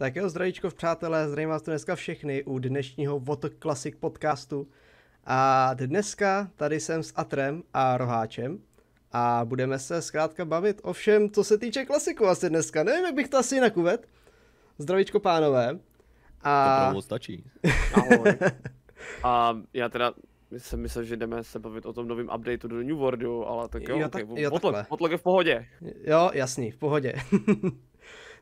Tak jo, v přátelé, zdravím vás tu dneska všechny u dnešního VOT Classic podcastu. A dneska tady jsem s Atrem a Roháčem a budeme se zkrátka bavit o všem, co se týče klasiku asi dneska. Nevím, jak bych to asi jinak uvedl. Zdravíčko pánové. A... To stačí. a já teda jsem myslel, že jdeme se bavit o tom novém updateu do New Worldu, ale tak jo, jo, tak, okay. jo Potlog, je v pohodě. Jo, jasný, v pohodě.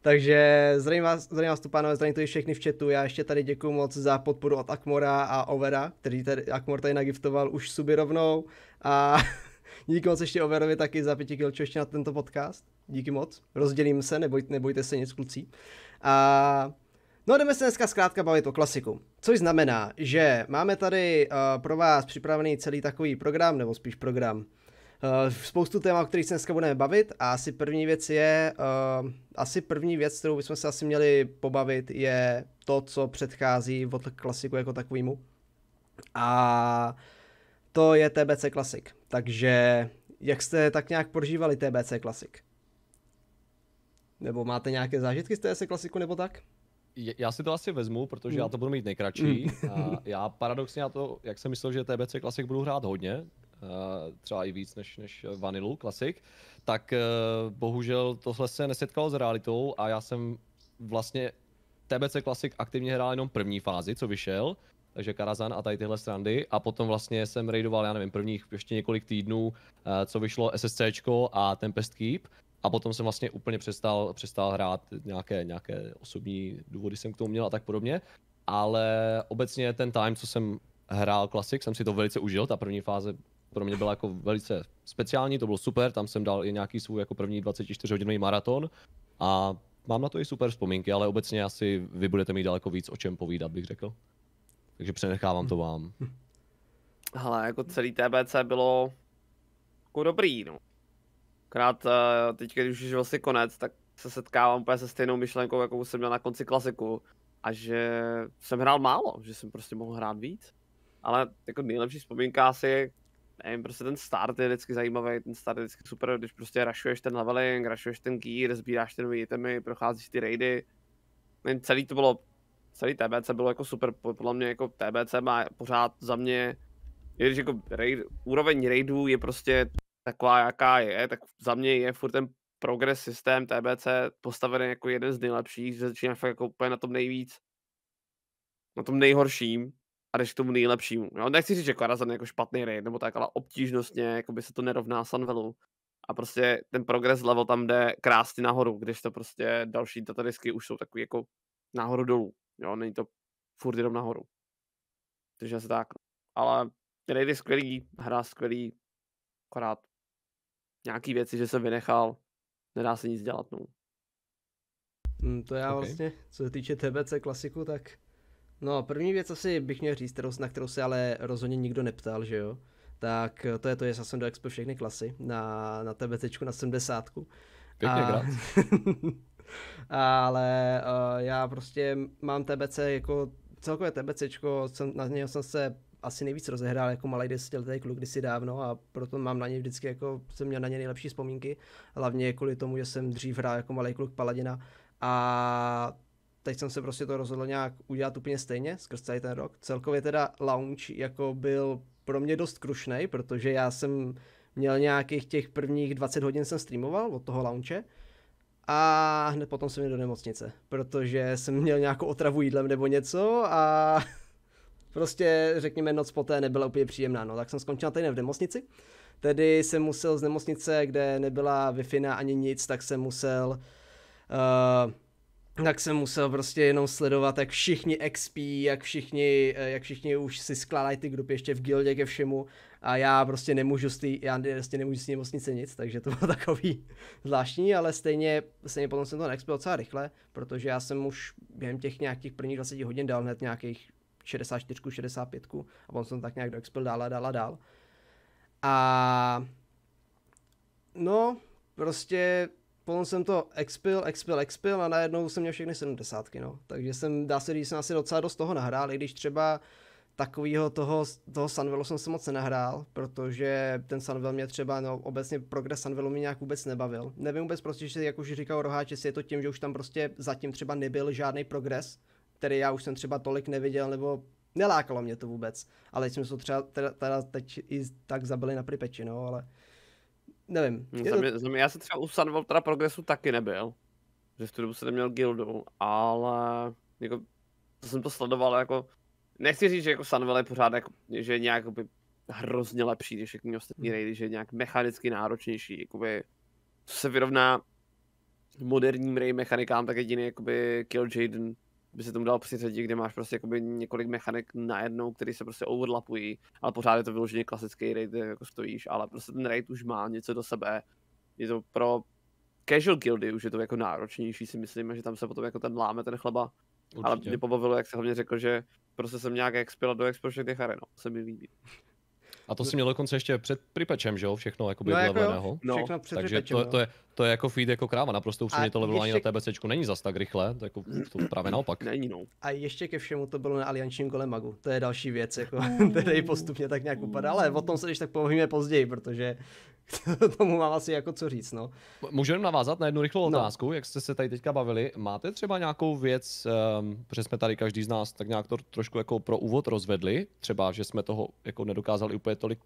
Takže zdravím vás, zdravím vás tu pánové, zdravím tady všechny v chatu. Já ještě tady děkuji moc za podporu od Akmora a Overa, který tady Akmor tady nagiftoval už suby rovnou. A díky moc ještě Overovi taky za pěti kilčů ještě na tento podcast. Díky moc. Rozdělím se, neboj, nebojte se nic kluci. A No jdeme se dneska zkrátka bavit o klasiku, což znamená, že máme tady uh, pro vás připravený celý takový program, nebo spíš program, Uh, spoustu témat, o kterých se dneska budeme bavit a asi první věc je, uh, asi první věc, kterou bychom se asi měli pobavit, je to, co předchází od klasiku jako takovýmu. A to je TBC Classic. Takže jak jste tak nějak prožívali TBC Classic? Nebo máte nějaké zážitky z TBC Classicu nebo tak? já si to asi vezmu, protože mm. já to budu mít nejkratší. Mm. A já paradoxně já to, jak jsem myslel, že TBC Classic budu hrát hodně, Eh, třeba i víc než, než Vanillu Classic, tak eh, bohužel tohle se nesetkalo s realitou a já jsem vlastně TBC Classic aktivně hrál jenom první fázi, co vyšel, takže Karazan a tady tyhle strandy a potom vlastně jsem raidoval, já nevím, prvních ještě několik týdnů, eh, co vyšlo SSCčko a Tempest Keep a potom jsem vlastně úplně přestal, přestal hrát nějaké, nějaké osobní důvody jsem k tomu měl a tak podobně, ale obecně ten time, co jsem hrál Classic, jsem si to velice užil, ta první fáze pro mě byla jako velice speciální, to bylo super, tam jsem dal i nějaký svůj jako první 24-hodinový maraton a mám na to i super vzpomínky, ale obecně asi vy budete mít daleko víc o čem povídat, bych řekl. Takže přenechávám to hm. vám. Hm. Hele, jako celý TBC bylo jako dobrý, no. Krát eh, teď, když už je vlastně konec, tak se setkávám úplně se stejnou myšlenkou, jakou jsem měl na konci klasiku. A že jsem hrál málo, že jsem prostě mohl hrát víc. Ale jako nejlepší vzpomínka asi nevím, prostě ten start je vždycky zajímavý, ten start je vždycky super, když prostě rašuješ ten leveling, rašuješ ten gear, sbíráš ty nový itemy, procházíš ty raidy. Nevím, celý to bylo, celý TBC bylo jako super, podle mě jako TBC má pořád za mě, i když jako raid, úroveň raidů je prostě taková, jaká je, tak za mě je furt ten progress systém TBC postavený jako jeden z nejlepších, že začíná fakt jako úplně na tom nejvíc, na tom nejhorším, a jdeš k tomu nejlepšímu. Jo, no, nechci říct, že Karazan je jako špatný raid, nebo tak, ale obtížnostně jako by se to nerovná Sunvelu. A prostě ten progress level tam jde krásně nahoru, když to prostě další datadisky už jsou takový jako nahoru dolů. Jo, není to furt jenom nahoru. Takže asi tak. Ale raid je skvělý, hra skvělý, akorát nějaký věci, že se vynechal, nedá se nic dělat, no. Hm, to já okay. vlastně, co se týče TBC klasiku, tak No, první věc asi bych měl říct, kterou, na kterou se ale rozhodně nikdo neptal, že jo? Tak eh, to je to, že jsem do Expo všechny klasy na, na TBC na 70. Pěkně a... ale uh, já prostě mám TBC jako celkové TBC, na něj jsem se asi nejvíc rozehrál jako malý desetiletý kluk kdysi dávno a proto mám na něj vždycky jako, jsem měl na něj nejlepší vzpomínky, hlavně kvůli tomu, že jsem dřív hrál jako malý kluk Paladina a teď jsem se prostě to rozhodl nějak udělat úplně stejně skrz celý ten rok. Celkově teda launch jako byl pro mě dost krušnej, protože já jsem měl nějakých těch prvních 20 hodin jsem streamoval od toho launche a hned potom jsem měl do nemocnice, protože jsem měl nějakou otravu jídlem nebo něco a prostě řekněme noc poté nebyla úplně příjemná, no tak jsem skončil tady v nemocnici, tedy jsem musel z nemocnice, kde nebyla wi ani nic, tak jsem musel uh, tak jsem musel prostě jenom sledovat, jak všichni XP, jak všichni, eh, jak všichni už si skládají ty grupy ještě v guildě ke všemu a já prostě nemůžu s tý, já prostě nemůžu s ním moc nic, nic, takže to bylo takový zvláštní, ale stejně, stejně potom jsem to XP docela rychle, protože já jsem už během těch nějakých prvních 20 hodin dal hned nějakých 64, 65 a potom jsem tak nějak doexpil dál a dál a dál. A no, prostě potom jsem to expil, expil, expil a najednou jsem měl všechny 70. No. Takže jsem, dá se říct, jsem asi docela dost toho nahrál, i když třeba takového toho, toho Sunvelu jsem se moc nenahrál, protože ten Sunvel mě třeba, no obecně progres Sunvelu mě nějak vůbec nebavil. Nevím vůbec prostě, že, jak už říkal Roháč, jestli je to tím, že už tam prostě zatím třeba nebyl žádný progres, který já už jsem třeba tolik neviděl, nebo nelákalo mě to vůbec. Ale jsme se třeba teda, teda teď i tak zabili na pripeči, no, ale nevím. Hm, za mě, za já jsem třeba u Sun Voltera Progressu taky nebyl, že v tu dobu jsem neměl guildu, ale jako, to jsem to sledoval jako, nechci říct, že jako Sunwell je pořád jako, že je nějak by hrozně lepší než všechny ostatní hm. raidy, že je nějak mechanicky náročnější, jakoby, co se vyrovná moderním raid mechanikám, tak jediný jakoby Kill Jaden, by se tomu dal přiřadit, kde máš prostě jakoby několik mechanik najednou, které se prostě overlapují, ale pořád je to vyloženě klasický raid, jako stojíš, ale prostě ten raid už má něco do sebe. Je to pro casual guildy už je to jako náročnější si myslím, že tam se potom jako ten láme ten chleba. Určitě. Ale mě pobavilo, jak se hlavně řekl, že prostě jsem nějak expila do Expo všech těch arenů, se mi líbí. A to si měl dokonce ještě před pripečem, že jo? Všechno jakoby no, jako No, před Takže to, to, je, to je jako feed jako kráva, naprosto upřímně to levelování ještě... na TBCčku není zas tak rychle, to, jako, to právě naopak. Není no. A ještě ke všemu to bylo na aliančním kole magu, to je další věc, jako, mm. který postupně tak nějak upadá, ale o tom se když tak povíme později, protože tomu mám asi jako co říct, no. Můžeme navázat na jednu rychlou no. otázku, no. jak jste se tady teďka bavili. Máte třeba nějakou věc, um, protože jsme tady každý z nás tak nějak to trošku jako pro úvod rozvedli, třeba, že jsme toho jako nedokázali úplně tolik,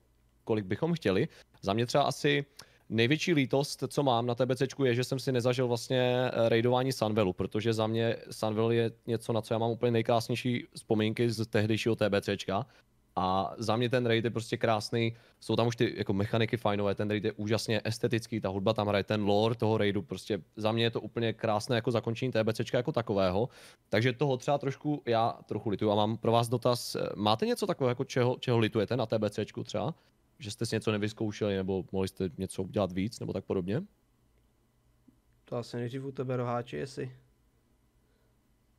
kolik bychom chtěli. Za mě třeba asi největší lítost, co mám na TBCčku, je, že jsem si nezažil vlastně eh, raidování Sunvelu, protože za mě Sunvel je něco, na co já mám úplně nejkrásnější vzpomínky z tehdejšího TBCčka. A za mě ten raid je prostě krásný, jsou tam už ty jako mechaniky fajnové, ten raid je úžasně estetický, ta hudba tam hraje, ten lore toho raidu, prostě za mě je to úplně krásné jako zakončení TBCčka jako takového, takže toho třeba trošku já trochu lituju a mám pro vás dotaz, eh, máte něco takového, jako čeho, čeho litujete na TBCčku třeba? Že jste si něco nevyzkoušeli, nebo mohli jste něco udělat víc, nebo tak podobně? To asi nejdřív u tebe roháče, jestli.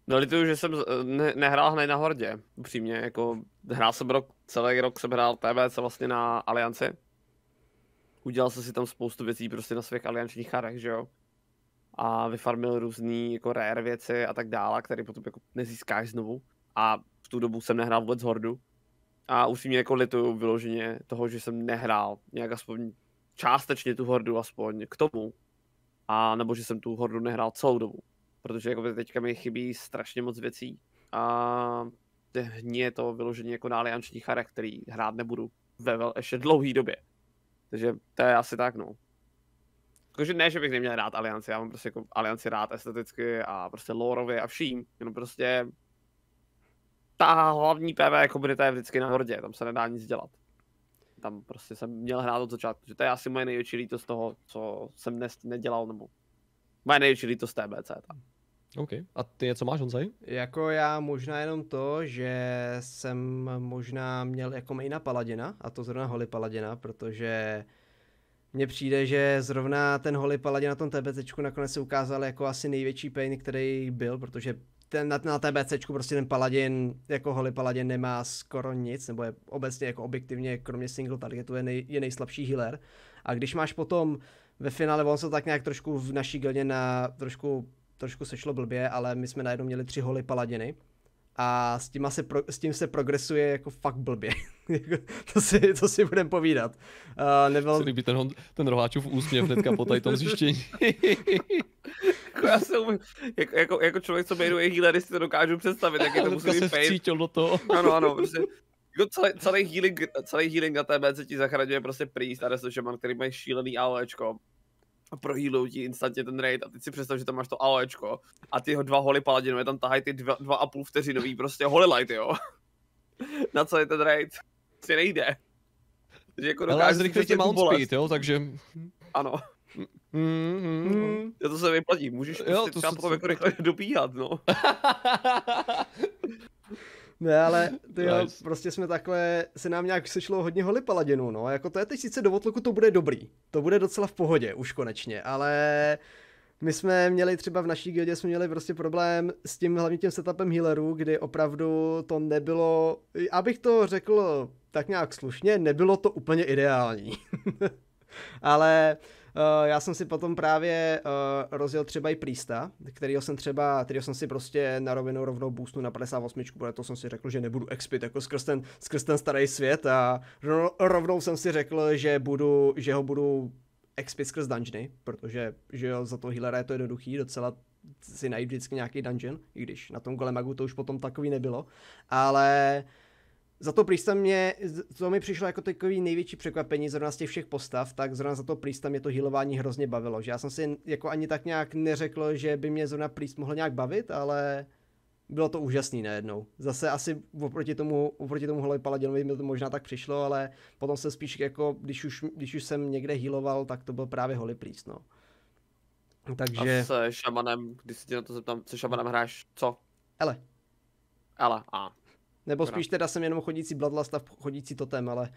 No lituju, že jsem ne, nehrál hned na Hordě, upřímně, jako hrál jsem rok, celý rok jsem hrál PVC vlastně na Alianci. Udělal jsem si tam spoustu věcí prostě na svých aliančních charech, že jo. A vyfarmil různý jako rare věci a tak dále, které potom jako nezískáš znovu. A v tu dobu jsem nehrál vůbec Hordu. A upřímně jako lituju vyloženě toho, že jsem nehrál nějak aspoň částečně tu Hordu aspoň k tomu. A nebo že jsem tu Hordu nehrál celou dobu protože jako teďka mi chybí strašně moc věcí a je to vyloženě jako nálianční charakter, který hrát nebudu ve vel ještě dlouhý době. Takže to je asi tak, no. Takže ne, že bych neměl rád Alianci, já mám prostě jako Alianci rád esteticky a prostě lorově a vším, jenom prostě ta hlavní PV komunita jako je vždycky na hordě, tam se nedá nic dělat. Tam prostě jsem měl hrát od začátku, že to je asi moje největší lítost toho, co jsem dnes nedělal, nebo moje největší lítost TBC tam. OK. A ty něco máš, Honzaj? Jako já možná jenom to, že jsem možná měl jako maina Paladina, a to zrovna Holy Paladina, protože mně přijde, že zrovna ten Holy Paladin na tom TBCčku nakonec se ukázal jako asi největší pain, který byl, protože ten na, na TBCčku prostě ten Paladin, jako Holy Paladin nemá skoro nic, nebo je obecně jako objektivně, kromě single targetu, je, nej, je nejslabší healer. A když máš potom ve finále, on se tak nějak trošku v naší gilně na trošku trošku sešlo blbě, ale my jsme najednou měli tři holy paladiny a s, tím se pro, s tím se progresuje jako fakt blbě. to si, to si budem povídat. Uh, eh, nebyl... Se líbí ten, hon, ten roháčův úsměv hnedka po tady tom zjištění. jako, já se jako, jako, jako člověk, co bejduje healery, si to dokážu představit, jak je to musí být se do toho. ano, ano, prostě jako celý, celý, healing, celý healing na té BC ti zachraňuje prostě priest že mám, který mají šílený AOEčko a prohýlou ti instantně ten raid a teď si představ, že tam máš to AOEčko a ty dva holy paladinové tam tahají ty dva, dva a půl vteřinový prostě holy light, jo. Na co je ten raid? Si prostě nejde. Že jako Ale zrychlí tě mount speed, jo, takže... Ano. Mm, mm, mm. Já to se vyplatí, můžeš jo, prostě to třeba se... potom jako rychle dobíhat, no. Ne, ale ty jo, nice. prostě jsme takhle, se nám nějak sešlo hodně holy paladinu, no, jako to je teď sice do otloku, to bude dobrý, to bude docela v pohodě, už konečně, ale my jsme měli třeba v naší gildě jsme měli prostě problém s tím hlavně tím setupem healerů, kdy opravdu to nebylo, abych to řekl tak nějak slušně, nebylo to úplně ideální. ale Eh, já jsem si potom právě uh, rozjel třeba i Priesta, kterýho jsem třeba, kterýho jsem si prostě na rovinu rovnou boostnu na 58, protože to jsem si řekl, že nebudu expit jako skrz ten, skrz ten starý svět a rovnou jsem si řekl, že, budu, že ho budu expit skrz dungeony, protože že jo, za to healera je to jednoduchý, docela si najít vždycky nějaký dungeon, i když na tom Golemagu to už potom takový nebylo, ale uh, za to Priesta mě, to mi přišlo jako takový největší překvapení zrovna z těch všech postav, tak zrovna za to Priesta mě to healování hrozně bavilo, že já jsem si jako ani tak nějak neřekl, že by mě zrovna Priest mohl nějak bavit, ale bylo to úžasný najednou. Zase asi oproti tomu, oproti tomu Holoj Paladinovi mi to možná tak přišlo, ale potom se spíš jako, když už, když už jsem někde healoval, tak to byl právě Holy Priest, no. Takže... A se šamanem, když se tě na to zeptám, se šamanem hráš co? Ele. Ele, a. Nebo spíš teda jsem jenom chodící Bloodlust a chodící totem, ale...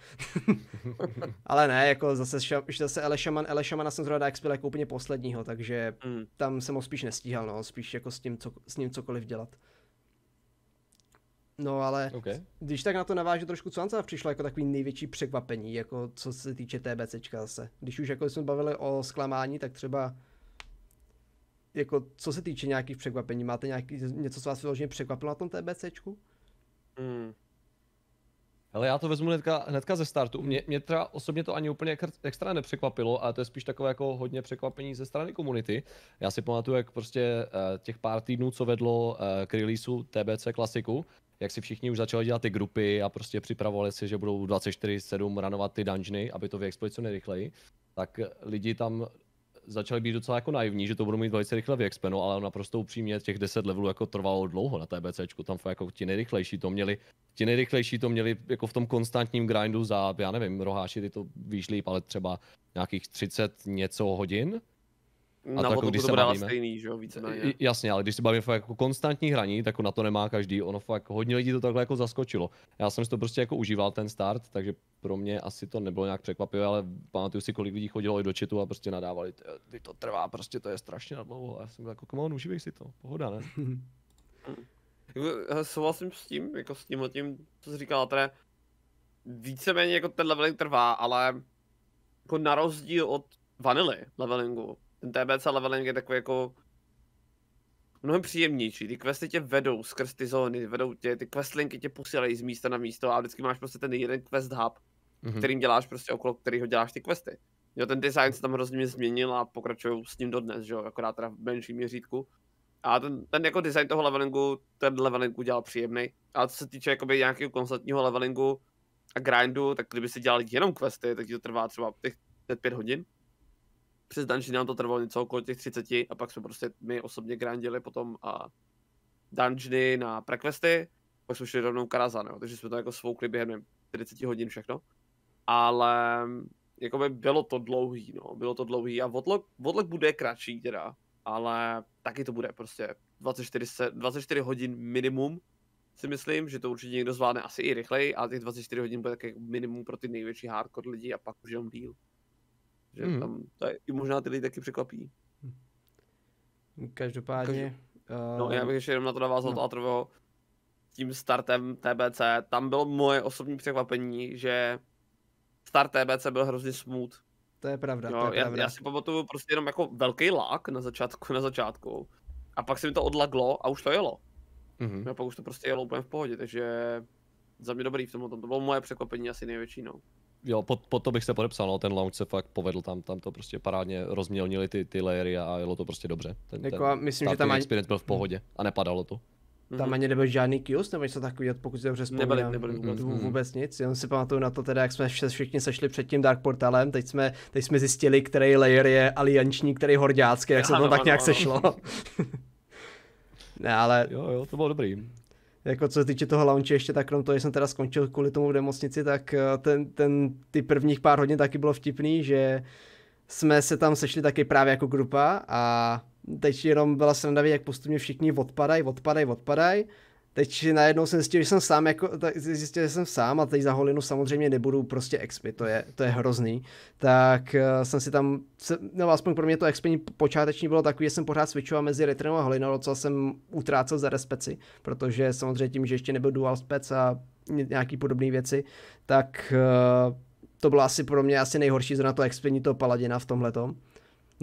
ale ne, jako zase, ša- zase Ele Shaman, Ele Shamana jsem zrovna expil jako úplně posledního, takže mm. tam jsem ho spíš nestíhal, no, spíš jako s, tím, co, s ním cokoliv dělat. No ale okay. když tak na to navážu trošku, co Ancela přišlo jako takový největší překvapení, jako co se týče TBCčka zase. Když už jako jsme bavili o zklamání, tak třeba jako co se týče nějakých překvapení, máte nějaký, něco, co vás vyloženě překvapilo na tom TBCčku? Hmm. Ale já to vezmu hnedka, hnedka ze startu. Mě, mě teda osobně to ani úplně extra nepřekvapilo, ale to je spíš takové jako hodně překvapení ze strany komunity. Já si pamatuju, jak prostě eh, těch pár týdnů, co vedlo eh, k releaseu TBC klasiku, jak si všichni už začali dělat ty grupy a prostě připravovali si, že budou 24-7 ranovat ty dungeony, aby to vyexploit co nejrychleji, tak lidi tam začali být docela jako naivní, že to budou mít velice rychle vyexpeno, ale naprosto upřímně těch 10 levelů jako trvalo dlouho na TBC. tam fakt jako ti nejrychlejší to měli, ti nejrychlejší to měli jako v tom konstantním grindu za, já nevím, roháši ty to vyšli, ale třeba nějakých 30 něco hodin, a na to, jako, když to se bavíme, stejný, že jo, víceméně. Jasně, ale když se bavíme fakt jako konstantní hraní, tak na to nemá každý. Ono fakt jako hodně lidí to takhle jako zaskočilo. Já jsem si to prostě jako užíval ten start, takže pro mě asi to nebylo nějak překvapivé, ale pamatuju si, kolik lidí chodilo i do chatu a prostě nadávali, ty to trvá, prostě to je strašně dlouho. A já jsem byl jako, on, užívej si to, pohoda, ne? Jako, souhlasím s tím, jako s tímhle tím, co jsi říkal, teda víceméně jako ten leveling trvá, ale jako na rozdíl od vanily levelingu, ten TBC leveling je takový jako mnohem příjemnější. Ty questy tě vedou skrz ty zóny, vedou tě, ty questlinky tě posílají z místa na místo a vždycky máš prostě ten jeden quest hub, mm-hmm. kterým děláš prostě okolo kterého děláš ty questy. Jo, ten design se tam hrozně změnil a pokračují s ním dodnes, že jo, akorát teda v menším měřítku. A ten, ten jako design toho levelingu, ten leveling udělal příjemný. A co se týče jakoby nějakého konstantního levelingu a grindu, tak kdyby si dělal jenom questy, tak ti to trvá třeba těch 5 hodin přes dungeon nám to trvalo něco okolo těch 30 a pak jsme prostě my osobně grandili potom a dungeony na prequesty, pak jsme šli rovnou Karazan, jo, takže jsme to jako svoukli během nevím, 40 hodin všechno. Ale jako by bylo to dlouhý, no, bylo to dlouhý a vodlog bude kratší teda, ale taky to bude prostě 24, 24 hodin minimum, si myslím, že to určitě někdo zvládne asi i rychleji, ale těch 24 hodin bude taky jako minimum pro ty největší hardcore lidi a pak už jenom díl. Že mm. tam je, možná ty lidi taky překvapí. Každopádně... Každop... Uh... Eh, no já bych ještě jenom na to navázal no. Atrovo tím startem TBC. Tam bylo moje osobní překvapení, že start TBC byl hrozně smooth. To je pravda, no, to je já, pravda. já si pamatuju prostě jenom jako velký lak na začátku, na začátku. A pak se mi to odlaglo a už to jelo. Mm-hmm. A pak už to prostě jelo úplně v pohodě, takže za mě dobrý v tomhle. To bylo moje překvapení asi největší, no jo, pod, pod to bych se podepsal, no, ten launch se fakt povedl, tam, tam to prostě parádně rozmělnili ty, ty layery a jelo to prostě dobře. Ten, jako ten, myslím, že tam ani... experience byl v pohodě a nepadalo to. Tam mhm. ani nebyl žádný kiosk nebo něco takového, pokud si dobře vzpomínám. Nebyli, nebyli vůbec, mm vůbec nic, jenom si pamatuju na to teda, jak jsme vše, všichni sešli před tím Dark Portalem, teď jsme, teď jsme zjistili, který layer je alianční, který horďácký, jak se to tak nějak ano. sešlo. ne, ale... Jo, jo, to bylo dobrý jako co se týče toho launche ještě, tak krom toho, že jsem teda skončil kvůli tomu v nemocnici, tak eh, ten, ten, ty prvních pár hodin taky bylo vtipný, že jsme se tam sešli taky právě jako grupa a teď jenom byla sranda jak postupně všichni odpadají, odpadají, odpadají teď najednou jsem zjistil, že jsem sám, jako, zjistil, že jsem sám a teď za holinu samozřejmě nebudu prostě expy, to je, to je hrozný, tak uh, jsem si tam, no aspoň pro mě to expení počáteční bylo takový, že jsem pořád switchoval mezi retrenou a holinou, co jsem utrácel za respeci, protože samozřejmě tím, že ještě nebyl dual spec a nějaký podobné věci, tak uh, to bylo asi pro mě asi nejhorší zrovna to expení to paladina v tomhletom.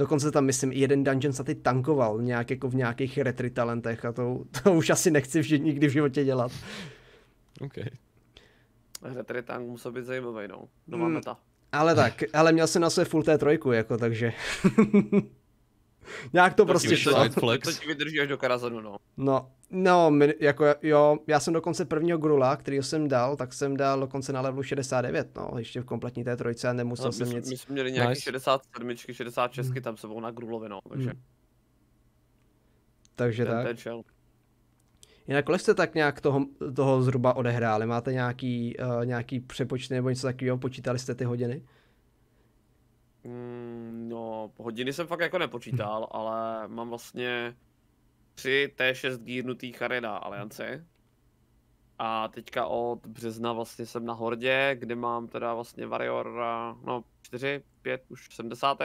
Dokonce tam, myslím, i jeden dungeon se ty tankoval nějak jako v nějakých retry talentech a to, to už asi nechci vždy nikdy v životě dělat. OK. Retry tank musel být zajímavý, no. Nová mm, meta. Ale tak, ale měl jsem na své full T3, jako takže. Nějak to, to prostě šlo. To ti vydrží až do Karazanu, no. No, no, my, jako jo, já jsem dokonce prvního grula, který jsem dal, tak jsem dal dokonce na levelu 69, no, ještě v kompletní té trojce a nemusel no, jsem my, nic. My jsme měli nějaký nice. 67, 66, hmm. tam sebou na grulovi, no, hmm. takže. Hmm. Takže Ten tak. Ten Jinak kolik jste tak nějak toho, toho zhruba odehráli? Máte nějaký, uh, nějaký přepočty nebo něco takového? Počítali jste ty hodiny? Mm, no, hodiny jsem fakt jako nepočítal, mhm. ale mám vlastně tři T6 gírnutý na aliance. A teďka od března vlastně jsem na Hordě, kde mám teda vlastně Warrior, eh, no 4, 5, už 70.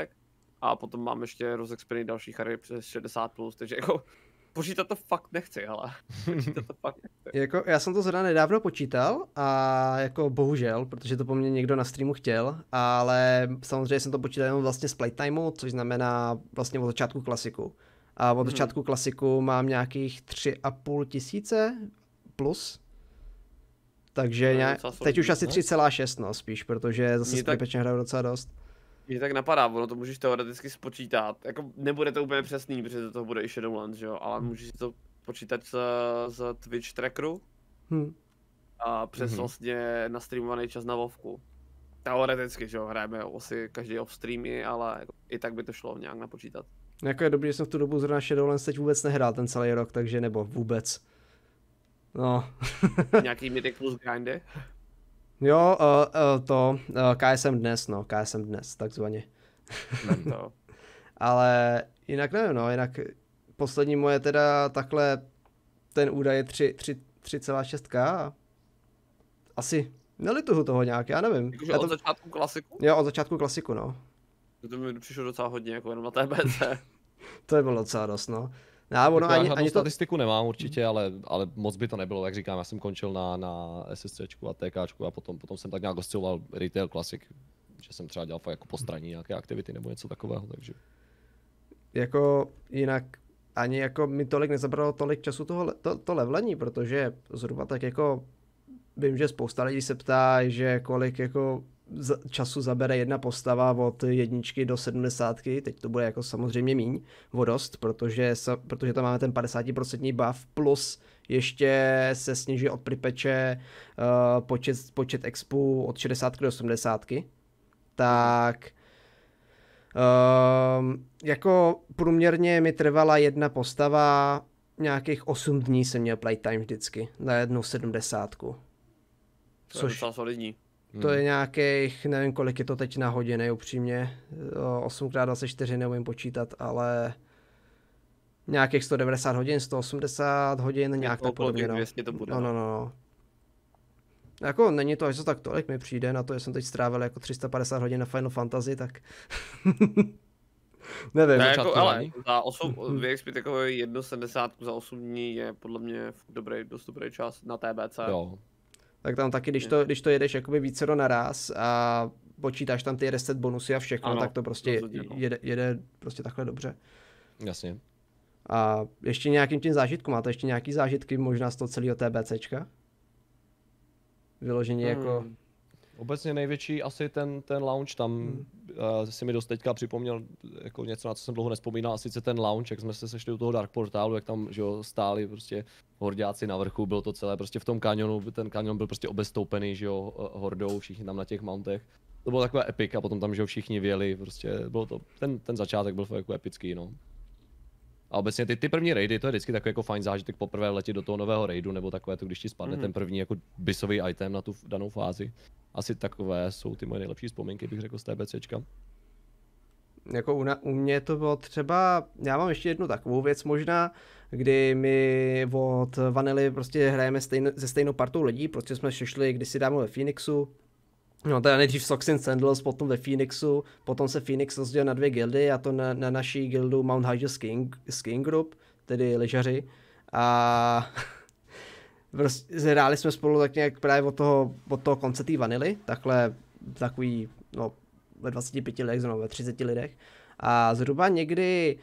A potom mám ještě rozexpený další chary přes 60+, plus, takže jako počítat to fakt nechci, ale počítat to fakt nechci. jako, já jsem to zrovna nedávno počítal a jako bohužel, protože to po mně někdo na streamu chtěl, ale samozřejmě jsem to počítal jenom vlastně z playtimeu, což znamená vlastně od začátku klasiku. A od hmm. začátku klasiku mám nějakých tři a půl tisíce plus, takže ne, nějak, teď už asi 3,6 no. no spíš, protože zase Skripečně hraju docela dost. Mě tak napadá, ono to můžeš teoreticky spočítat. Jako nebude to úplně přesný, protože do toho bude i Shadowlands, že jo, ale hmm. můžeš to počítat z, z Twitch trackeru hmm. a přes hmm. vlastně nastreamovaný čas na Vovku. Teoreticky, že jo, hrajeme asi každý off streamy, ale jako, i tak by to šlo nějak napočítat. Jako je dobrý, že jsem v tu dobu zrovna Shadowlands teď vůbec nehrál ten celý rok, takže nebo vůbec. No. Nějaký Mythic plus grindy? Jo, uh, uh, to, uh, eh, KSM dnes, no, KSM dnes, takzvaně. No. Ale jinak nevím, no, jinak poslední moje teda takhle, ten údaj je 3,6K asi nelituhu toho nějak, já nevím. Jakože já to... od začátku klasiku? Jo, od začátku klasiku, no. To mi přišlo docela hodně, jako jenom na TBC. to je bylo docela dost, no. Já, no, ono, ani, ani statistiku to... nemám určitě, ale, ale moc by to nebylo, jak říkám, já jsem končil na, na SSCčku a TKčku a potom, potom jsem tak nějak osciloval retail classic, že jsem třeba dělal jako postraní nějaké aktivity nebo něco takového, takže. Jako jinak ani jako mi tolik nezabralo tolik času toho, to, to levlení, protože zhruba tak jako vím, že spousta lidí se ptá, že kolik jako času zabere jedna postava od jedničky do sedmdesátky, teď to bude jako samozřejmě míň vodost, protože, protože tam máme ten 50% buff plus ještě se snižuje od pripeče uh, počet, počet expů od 60 do 80. Tak uh, jako průměrně mi trvala jedna postava nějakých 8 dní jsem měl playtime vždycky na jednu sedmdesátku. Což, to je solidní. Hmm. To je nějakých, nevím kolik je to teď na hodiny, upřímně. 8x24 neumím počítat, ale nějakých 190 hodin, 180 hodin, je nějak tak podobně. No. to bude, no, no, no, no. Jako není to až tak tolik, mi přijde na to, že jsem teď strávil jako 350 hodin na Final Fantasy, tak... Nevím, ne, jako, ale za 8, VXP takové 1,70 za 8 dní je podle mě dobrý, dost dobrý čas na TBC. Jo tak tam taky, když to, když to jedeš jakoby do naraz a počítáš tam ty reset bonusy a všechno, ano, tak to prostě no. jede, jede prostě takhle dobře. Jasně. A ještě nějakým tím zážitkům, máte ještě nějaký zážitky možná z toho celého TBCčka? Vyloženě hmm. jako Obecně největší asi ten, ten launch, tam hmm. uh, si mi dost teďka připomněl jako něco, na co jsem dlouho nespomínal, a sice ten launch, jak jsme se sešli u toho Dark Portálu, jak tam že jo, stáli prostě hordáci na vrchu, bylo to celé prostě v tom kanionu, ten kanion byl prostě obestoupený, že jo, eh, hordou, všichni tam na těch mountech. To bylo takové epic a potom tam, že jo, všichni věli, prostě bylo to, ten, ten začátek byl fakt jako epický, no. A obecně ty, ty první raidy, to je vždycky takový jako fajn zážitek poprvé letět do toho nového raidu, nebo takové to, když ti spadne mm. ten první jako bisový item na tu danou fázi. Asi takové jsou ty moje nejlepší vzpomínky, bych řekl, z TBCčka. Jako u, na, u mě to bylo třeba, já mám ještě jednu takovou věc možná, kdy my od Vanely prostě hrajeme stejn, se stejnou partou lidí, Prostě jsme šli kdysi dávno ve Phoenixu, No, teda nejdřív Socks and Sandals, potom ve Phoenixu, potom se Phoenix rozdělil na dvě gildy, a to na, na naší gildu Mount Hydra Skiing, Skiing Group, tedy ležaři. A prostě zhráli jsme spolu tak nějak právě od toho, od toho konce té vanily, takhle takový, no, ve 25 lidech, no, ve 30 lidech. A zhruba někdy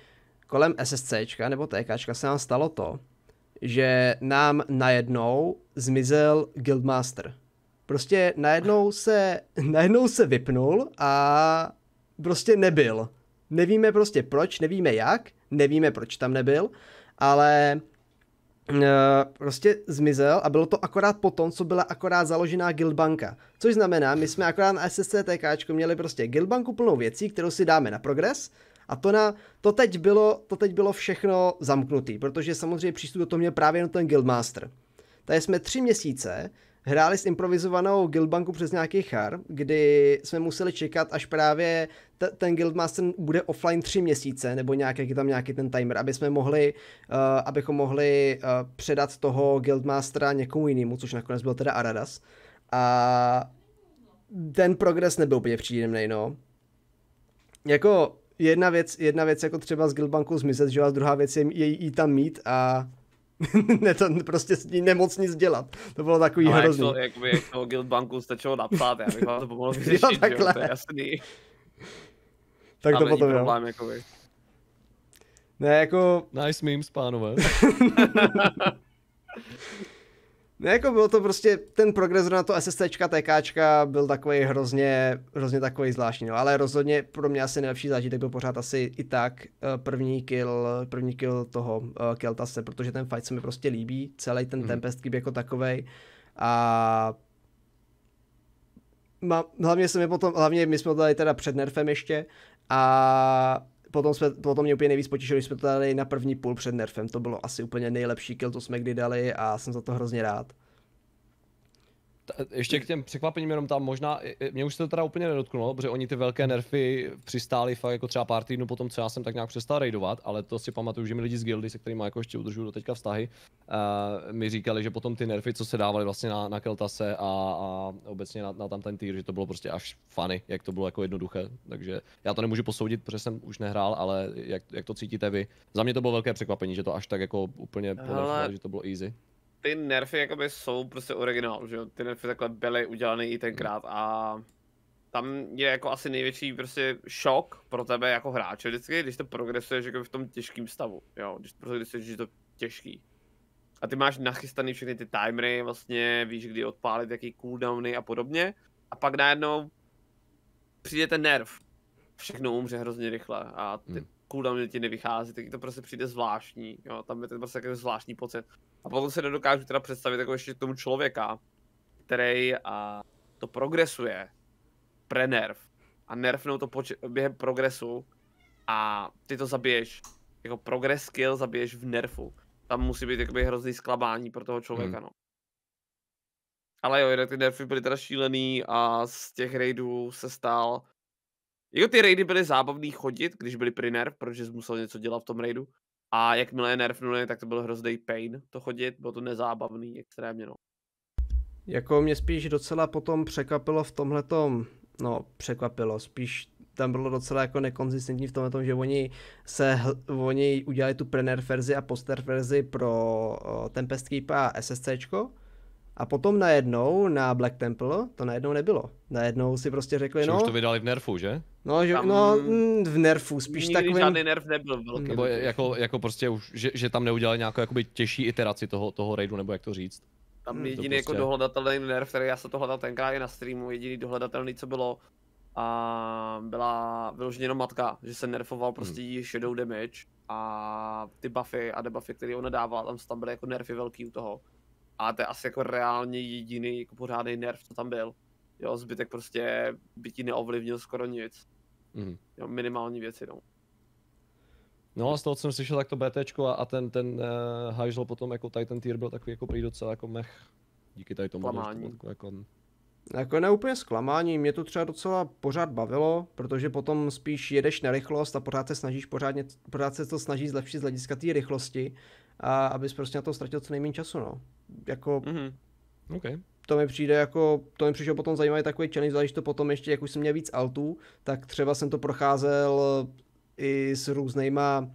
kolem SSCčka nebo TKčka se nám stalo to, že nám najednou zmizel Guildmaster Prostě najednou se, najednou se vypnul a prostě nebyl. Nevíme prostě proč, nevíme jak, nevíme proč tam nebyl, ale eh, prostě zmizel a bylo to akorát po tom, co byla akorát založená Guildbanka. Což znamená, my jsme akorát na SSCTK měli prostě Guildbanku plnou věcí, kterou si dáme na progres a to, na, to, teď bylo, to teď bylo všechno zamknutý, protože samozřejmě přístup do toho měl právě jenom ten Guildmaster. Tady jsme tři měsíce hráli s improvizovanou guildbanku přes nějaký char, kdy jsme museli čekat, až právě t- ten guildmaster bude offline tři měsíce, nebo nějak, jak je tam nějaký ten timer, aby jsme mohli, uh, abychom mohli uh, předat toho guildmastera někomu jinému, což nakonec byl teda Aradas. A ten progres nebyl úplně příjemný, no. Jako jedna věc, jedna věc jako třeba z guildbanku zmizet, že a druhá věc je jí tam mít a ne, to prostě s ní nemoc nic dělat. To bylo takový no, hrozný. jak, to, jak, by jak toho Guildbanku stačilo napsat, já bych vám to pomohl vyřešit, jo, takhle. jo, to je jasný. Tak to potom problém, jo. Jakoby. Ne, jako... Nice memes, pánové. No jako bylo to prostě, ten progres na to SSCčka, TK byl takový hrozně, hrozně takový zvláštní, no, ale rozhodně pro mě asi nejlepší zážitek byl pořád asi i tak eh, první kill, první kill toho uh, Keltase, protože ten fight se mi prostě líbí, celý ten mm. Tempest kýb jako takovej a Ma, hlavně se mi potom, hlavně my jsme to dali teda před nerfem ještě a potom, jsme, potom mě úplně nejvíc potěšilo, když jsme to dali na první půl před nerfem. To bylo asi úplně nejlepší kill, co jsme kdy dali a jsem za to hrozně rád ještě k těm překvapením jenom tam možná, mě už se to teda úplně nedotknulo, protože oni ty velké nerfy přistáli fakt jako třeba pár týdnů potom, co já jsem tak nějak přestal raidovat, ale to si pamatuju, že mi lidi z guildy, se kterými jako ještě udržuju do teďka vztahy, uh, mi říkali, že potom ty nerfy, co se dávaly vlastně na, na Keltase a, a obecně na, na tam ten týr, že to bylo prostě až funny, jak to bylo jako jednoduché, takže já to nemůžu posoudit, protože jsem už nehrál, ale jak, jak to cítíte vy? Za mě to bylo velké překvapení, že to až tak jako úplně ponerfilo, že to bylo easy ty nerfy jakoby jsou prostě originál, že jo? Ty nerfy takhle byly udělané i tenkrát a tam je jako asi největší prostě šok pro tebe jako hráče vždycky, když to progresuješ jako v tom těžkém stavu, jo, když prostě jsi, že to těžký. A ty máš nachystaný všechny ty timery, vlastně víš, kdy odpálit, jaký cooldowny a podobně. A pak najednou přijde ten nerv. Všechno umře hrozně rychle a ty hmm. cooldowny ti nevychází, tak to prostě přijde zvláštní, jo, tam je ten prostě zvláštní pocit. A potom se nedokážu teda představit jako ještě tomu člověka, který a to progresuje, pre nerf, a nerfnou to poč- během progresu a ty to zabiješ, jako progress skill zabiješ v nerfu. Tam musí být jakoby hrozný sklabání pro toho člověka, hmm. no. Ale jo, jinak ty nerfy byly teda šílený a z těch raidů se stal... Jako ty raidy byly zábavný chodit, když byly nerf, protože jsi musel něco dělat v tom raidu. A jakmile je nerfnuli, tak to byl hrozný pain to chodit, bylo to nezábavný extrémně, no. Jako mě spíš docela potom překvapilo v tomhle no překvapilo, spíš tam bylo docela jako nekonzistentní v tomhle tom, že oni se, oni udělali tu prener verzi a poster verzi pro Tempest Keep a SSCčko, a potom najednou na Black Temple to najednou nebylo. Najednou si prostě řekli, že no... už to vydali v Nerfu, že? No, že, tam no mm, v Nerfu, spíš nikdy takovým... žádný Nerf nebyl velký. Nebo jako, jako prostě už, že, že tam neudělali nějakou jakoby těžší iteraci toho, toho raidu, nebo jak to říct. Tam hmm, jediný jako prostě... jako dohledatelný Nerf, který já se to hledal tenkrát i na streamu, jediný dohledatelný, co bylo, a byla vyloženě jenom matka, že se nerfoval hmm. prostě hmm. shadow damage a ty buffy a debuffy, které ona dávala, tam, tam byly jako nerfy velký u toho. A to je asi jako reálně jediný jako pořádný nerv, co tam byl. Jo, zbytek prostě by ti neovlivnil skoro nic. Mm. Jo, minimální věci, no. No a z toho, co jsem slyšel, tak to BT a, a ten, ten uh, eh, hajzl potom jako tady ten týr byl takový jako prý docela jako mech. Díky tady tomu. Klamání. To jako, jako ne úplně zklamání, mě to třeba docela pořád bavilo, protože potom spíš jedeš na rychlost a pořád se snažíš pořádně, pořád se to snažíš zlepšit z hlediska té rychlosti, a abys prostě na to ztratil co nejméně času, no jako mm-hmm. okay. to mi přijde jako, to mi přišlo potom zajímavý takový challenge, když to potom ještě, jak už jsem měl víc altů, tak třeba jsem to procházel i s různýma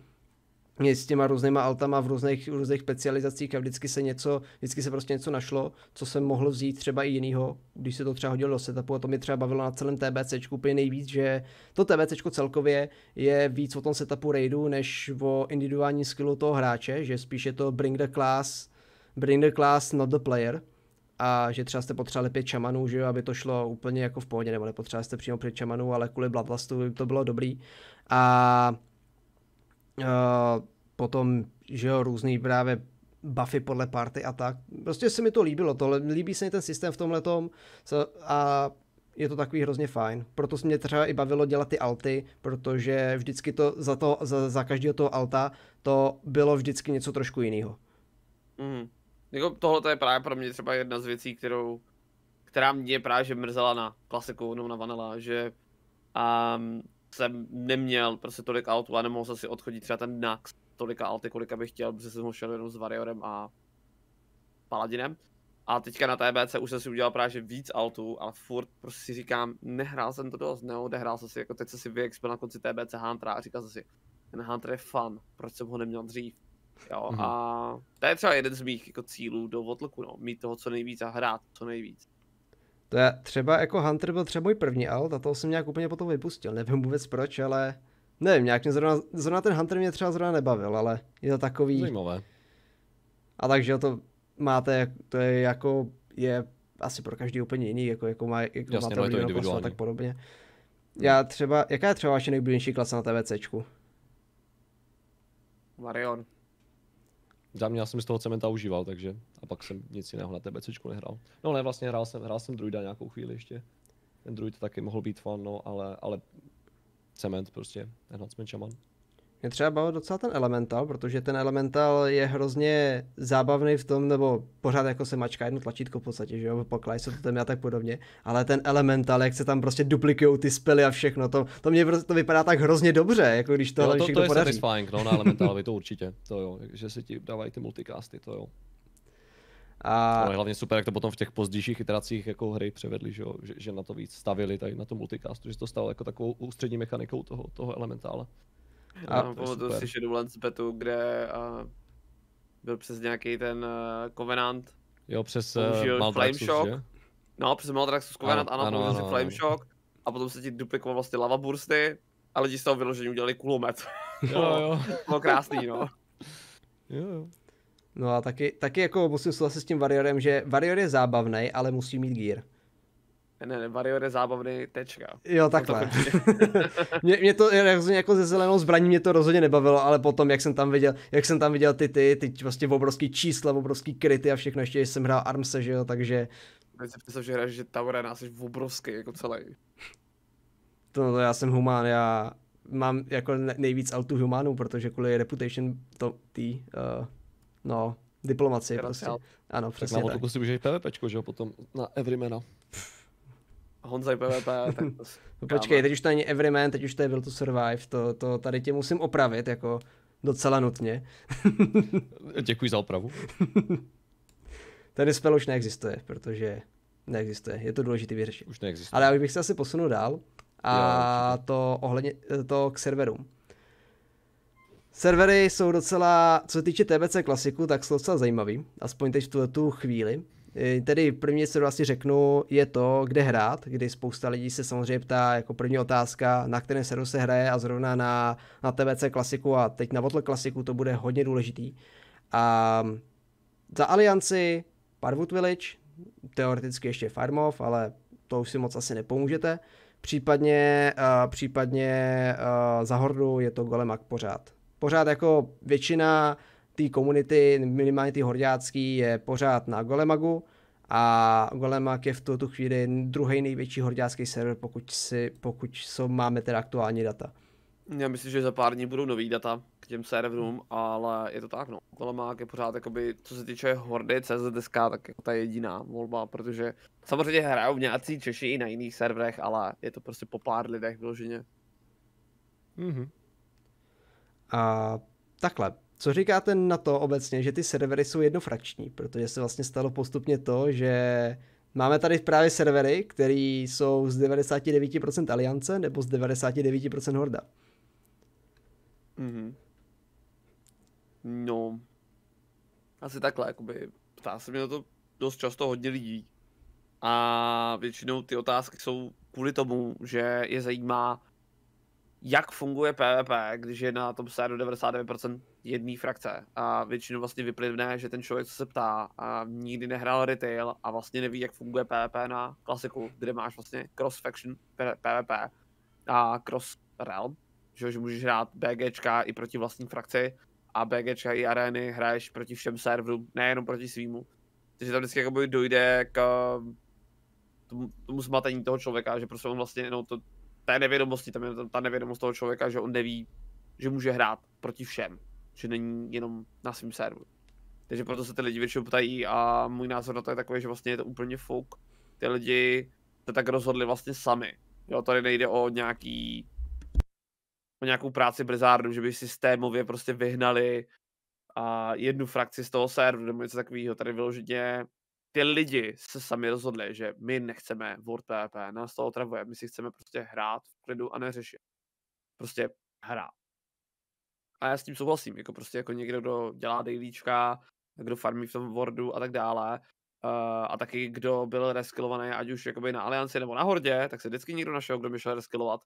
s těma různýma altama v různých, různých specializacích a vždycky se něco, vždycky se prostě něco našlo, co jsem mohl vzít třeba i jinýho, když se to třeba hodilo do setupu a to mě třeba bavilo na celém TBC úplně nejvíc, že to TBC celkově je víc o tom setupu raidu, než o individuální skillu toho hráče, že spíš je to bring the class, bring the class, not the player, a že třeba jste potřebovali pět šamanů, že jo, aby to šlo úplně jako v pohodě, nebo nepotřebovali jste přímo pět šamanů, ale kvůli Bloodlustu to bylo dobrý. A uh, potom, že jo, různý právě buffy podle party a tak. Prostě se mi to líbilo, to líbí se mi ten systém v tomhle tom a je to takový hrozně fajn. Proto se mě třeba i bavilo dělat ty alty, protože vždycky to za, to, za, za každého toho alta to bylo vždycky něco trošku jiného. Mm. Jako tohle je právě pro mě třeba jedna z věcí, kterou, která mě právě že mrzela na klasiku no, na vanila, že um, jsem neměl prostě tolik altů a nemohl jsem si odchodit třeba ten Nax tolika alty, kolika bych chtěl, protože jsem ho šel jenom s Variorem a Paladinem. A teďka na TBC už jsem si udělal právě že víc altů, ale furt prostě si říkám, nehrál jsem to dost, neodehrál jsem si, jako teď jsem si vyexpil na konci TBC Hunter a říkal jsem si, ten Hunter je fun, proč jsem ho neměl dřív? Jo, mm-hmm. A to je třeba jeden z mých jako cílů do Votloku, no, mít toho co nejvíc a hrát co nejvíc. To je třeba jako Hunter byl třeba můj první alt a toho jsem nějak úplně potom vypustil, nevím vůbec proč, ale nevím, nějak mě zrovna, zrovna ten Hunter mě třeba zrovna nebavil, ale je to takový... Zajímavé. A takže to máte, to je jako, je asi pro každý úplně jiný, jako, jako má, jako Jasně, máte no, je klasa, tak podobně. Já třeba, jaká je třeba vaše nejoblíbenější klasa na TVCčku? Marion za mě já jsem z toho cementa užíval, takže a pak jsem nic jiného na TBC nehrál. No ne, vlastně hrál jsem, hrál jsem druida nějakou chvíli ještě. Ten druid taky mohl být fan, no, ale, ale cement prostě, ten Huntsman mě třeba bavil docela ten Elemental, protože ten Elemental je hrozně zábavný v tom, nebo pořád jako se mačká jedno tlačítko v podstatě, že jo, poklaj se to tam a tak podobně, ale ten Elemental, jak se tam prostě duplikují ty spely a všechno, to, to mě to vypadá tak hrozně dobře, jako když tohle jo, to, všechno to je podaří. satisfying, no, na Elementalovi to určitě, to jo, že se ti dávají ty multicasty, to jo. A... Ale no, hlavně super, jak to potom v těch pozdějších iteracích jako hry převedli, že, jo? že, že na to víc stavili tady na to multicastu, že to stalo jako takovou ústřední mechanikou toho, toho elementála. A no, pamatuju si Shadowlands betu, kde a, byl přes nějaký ten uh, Covenant. Jo, přes uh, Flame Shock. Že? No, přes Maldraxus Covenant, ano, ano, ano, ano, Flame Shock. A potom se ti duplikoval vlastně lava bursty a lidi z toho vyložení udělali kulomet. Jo, jo. bylo krásný, no. Jo, jo. No a taky, taky jako musím souhlasit s tím variorem, že Varior je zábavný, ale musí mít gear. Ne, ne, Warrior je zábavný, tečka. Jo, takhle. mě, mě, to rozhodně jako ze zelenou zbraní mě to rozhodně nebavilo, ale potom, jak jsem tam viděl, jak jsem tam viděl ty ty, ty vlastně obrovský čísla, obrovský kryty a všechno, ještě jsem hrál Armse, že jo, takže... Teď se přesal, že hraješ, že Taurena, jsi obrovský, jako celý. To, to já jsem humán, já mám jako nejvíc altu humánů, protože kvůli reputation to tý, uh, no, diplomaci prostě. Ano, přesně tak. Na tak. si můžeš PvPčko, že jo, potom na Everymana. Honzaj PvP, tak to... no počkej, teď už to není Everyman, teď už to je Will to Survive, to, to tady tě musím opravit, jako docela nutně. Děkuji za opravu. Tady spell už neexistuje, protože neexistuje, je to důležité vyřešit. Už neexistuje. Ale já bych se asi posunul dál a jo, to ohledně to k serverům. Servery jsou docela, co se týče TBC klasiku, tak jsou docela zajímavý, aspoň teď v tuhle tu chvíli. Eh, tedy první, co vlastně řeknu, je to, kde hrát, kdy spousta lidí se samozřejmě ptá jako první otázka, na kterém serveru se hraje a zrovna na, na TVC klasiku a teď na Votle klasiku to bude hodně důležitý. A za Alianci Parvut Village, teoreticky ještě Farmov, ale to už si moc asi nepomůžete. Případně, uh, případně uh, za Hordu je to Golemak pořád. Pořád jako většina té komunity, minimálně ty horďácký, je pořád na Golemagu a Golemak je v tuto chvíli druhý největší horďácký server, pokud, si, pokud jsou, máme teda aktuální data. Já myslím, že za pár dní budou nový data k těm serverům, ale je to tak no. Golemak je pořád jakoby, co se týče hordy CZSK, tak jako je ta jediná volba, protože samozřejmě hrajou nějací Češi i na jiných serverech, ale je to prostě po pár lidech vyloženě. Mhm. A takhle, co říkáte na to obecně, že ty servery jsou jednofrakční, protože se vlastně stalo postupně to, že máme tady právě servery, které jsou z 99% Aliance nebo z 99% Horda. Mm-hmm. No, asi takhle, jakoby ptá se mě na to dost často hodně lidí. A většinou ty otázky jsou kvůli tomu, že je zajímá, jak funguje PvP, když je na tom serveru 99% jedné frakce a většinou vlastně vyplivne, že ten člověk, co se ptá, a nikdy nehrál retail a vlastně neví, jak funguje PvP na klasiku, kde máš vlastně cross-faction PvP a cross-realm, že, že můžeš hrát BGčka i proti vlastní frakci a BGčka i arény hraješ proti všem serverům, nejenom proti svýmu. Takže tam vždycky jakoby dojde k eh, tomu, tomu zmatení toho člověka, že prostě on vlastně no, to té nevědomosti, tam je ta nevědomost toho člověka, že on neví, že může hrát proti všem, že není jenom na svém serveru. Takže proto se ty lidi většinou ptají a můj názor na to je takový, že vlastně je to úplně fuk. Ty lidi se tak rozhodli vlastně sami. Jo, tady nejde o nějaký o nějakou práci Blizzardu, že by systémově prostě vyhnali a jednu frakci z toho serveru nebo něco takového. Tady vyloženě ty lidi se sami rozhodli, že my nechceme World PvP, nás to otravuje, my si chceme prostě hrát v klidu a neřešit. Prostě hrát. A já s tím souhlasím, jako prostě jako někdo, kdo dělá dailyčka, kdo farmí v tom Wordu a tak dále, Uh, a taky kdo byl reskillovaný, ať už jakoby na Alianci nebo na Hordě, tak se vždycky někdo našel, kdo by šel reskillovat,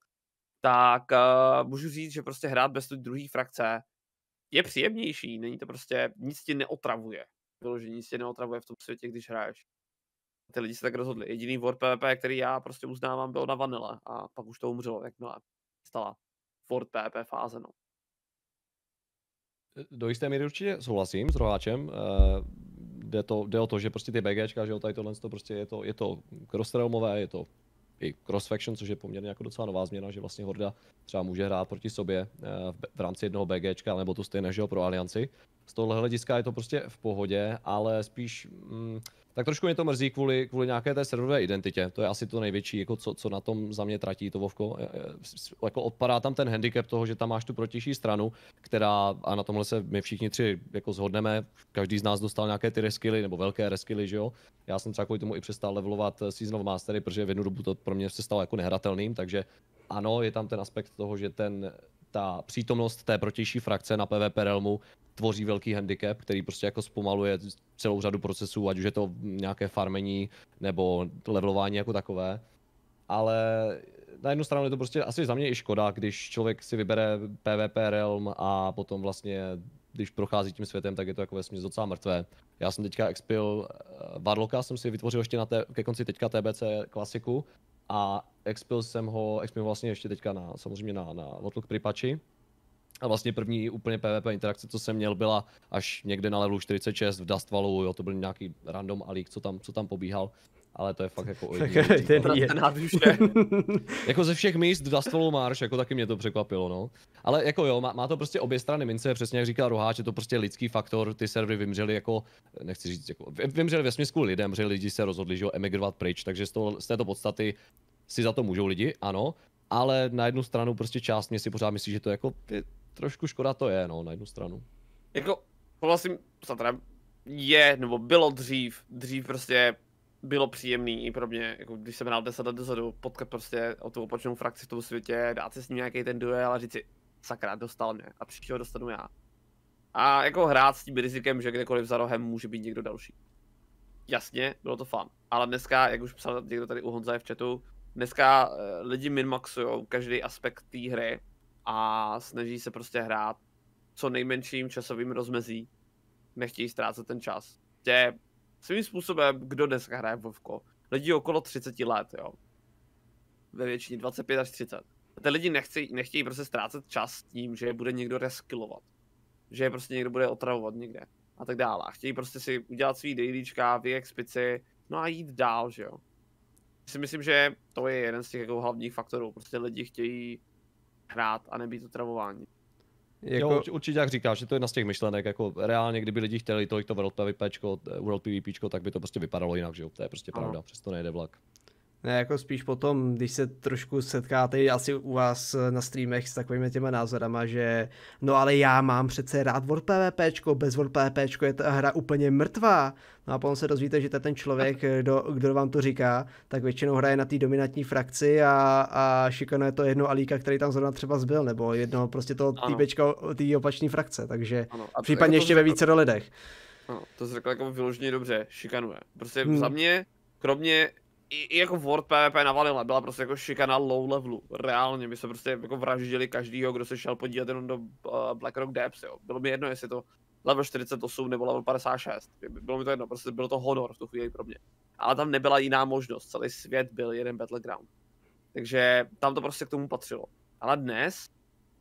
tak uh, můžu říct, že prostě hrát bez té druhé frakce je příjemnější, není to prostě, nic ti neotravuje bylo, že nic tě neotravuje v tom světě, když hraješ. Ty lidi se tak rozhodli. Jediný Word PvP, který já prostě uznávám, byl na Vanilla a pak už to umřelo, jakmile stala Word PvP fáze. No. E, do jisté míry určitě souhlasím s rováčem. Uh, e, jde, to, jde o to, že prostě ty BGčka, že jo, tady tohle to prostě je to, je to crossrealmové, je to i crossfaction, což je poměrně jako docela nová změna, že vlastně Horda třeba může hrát proti sobě e, v, v rámci jednoho BGčka, nebo to stejné, že jo, pro Alianci z tohohle hlediska je to prostě v pohodě, ale spíš mm, tak trošku mě to mrzí kvůli, kvůli nějaké té serverové identitě. To je asi to největší, jako co, co na tom za mě tratí to Vovko. Jako odpadá tam ten handicap toho, že tam máš tu protější stranu, která, a na tomhle se my všichni tři jako zhodneme, každý z nás dostal nějaké ty reskily, nebo velké reskily, že jo. Já jsem třeba kvůli tomu i přestal levelovat eh, Season of Mastery, protože v jednu dobu to pro mě se stalo jako nehratelným, takže ano, je tam ten aspekt toho, že ten ta přítomnost té protější frakce na PvP realmu tvoří velký handicap, který prostě jako zpomaluje celou řadu procesů, ať už je to nějaké farmení nebo levelování jako takové. Ale na jednu stranu je to prostě asi za mě i škoda, když člověk si vybere PvP realm a potom vlastně když prochází tím světem, tak je to jako ve směs docela mrtvé. Já jsem teďka expil Varloka, eh, jsem si vytvořil ještě na té, ke konci teďka TBC klasiku a expil jsem ho, expil vlastně ještě teďka na, samozřejmě na, na Lotluk Pripači. A vlastně první úplně PvP interakce, co jsem měl, byla až někde na levelu 46 v Dustvalu, jo, to byl nějaký random alík, co tam, co tam pobíhal. Ale to je fakt jako ojedinělý. ten je. jako ze všech míst Dustvalu Marš, jako taky mě to překvapilo, no. Ale jako jo, má, má to prostě obě strany mince, přesně jak říkal Ruháč, je to prostě lidský faktor, ty servery vymřely jako, nechci říct, jako, vymřely ve smyslu lidem, že lidi se rozhodli, že jo, emigrovat pryč, takže z, toho, z této podstaty si za to můžou lidi, ano, ale na jednu stranu prostě část mě si pořád myslí, že to jako je, trošku škoda to je, no, na jednu stranu. Jako, souhlasím s je, nebo bylo dřív, dřív prostě bylo příjemný i pro mě, jako když jsem hrál 10 let dozadu, potkat prostě o tu opačnou frakci v tom světě, dát si s ním nějaký ten duel a říct si, sakra, dostal mě a příštího dostanu já. A jako hrát s tím rizikem, že kdekoliv za rohem může být někdo další. Jasně, bylo to fun. Ale dneska, jak už psal někdo tady u Honza v chatu, dneska eh, lidi minmaxují každý aspekt té hry a snaží se prostě hrát co nejmenším časovým rozmezí. Nechtějí ztrácet ten čas. Tě, svým způsobem, kdo dneska hraje Vovko? Lidi okolo 30 let, jo. Ve většině 25 až 30. Ty lidi nechci, nechtějí prostě ztrácet čas tím, že je bude někdo reskillovat. Že je prostě někdo bude otravovat někde. A tak dále. A chtějí prostě si udělat svý dailíčka, vyexpici, no a jít dál, že jo si myslím, že to je jeden z těch jako hlavních faktorů. Prostě lidi chtějí hrát a nebýt otravování. Jako... Jo, určitě jak říkáš, že to je jedna z těch myšlenek, jako reálně, kdyby lidi chtěli tolik to World PvP, World PvP, tak by to prostě vypadalo jinak, že jo, to je prostě ano. pravda, přesto nejde vlak. Ne, jako spíš potom, když se trošku setkáte asi u vás na streamech s takovými těma názorama, že no ale já mám přece rád PvP, bez PvP je ta hra úplně mrtvá. No a potom se dozvíte, že ten člověk, kdo, kdo vám to říká, tak většinou hraje na té dominantní frakci a, a šikanuje to jedno alíka, který tam zrovna třeba zbyl, nebo jedno prostě toho týpečka té opační frakce, takže ano. A případně jako ještě ve více do lidech. Ano, to jsi řekl jako vyloženě dobře, šikanuje. Prostě hmm. za mě, kromě i, i jako World PvP navalila, byla prostě jako šikana low levelu, reálně, my se prostě jako vraždili každýho, kdo se šel podívat jenom do uh, eh, Blackrock Depths, jo. Bylo mi jedno, jestli to level 48 nebo level 56, bylo mi to jedno, prostě bylo to honor v tu chvíli pro mě. Ale tam nebyla jiná možnost, celý svět byl jeden Battleground. Takže tam to prostě k tomu patřilo. Ale dnes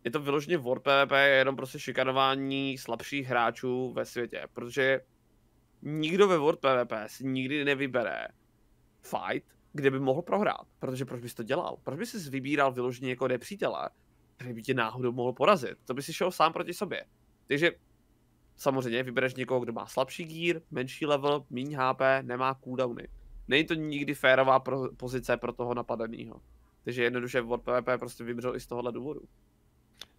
je to vyloženě World PvP, je jenom prostě šikanování slabších hráčů ve světě, protože nikdo ve World PvP si nikdy nevybere, fight, kde by mohl prohrát. Protože proč bys to dělal? Proč bys si vybíral vyloženě jako nepřítele, který by tě náhodou mohl porazit? To by si šel sám proti sobě. Takže samozřejmě vybereš někoho, kdo má slabší gír, menší level, méně HP, nemá cooldowny. Není to nikdy férová pozice pro toho napadeného. Takže jednoduše od PvP prostě vymřel i z tohohle důvodu.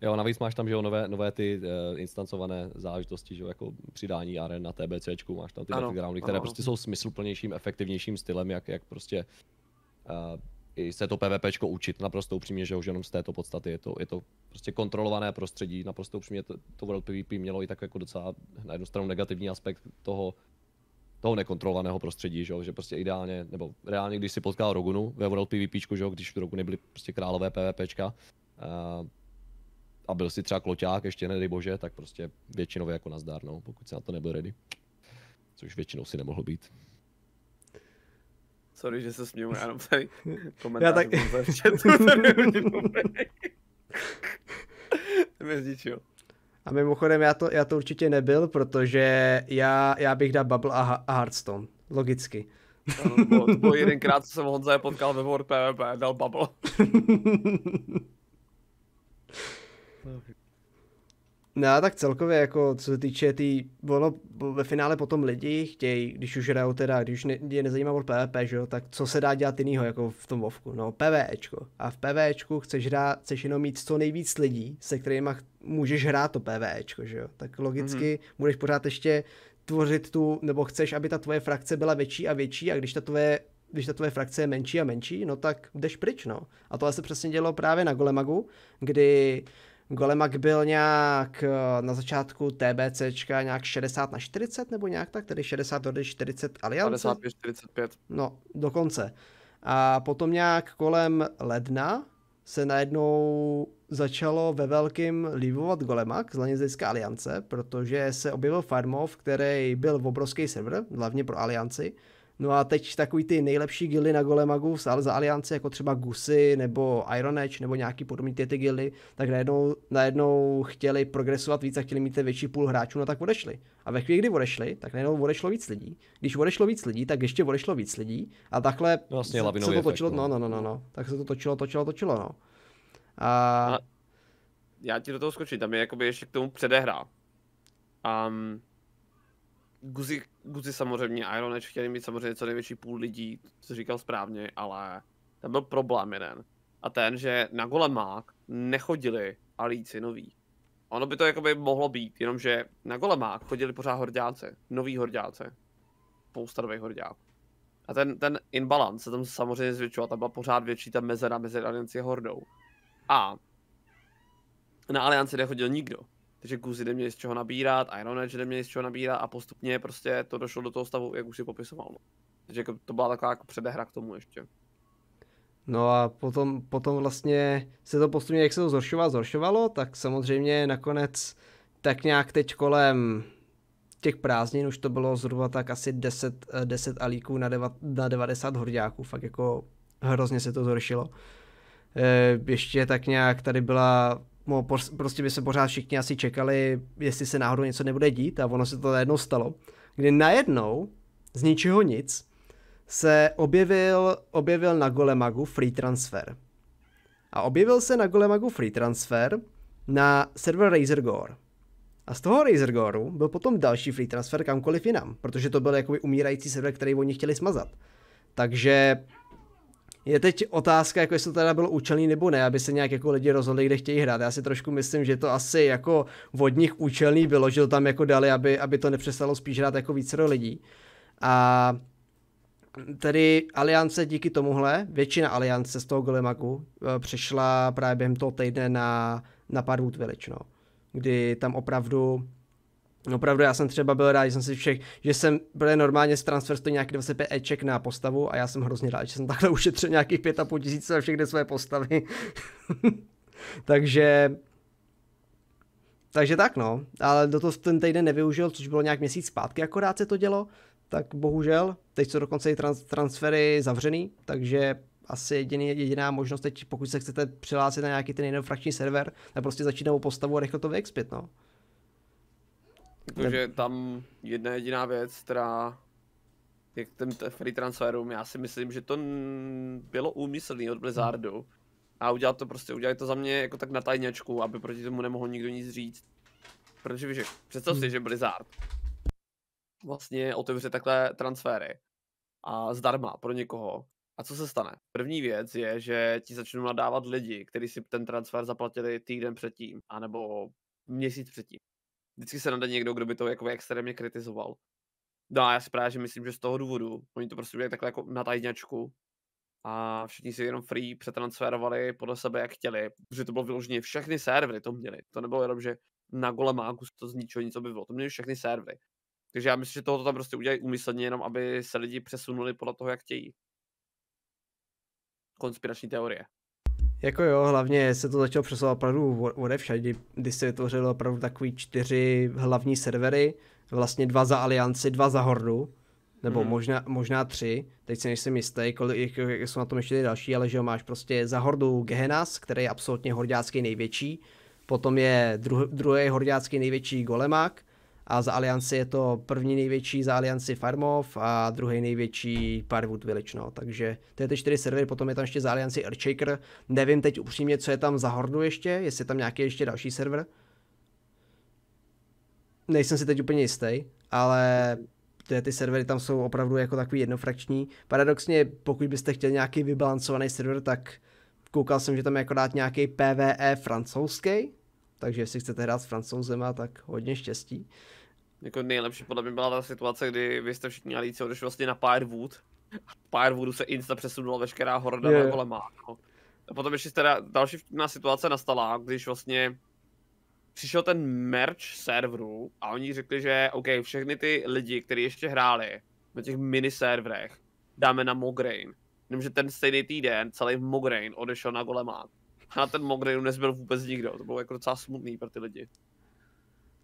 Jo, navíc máš tam, že jo, nové, nové ty uh, instancované záležitosti, že jo, jako přidání aren na TBC, máš tam ty ano, battlegroundy, které ano. prostě jsou smysluplnějším, efektivnějším stylem, jak, jak prostě uh, i se to PvP učit naprosto upřímně, že už jenom z této podstaty je to, je to prostě kontrolované prostředí, naprosto upřímně to, to World PvP mělo i tak jako docela na jednu stranu negativní aspekt toho, toho nekontrolovaného prostředí, že, jo, že prostě ideálně, nebo reálně, když si potkal Rogunu ve World PvP, že jo, když v Rogunu nebyly prostě králové PVP uh, a byl si třeba kloťák, ještě nedej bože, tak prostě většinou jako nazdar, no, pokud se na to nebyl ready. Což většinou si nemohl být. Sorry, že se směju, já jenom tady komentář. Já tak... Ten mě zničil. A mimochodem já to, já to určitě nebyl, protože já, já bych dal Bubble a, a Hearthstone. Logicky. To bylo, to bylo jedenkrát, co jsem Honza je potkal ve World PvP, dal Bubble. No a tak celkově jako co se týče tý, ono ve finále potom lidi chtějí, když už hrajou teda, když ne, je nezajímá od PvP, že jo, tak co se dá dělat jinýho jako v tom Vovku, no PvEčko. A v PvEčku chceš hrát, chceš jenom mít co nejvíc lidí, se kterými můžeš hrát to PvEčko, že jo. Tak logicky mm-hmm. budeš pořád ještě tvořit tu, nebo chceš, aby ta tvoje frakce byla větší a větší a když ta tvoje když ta tvoje frakce je menší a menší, no tak jdeš pryč, no. A tohle se přesně dělo právě na Golemagu, kdy Golemak byl nějak eh, na začátku TBCčka nějak 60 na 40 nebo nějak tak, tedy 60 do 40 aliance. 55, 45. No, dokonce. A potom nějak kolem ledna se najednou začalo ve velkým lívovat Golemak z Lanězdejské aliance, protože se objevil Farmov, který byl v obrovský server, hlavně pro alianci. No a teď takový ty nejlepší gildy na Golemagu za aliance, jako třeba Gusy nebo Iron Edge nebo nějaký podobný ty, ty gildy, tak najednou, najednou chtěli progresovat víc a chtěli mít větší půl hráčů, no tak odešli. A ve chvíli, kdy odešli, tak najednou odešlo víc lidí. Když odešlo víc lidí, tak ještě odešlo víc lidí a takhle no vlastně se, se to točilo, no. no, no, no, no, tak se to točilo, točilo, točilo, no. A... já ti do toho skočím, tam je jakoby ještě k tomu předehrá. Um, Guzi, Guzi samozřejmě, Iron Edge chtěli mít samozřejmě co největší půl lidí, co říkal správně, ale tam byl problém jeden. A ten, že na Golemák nechodili alíci noví. Ono by to jakoby mohlo být, jenomže na Golemák chodili pořád hordáce, noví hordáce, spousta nových hordáků. A ten, ten imbalance se tam samozřejmě zvětšoval, tam byla pořád větší ta mezera mezi Alianci a Hordou. A na Alianci nechodil nikdo takže Guzi neměli z čeho nabírat, Iron Edge neměli z čeho nabírat a postupně prostě to došlo do toho stavu, jak už si popisoval. No. Takže jako to byla taková jako předehra k tomu ještě. No a potom, potom vlastně se to postupně, jak se to zhoršovalo, zhoršovalo, tak samozřejmě nakonec tak nějak teď kolem těch prázdnin už to bylo zhruba tak asi 10, 10 eh, alíků na, deva, na 90 hordáků, fakt jako hrozně se to zhoršilo. Eh, ještě tak nějak tady byla no, prostě by se pořád všichni asi čekali, jestli se náhodou něco nebude dít a ono se to najednou stalo, kdy najednou z ničeho nic se objevil, objevil na Golemagu free transfer. A objevil se na Golemagu free transfer na server Razer Gore. A z toho Razer Goreu byl potom další free transfer kamkoliv jinam, protože to byl jakoby umírající server, který oni chtěli smazat. Takže je teď otázka, jako jestli to teda bylo účelný nebo ne, aby se nějak jako lidi rozhodli, kde chtějí hrát. Já si trošku myslím, že to asi jako od nich účelný bylo, že to tam jako dali, aby, aby to nepřestalo spíš hrát jako vícero lidí. A tedy aliance díky tomuhle, většina aliance z toho Golemaku eh, přešla právě během toho týdne na, na Parwood Village, no, kdy tam opravdu Opravdu já jsem třeba byl rád, že jsem si všech, že jsem, byl normálně z transfer stojí nějaký 25 eček na postavu a já jsem hrozně rád, že jsem takhle ušetřil nějakých 5,5 tisíce na všechny své postavy. takže takže tak no, ale do toho ten týden nevyužil, což bylo nějak měsíc zpátky, akorát se to dělo, tak bohužel, teď jsou dokonce i trans- transfery zavřený, takže asi jediný, jediná možnost teď, pokud se chcete přihlásit na nějaký ten jeden frakční server, tak prostě začít novou postavu a rychle to vyexpět, no. Takže ne... tam jedna jediná věc, která jak ten free transferum, já si myslím, že to bylo úmyslný od Blizzardu. A udělat to prostě, udělat to za mě jako tak na tajněčku, aby proti tomu nemohl nikdo nic říct. Protože víš, představ si, hmm. že Blizzard vlastně otevře takhle transfery a zdarma pro někoho. A co se stane? První věc je, že ti začnou nadávat lidi, kteří si ten transfer zaplatili týden předtím, anebo měsíc předtím vždycky se najde někdo, kdo by to jako extrémně kritizoval. No a já si právě že myslím, že z toho důvodu, oni to prostě byli takhle jako na tajňačku a všichni si jenom free přetransferovali podle sebe, jak chtěli, protože to bylo vyloženě všechny servery to měli. To nebylo jenom, že na gole máku to z ničeho nic by bylo, to měli všechny servery. Takže já myslím, že tohoto tam prostě udělají úmyslně, jenom aby se lidi přesunuli podle toho, jak chtějí. Konspirační teorie. Jako jo, hlavně se to začalo přesouvat opravdu ode všadě, kdy se vytvořilo opravdu takový čtyři hlavní servery, vlastně dva za Alianci, dva za Hordu, nebo hmm. možná, možná tři, teď si nejsem jistý, kolik, jak jsou na tom ještě další, ale že jo, máš prostě za Hordu Gehenas, který je absolutně hordácký největší, potom je druh, druhý hordácký největší Golemak a za Alianci je to první největší za Alianci Farmov a druhý největší Parwood Village, no. takže to je ty čtyři servery, potom je tam ještě za Alianci Earthshaker, nevím teď upřímně, co je tam za Hordu ještě, jestli je tam nějaký ještě další server. Nejsem si teď úplně jistý, ale ty, ty servery tam jsou opravdu jako takový jednofrakční. Paradoxně, pokud byste chtěli nějaký vybalancovaný server, tak koukal jsem, že tam je jako dát nějaký PVE francouzský, takže jestli chcete hrát s francouzema, tak hodně štěstí. Jako nejlepší podle mě byla ta situace, kdy vy jste všichni alíci odešli vlastně na Pár Firewoodu se insta přesunula veškerá horda yeah. kolem no. A potom ještě teda další vtipná situace nastala, když vlastně přišel ten merch serveru a oni řekli, že OK, všechny ty lidi, kteří ještě hráli na těch mini serverech, dáme na Mograin. Jenomže ten stejný týden celý Mograin odešel na Golemák. A na ten Mogrinu nezbyl vůbec nikdo, to bylo jako docela smutný pro ty lidi.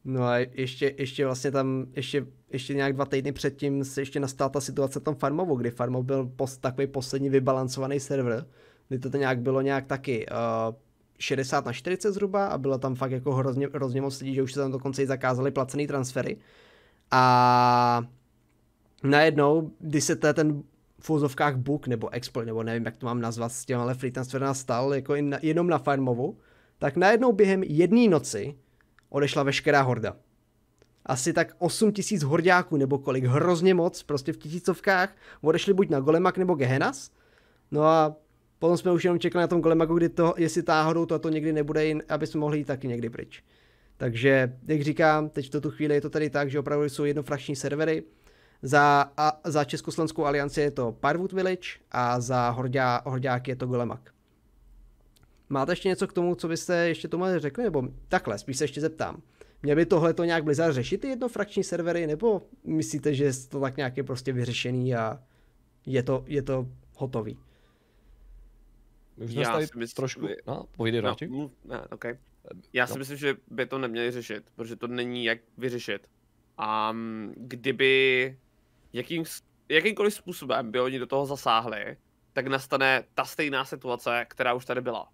No a ještě, ještě vlastně tam, ještě, ještě nějak dva týdny předtím se ještě nastala ta situace tam Farmovu, kdy Farmov byl pos, takový poslední vybalancovaný server, kdy to, to nějak bylo nějak taky uh, eh, 60 na 40 zhruba a bylo tam fakt jako hrozně, hrozně moc lidí, že už se tam dokonce i zakázali placený transfery. A najednou, když se ten v úzovkách book nebo exploit, nebo nevím, jak to mám nazvat s tím, ale free transfer nastal jako jen, jenom na farmovu, tak najednou během jedné noci odešla veškerá horda. Asi tak 8 tisíc hordáků nebo kolik, hrozně moc, prostě v tisícovkách odešli buď na Golemak nebo Gehenas. No a potom jsme už jenom čekali na tom Golemaku, kdy to, jestli táhodou to, to někdy nebude, jin, aby jsme mohli jít taky někdy pryč. Takže, jak říkám, teď v tuto chvíli je to tady tak, že opravdu jsou jednofrakční servery, za, a, za Československou alianci je to Parvut Village a za Hordá, Hordiák je to Golemak. Máte ještě něco k tomu, co byste ještě tomu řekli? Nebo takhle, spíš se ještě zeptám. Měl by tohle to nějak Blizzard řešit ty jednofrakční servery, nebo myslíte, že je to tak nějak je prostě vyřešený a je to, je to hotový? Já si myslím, trošku... No, povídej, no, no, no, okay. Já no. si myslím, že by to neměli řešit, protože to není jak vyřešit. A um, kdyby jakým, jakýmkoliv způsobem by oni do toho zasáhli, tak nastane ta stejná situace, která už tady byla.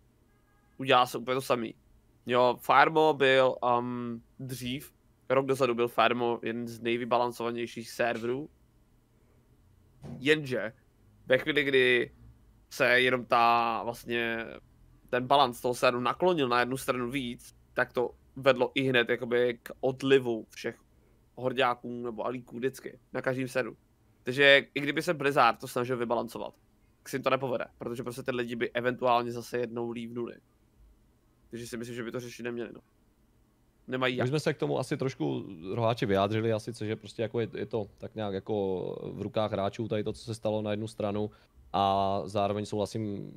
Udělá se úplně to samý. Jo, Farmo byl um, dřív, rok dozadu byl Farmo jeden z nejvybalancovanějších serverů. Jenže ve chvíli, kdy se jenom ta vlastně ten balans toho serveru naklonil na jednu stranu víc, tak to vedlo i hned jakoby k odlivu všech hordákům nebo alíků vždycky, na každém seru. Takže i kdyby se Blizzard to snažil vybalancovat, tak si jim to nepovede, protože prostě ty lidi by eventuálně zase jednou lívnuli. Takže si myslím, že by to řešit neměli. No. Nemají jak. My jsme se k tomu asi trošku roháči vyjádřili, asi sice, že prostě jako je, je, to tak nějak jako v rukách hráčů tady to, co se stalo na jednu stranu a zároveň souhlasím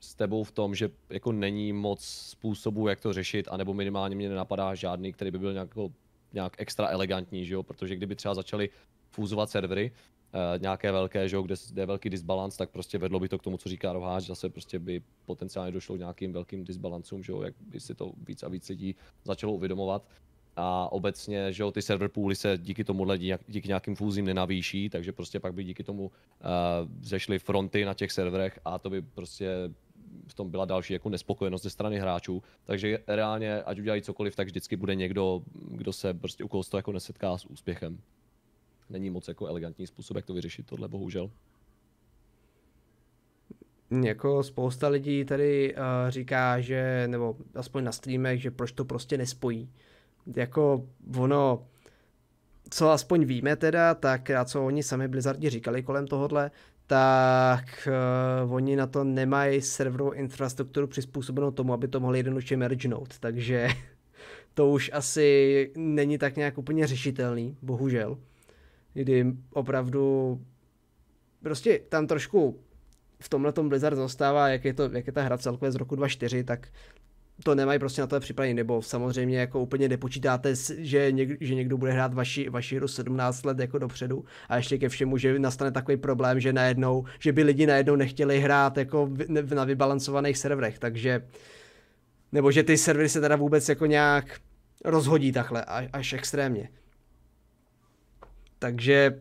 s tebou v tom, že jako není moc způsobů, jak to řešit, anebo minimálně mě nenapadá žádný, který by byl nějak jako nějak extra elegantní, že jo? protože kdyby třeba začali fúzovat servery, Uh, nějaké velké, že jo, kde, kde je velký disbalans, tak prostě vedlo by to k tomu, co říká Roháč, zase prostě by potenciálně došlo k nějakým velkým disbalancům, že jo, jak by si to víc a víc lidí začalo uvědomovat. A obecně, že jo, ty server půly se díky tomu, díky nějakým fúzím nenavýší, takže prostě pak by díky tomu uh, eh, zešly fronty na těch serverech a to by prostě v tom byla další jako nespokojenost ze strany hráčů. Takže reálně, ať udělají cokoliv, tak vždycky bude někdo, kdo se prostě u koho to jako nesetká s úspěchem. Není moc jako elegantní způsob, jak to vyřešit tohle, bohužel. Jako spousta lidí tady uh, říká, že, nebo aspoň na streamech, že proč to prostě nespojí. Jako ono, co aspoň víme teda, tak co oni sami Blizzardi říkali kolem tohohle, tak uh, oni na to nemají serverovou infrastrukturu přizpůsobenou tomu, aby to mohli jednoduše mergenout, takže to už asi není tak nějak úplně řešitelný, bohužel. Kdy opravdu prostě tam trošku v tomhle tom Blizzard zůstává, jak je, to, jak je ta hra celkově z roku 2004, tak to nemají prostě na to připravení, nebo samozřejmě jako úplně nepočítáte, že, něk, že někdo bude hrát vaši, vaši hru 17 let jako dopředu a ještě ke všemu, že nastane takový problém, že najednou, že by lidi najednou nechtěli hrát jako na vybalancovaných serverech, takže nebo že ty servery se teda vůbec jako nějak rozhodí takhle až extrémně. Takže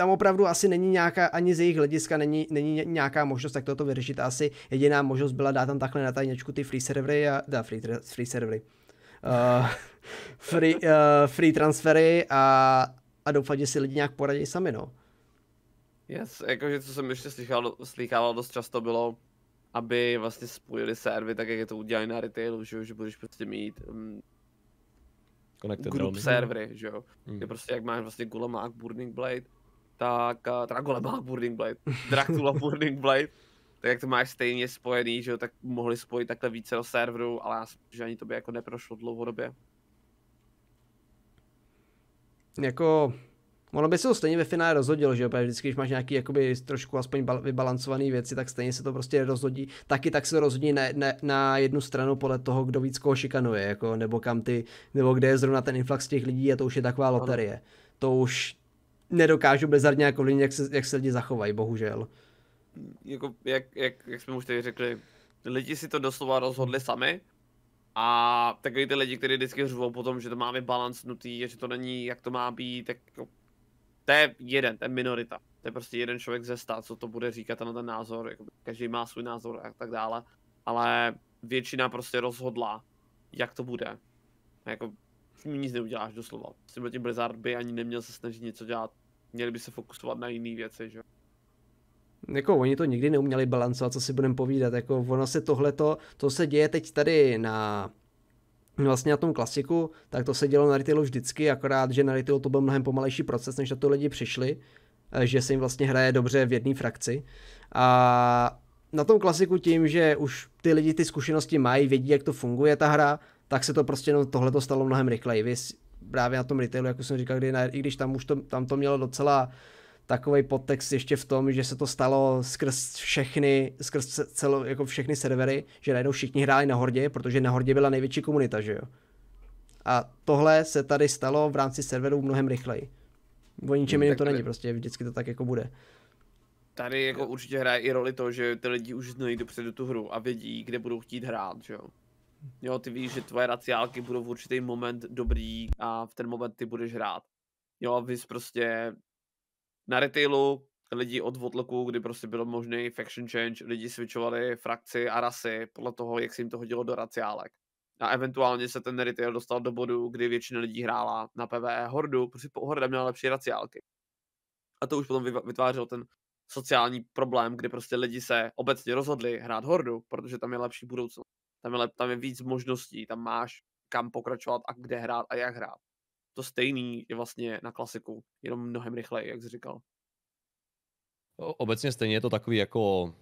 tam opravdu asi není nějaká, ani z jejich hlediska není, není nějaká možnost tak to vyřešit. Asi jediná možnost byla dát tam takhle na tajněčku ty free servery a da, free, free servery. Uh, free, uh, free transfery a, a doufat, že si lidi nějak poradí sami, no. Yes, jakože co jsem ještě slychal, slychával dost často bylo, aby vlastně spojili servy, tak jak je to udělané na retailu, že, že budeš prostě mít um, Connected group realm. servery, že jo. Mm. prostě jak máš vlastně Gulamák, Burning Blade, tak uh, eh, Dragole Burning Blade, Dracula Burning Blade, tak jak to máš stejně spojený, že jo, tak mohli spojit takhle více do serveru, ale já že ani to by jako neprošlo dlouhodobě. Jako, ono by se to stejně ve finále rozhodilo, že jo, protože vždycky, když máš nějaký jakoby trošku aspoň vybalancovaný věci, tak stejně se to prostě rozhodí, taky tak se to rozhodí na, na, na, jednu stranu podle toho, kdo víc koho šikanuje, jako, nebo kam ty, nebo kde je zrovna ten influx těch lidí a to už je taková loterie. To už, nedokážu Blizzard nějak ovlivnit, jak se, jak se lidi zachovají, bohužel. Jako, jak, jak, jak jsme už tady řekli, lidi si to doslova rozhodli sami a takový ty lidi, kteří vždycky řvou potom, že to máme balancnutý, že to není, jak to má být, tak jako, to je jeden, to je minorita. To je prostě jeden člověk ze stát, co to bude říkat na ten názor, jako, každý má svůj názor a tak dále, ale většina prostě rozhodla, jak to bude. A jako, nic neuděláš doslova. S tím Blizzard by ani neměl se snažit něco dělat měli by se fokusovat na jiné věci, že jako oni to nikdy neuměli balancovat, co si budeme povídat, jako ono se tohleto, to se děje teď tady na vlastně na tom klasiku, tak to se dělo na retailu vždycky, akorát, že na retailu to byl mnohem pomalejší proces, než na to lidi přišli, eh, že se jim vlastně hraje dobře v jedné frakci. A na tom klasiku tím, že už ty lidi ty zkušenosti mají, vědí, jak to funguje ta hra, tak se to prostě no, tohle to stalo mnohem rychleji. Vy právě na tom retailu, jako jsem říkal, kdy na, i když tam už to, tam to mělo docela takový podtext ještě v tom, že se to stalo skrz všechny, skrz celo, jako všechny servery, že najednou všichni hráli na Hordě, protože na Hordě byla největší komunita, že jo. A tohle se tady stalo v rámci serverů mnohem rychleji. O ničem hmm, jiném to není, prostě vždycky to tak jako bude. Tady jako určitě hraje i roli to, že ty lidi už znají dopředu tu hru a vědí, kde budou chtít hrát, že jo. Jo, ty víš, že tvoje raciálky budou v určitý moment dobrý a v ten moment ty budeš hrát. Jo, vys prostě na retailu lidi od Votloku, kdy prostě bylo možný faction change, lidi switchovali frakci a rasy podle toho, jak se jim to hodilo do raciálek. A eventuálně se ten retail dostal do bodu, kdy většina lidí hrála na PvE hordu, prostě horda měla lepší raciálky. A to už potom vytvářelo ten sociální problém, kdy prostě lidi se obecně rozhodli hrát hordu, protože tam je lepší budoucnost. Tam je, tam je víc možností, tam máš kam pokračovat a kde hrát a jak hrát. To stejný je vlastně na klasiku, jenom mnohem rychleji, jak jsi říkal. Obecně stejně je to takový jako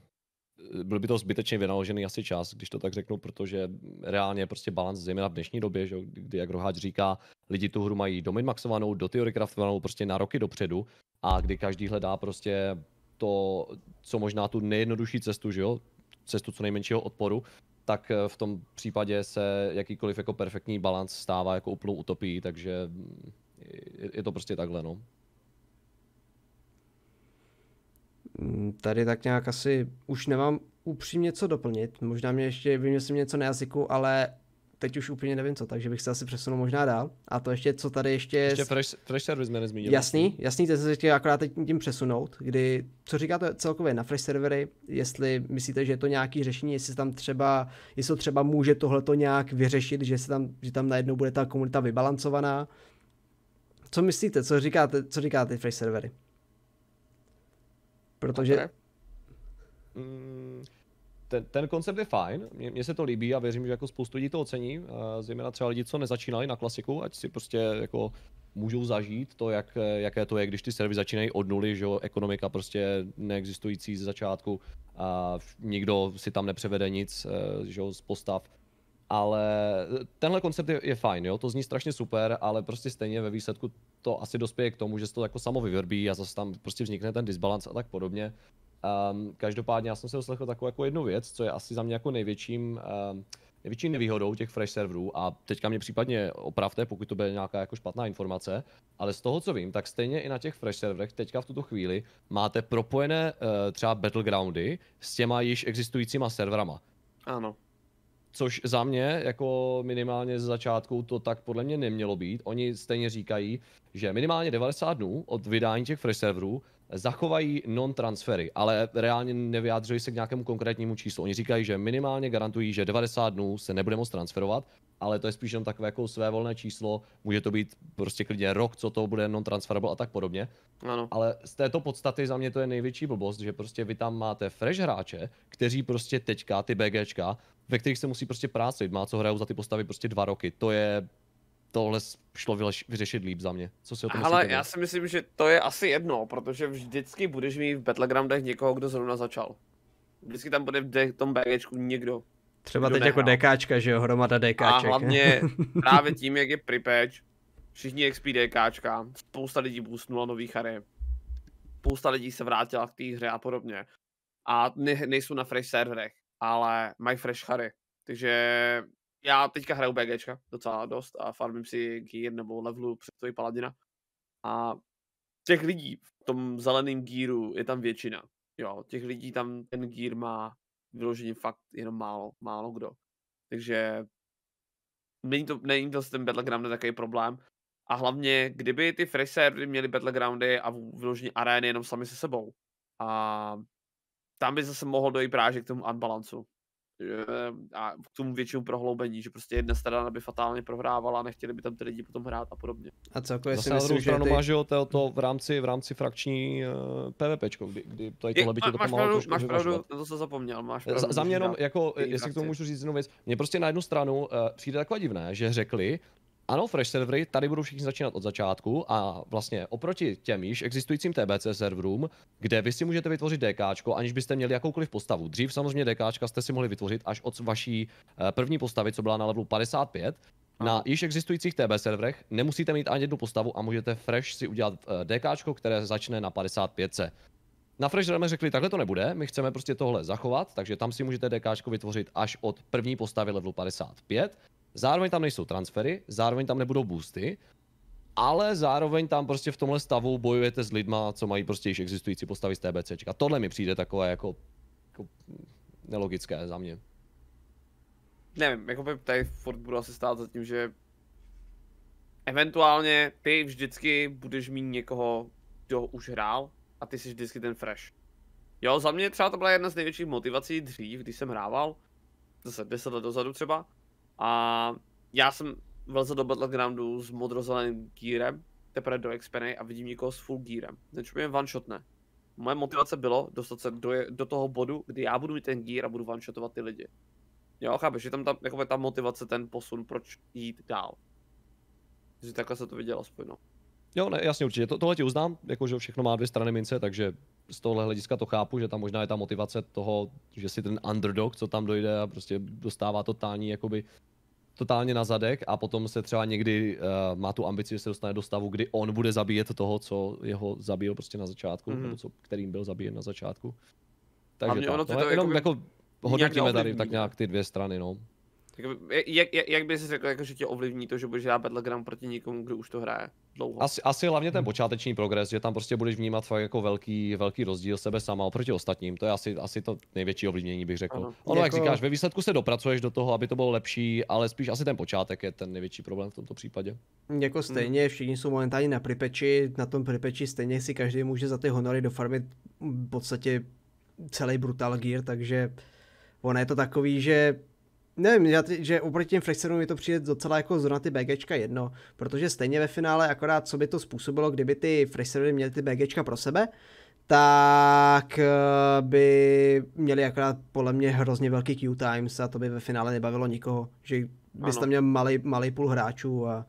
eh, byl by to zbytečně vynaložený asi čas, když to tak řeknu, protože reálně prostě balans zejména v dnešní době, že, kdy, jak Roháč říká, lidi tu hru mají maxovanou, do teorie prostě na roky dopředu a kdy každý hledá prostě to, co možná tu nejjednodušší cestu, že jo, cestu co nejmenšího odporu tak eh, v tom případě se jakýkoliv jako perfektní balans stává jako úplnou utopií, takže mm, je to prostě takhle, no. Mm, tady tak nějak asi už nemám upřímně co doplnit. Možná mě ještě vymyslím něco na jazyku, ale teď už úplně nevím co, takže bych se asi přesunul možná dál. A to ještě, co tady ještě... Ještě fresh, fresh server jsme nezmínili. Jasný, jasný, to se chtěl akorát teď tím přesunout, kdy, co říkáte celkově na fresh servery, jestli myslíte, že je to nějaký řešení, jestli tam třeba, jestli třeba může tohleto nějak vyřešit, že, se tam, že tam najednou bude ta komunita vybalancovaná. Co myslíte, co říkáte, co říkáte fresh servery? Protože... Okay. Mm ten, ten koncept je fajn, mně se to líbí a věřím, že jako spoustu lidí to ocení, zejména třeba lidi, co nezačínali na klasiku, ať si prostě jako můžou zažít to, jak, jaké to je, když ty servy začínají od nuly, že jo, ekonomika prostě neexistující z začátku a nikdo si tam nepřevede nic, eh, že jo, z postav ale eh, tenhle koncept je, je fajn, jo, to zní strašně super, ale prostě stejně ve výsledku to asi dospěje k tomu, že se to jako samo vyvrbí a zase tam prostě vznikne ten disbalans a tak podobně. Um, každopádně já jsem se doslechl takovou jako jednu věc, co je asi za mě jako největším, um, největší nevýhodou těch fresh serverů a teďka mě případně opravte, pokud to bude nějaká jako špatná informace, ale z toho, co vím, tak stejně i na těch fresh serverech teďka v tuto chvíli máte propojené uh, třeba battlegroundy s těma již existujícíma serverama. Ano. Což za mě, jako minimálně z začátku, to tak podle mě nemělo být. Oni stejně říkají, že minimálně 90 dnů od vydání těch free serverů zachovají non-transfery, ale reálně nevyjádřují se k nějakému konkrétnímu číslu. Oni říkají, že minimálně garantují, že 90 dnů se nebude moc transferovat, ale to je spíš jenom takové jako své volné číslo. Může to být prostě klidně rok, co to bude non-transferable a tak podobně. Ano. Ale z této podstaty za mě to je největší blbost, že prostě vy tam máte fresh hráče, kteří prostě teďka ty BGčka ve kterých se musí prostě prácit. Má co hrajou za ty postavy prostě dva roky. To je tohle šlo vyřešit líp za mě. Co si o tom Ale já si myslím, že to je asi jedno, protože vždycky budeš mít v Battlegroundech někoho, kdo zrovna začal. Vždycky tam bude v tom BGčku někdo. Třeba teď nehrál. jako DKčka, že jo, hromada DKček. A hlavně právě tím, jak je pripeč, všichni XP DKčka, spousta lidí boostnula nových chary, spousta lidí se vrátila k té hře a podobně. A ne, nejsou na fresh serverech ale mají fresh chary. Takže já teďka hraju BG docela dost a farmím si gear nebo levelu před tvojí paladina. A těch lidí v tom zeleném gearu je tam většina. Jo, těch lidí tam ten gear má vyloženě fakt jenom málo, málo kdo. Takže není to, není to s tím Battlegroundem takový problém. A hlavně, kdyby ty fresh servery měly Battlegroundy a vyloženě arény jenom sami se sebou. A tam by zase mohlo dojít právě k tomu unbalancu a k tomu většímu prohloubení, že prostě jedna strana by fatálně prohrávala a nechtěli by tam ty lidi potom hrát a podobně. A celkově Zase si myslím, že ty... máš jo, to v rámci, v rámci frakční uh, eh, PvP, kdy, kdy tady tohle by ti to pomáhalo Máš pravdu, máš pravdu na to se zapomněl, máš pravdu. Za, za mě jenom, jako, jestli k tomu můžu říct jednu věc, mně prostě na jednu stranu uh, přijde takové divné, že řekli, ano, fresh servery, tady budou všichni začínat od začátku a vlastně oproti těm již existujícím TBC serverům, kde vy si můžete vytvořit DK, aniž byste měli jakoukoliv postavu. Dřív samozřejmě DK jste si mohli vytvořit až od vaší eh, první postavy, co byla na levelu 55. Aha. Na již existujících TB serverech nemusíte mít ani jednu postavu a můžete fresh si udělat eh, DK, které začne na 55. Na Fresh Realme řekli, takhle to nebude, my chceme prostě tohle zachovat, takže tam si můžete DK vytvořit až od první postavy levelu 55. Zároveň tam nejsou transfery, zároveň tam nebudou boosty, ale zároveň tam prostě v tomhle stavu bojujete s lidma, co mají prostě již existující postavy z TBC. A tohle mi přijde takové jako, jako nelogické za mě. Nevím, jako by tady Ford budu asi stát za tím, že eventuálně ty vždycky budeš mít někoho, kdo už hrál a ty jsi vždycky ten fresh. Jo, za mě třeba to byla jedna z největších motivací dřív, když jsem hrával, zase 10 let dozadu třeba, a já jsem vlze do Battlegroundu s modrozeleným gírem, teprve do Xpenej a vidím někoho s full gírem. Ten člověk one shotne. Moje motivace bylo dostat se do, do toho bodu, kdy já budu mít ten gír a budu one shotovat ty lidi. Jo, chápeš, je tam ta, jako ta motivace, ten posun, proč jít dál. Takže takhle se to vidělo aspoň, no. Jo, ne, jasně, určitě. To, tohle ti uznám, jako že všechno má dvě strany mince, takže z tohohle hlediska to chápu, že tam možná je ta motivace toho, že si ten underdog, co tam dojde a prostě dostává totální jakoby totálně na zadek a potom se třeba někdy uh, má tu ambici, že se dostane do stavu, kdy on bude zabíjet toho, co jeho zabil prostě na začátku, mm. nebo co, kterým byl zabíjen na začátku. Takže tak, ono to, no, to je jenom jako, jako hodně tady tak no. nějak ty dvě strany, no. Jak, jak, jak bys řekl, jako, že tě ovlivní to, že budeš hrát Battleground proti někomu, kdo už to hraje dlouho? Asi, asi hlavně ten hmm. počáteční progres, že tam prostě budeš vnímat fakt jako velký, velký rozdíl sebe sama oproti ostatním. To je asi, asi to největší ovlivnění, bych řekl. Ano. Ono, jako... jak říkáš, ve výsledku se dopracuješ do toho, aby to bylo lepší, ale spíš asi ten počátek je ten největší problém v tomto případě. Jako hmm. stejně, hmm. všichni jsou momentálně na Pripeči, na tom Pripeči stejně si každý může za ty honory dofarmit v podstatě celý Brutal Gear, takže ono je to takový, že nevím, já t- že oproti těm flexerům mi to přijde docela jako zrovna ty BGčka jedno, protože stejně ve finále akorát co by to způsobilo, kdyby ty flexery měli ty BGčka pro sebe, tak eh, by měli akorát podle mě hrozně velký Q times a to by ve finále nebavilo nikoho, že bys ano. tam měl malý, malý půl hráčů a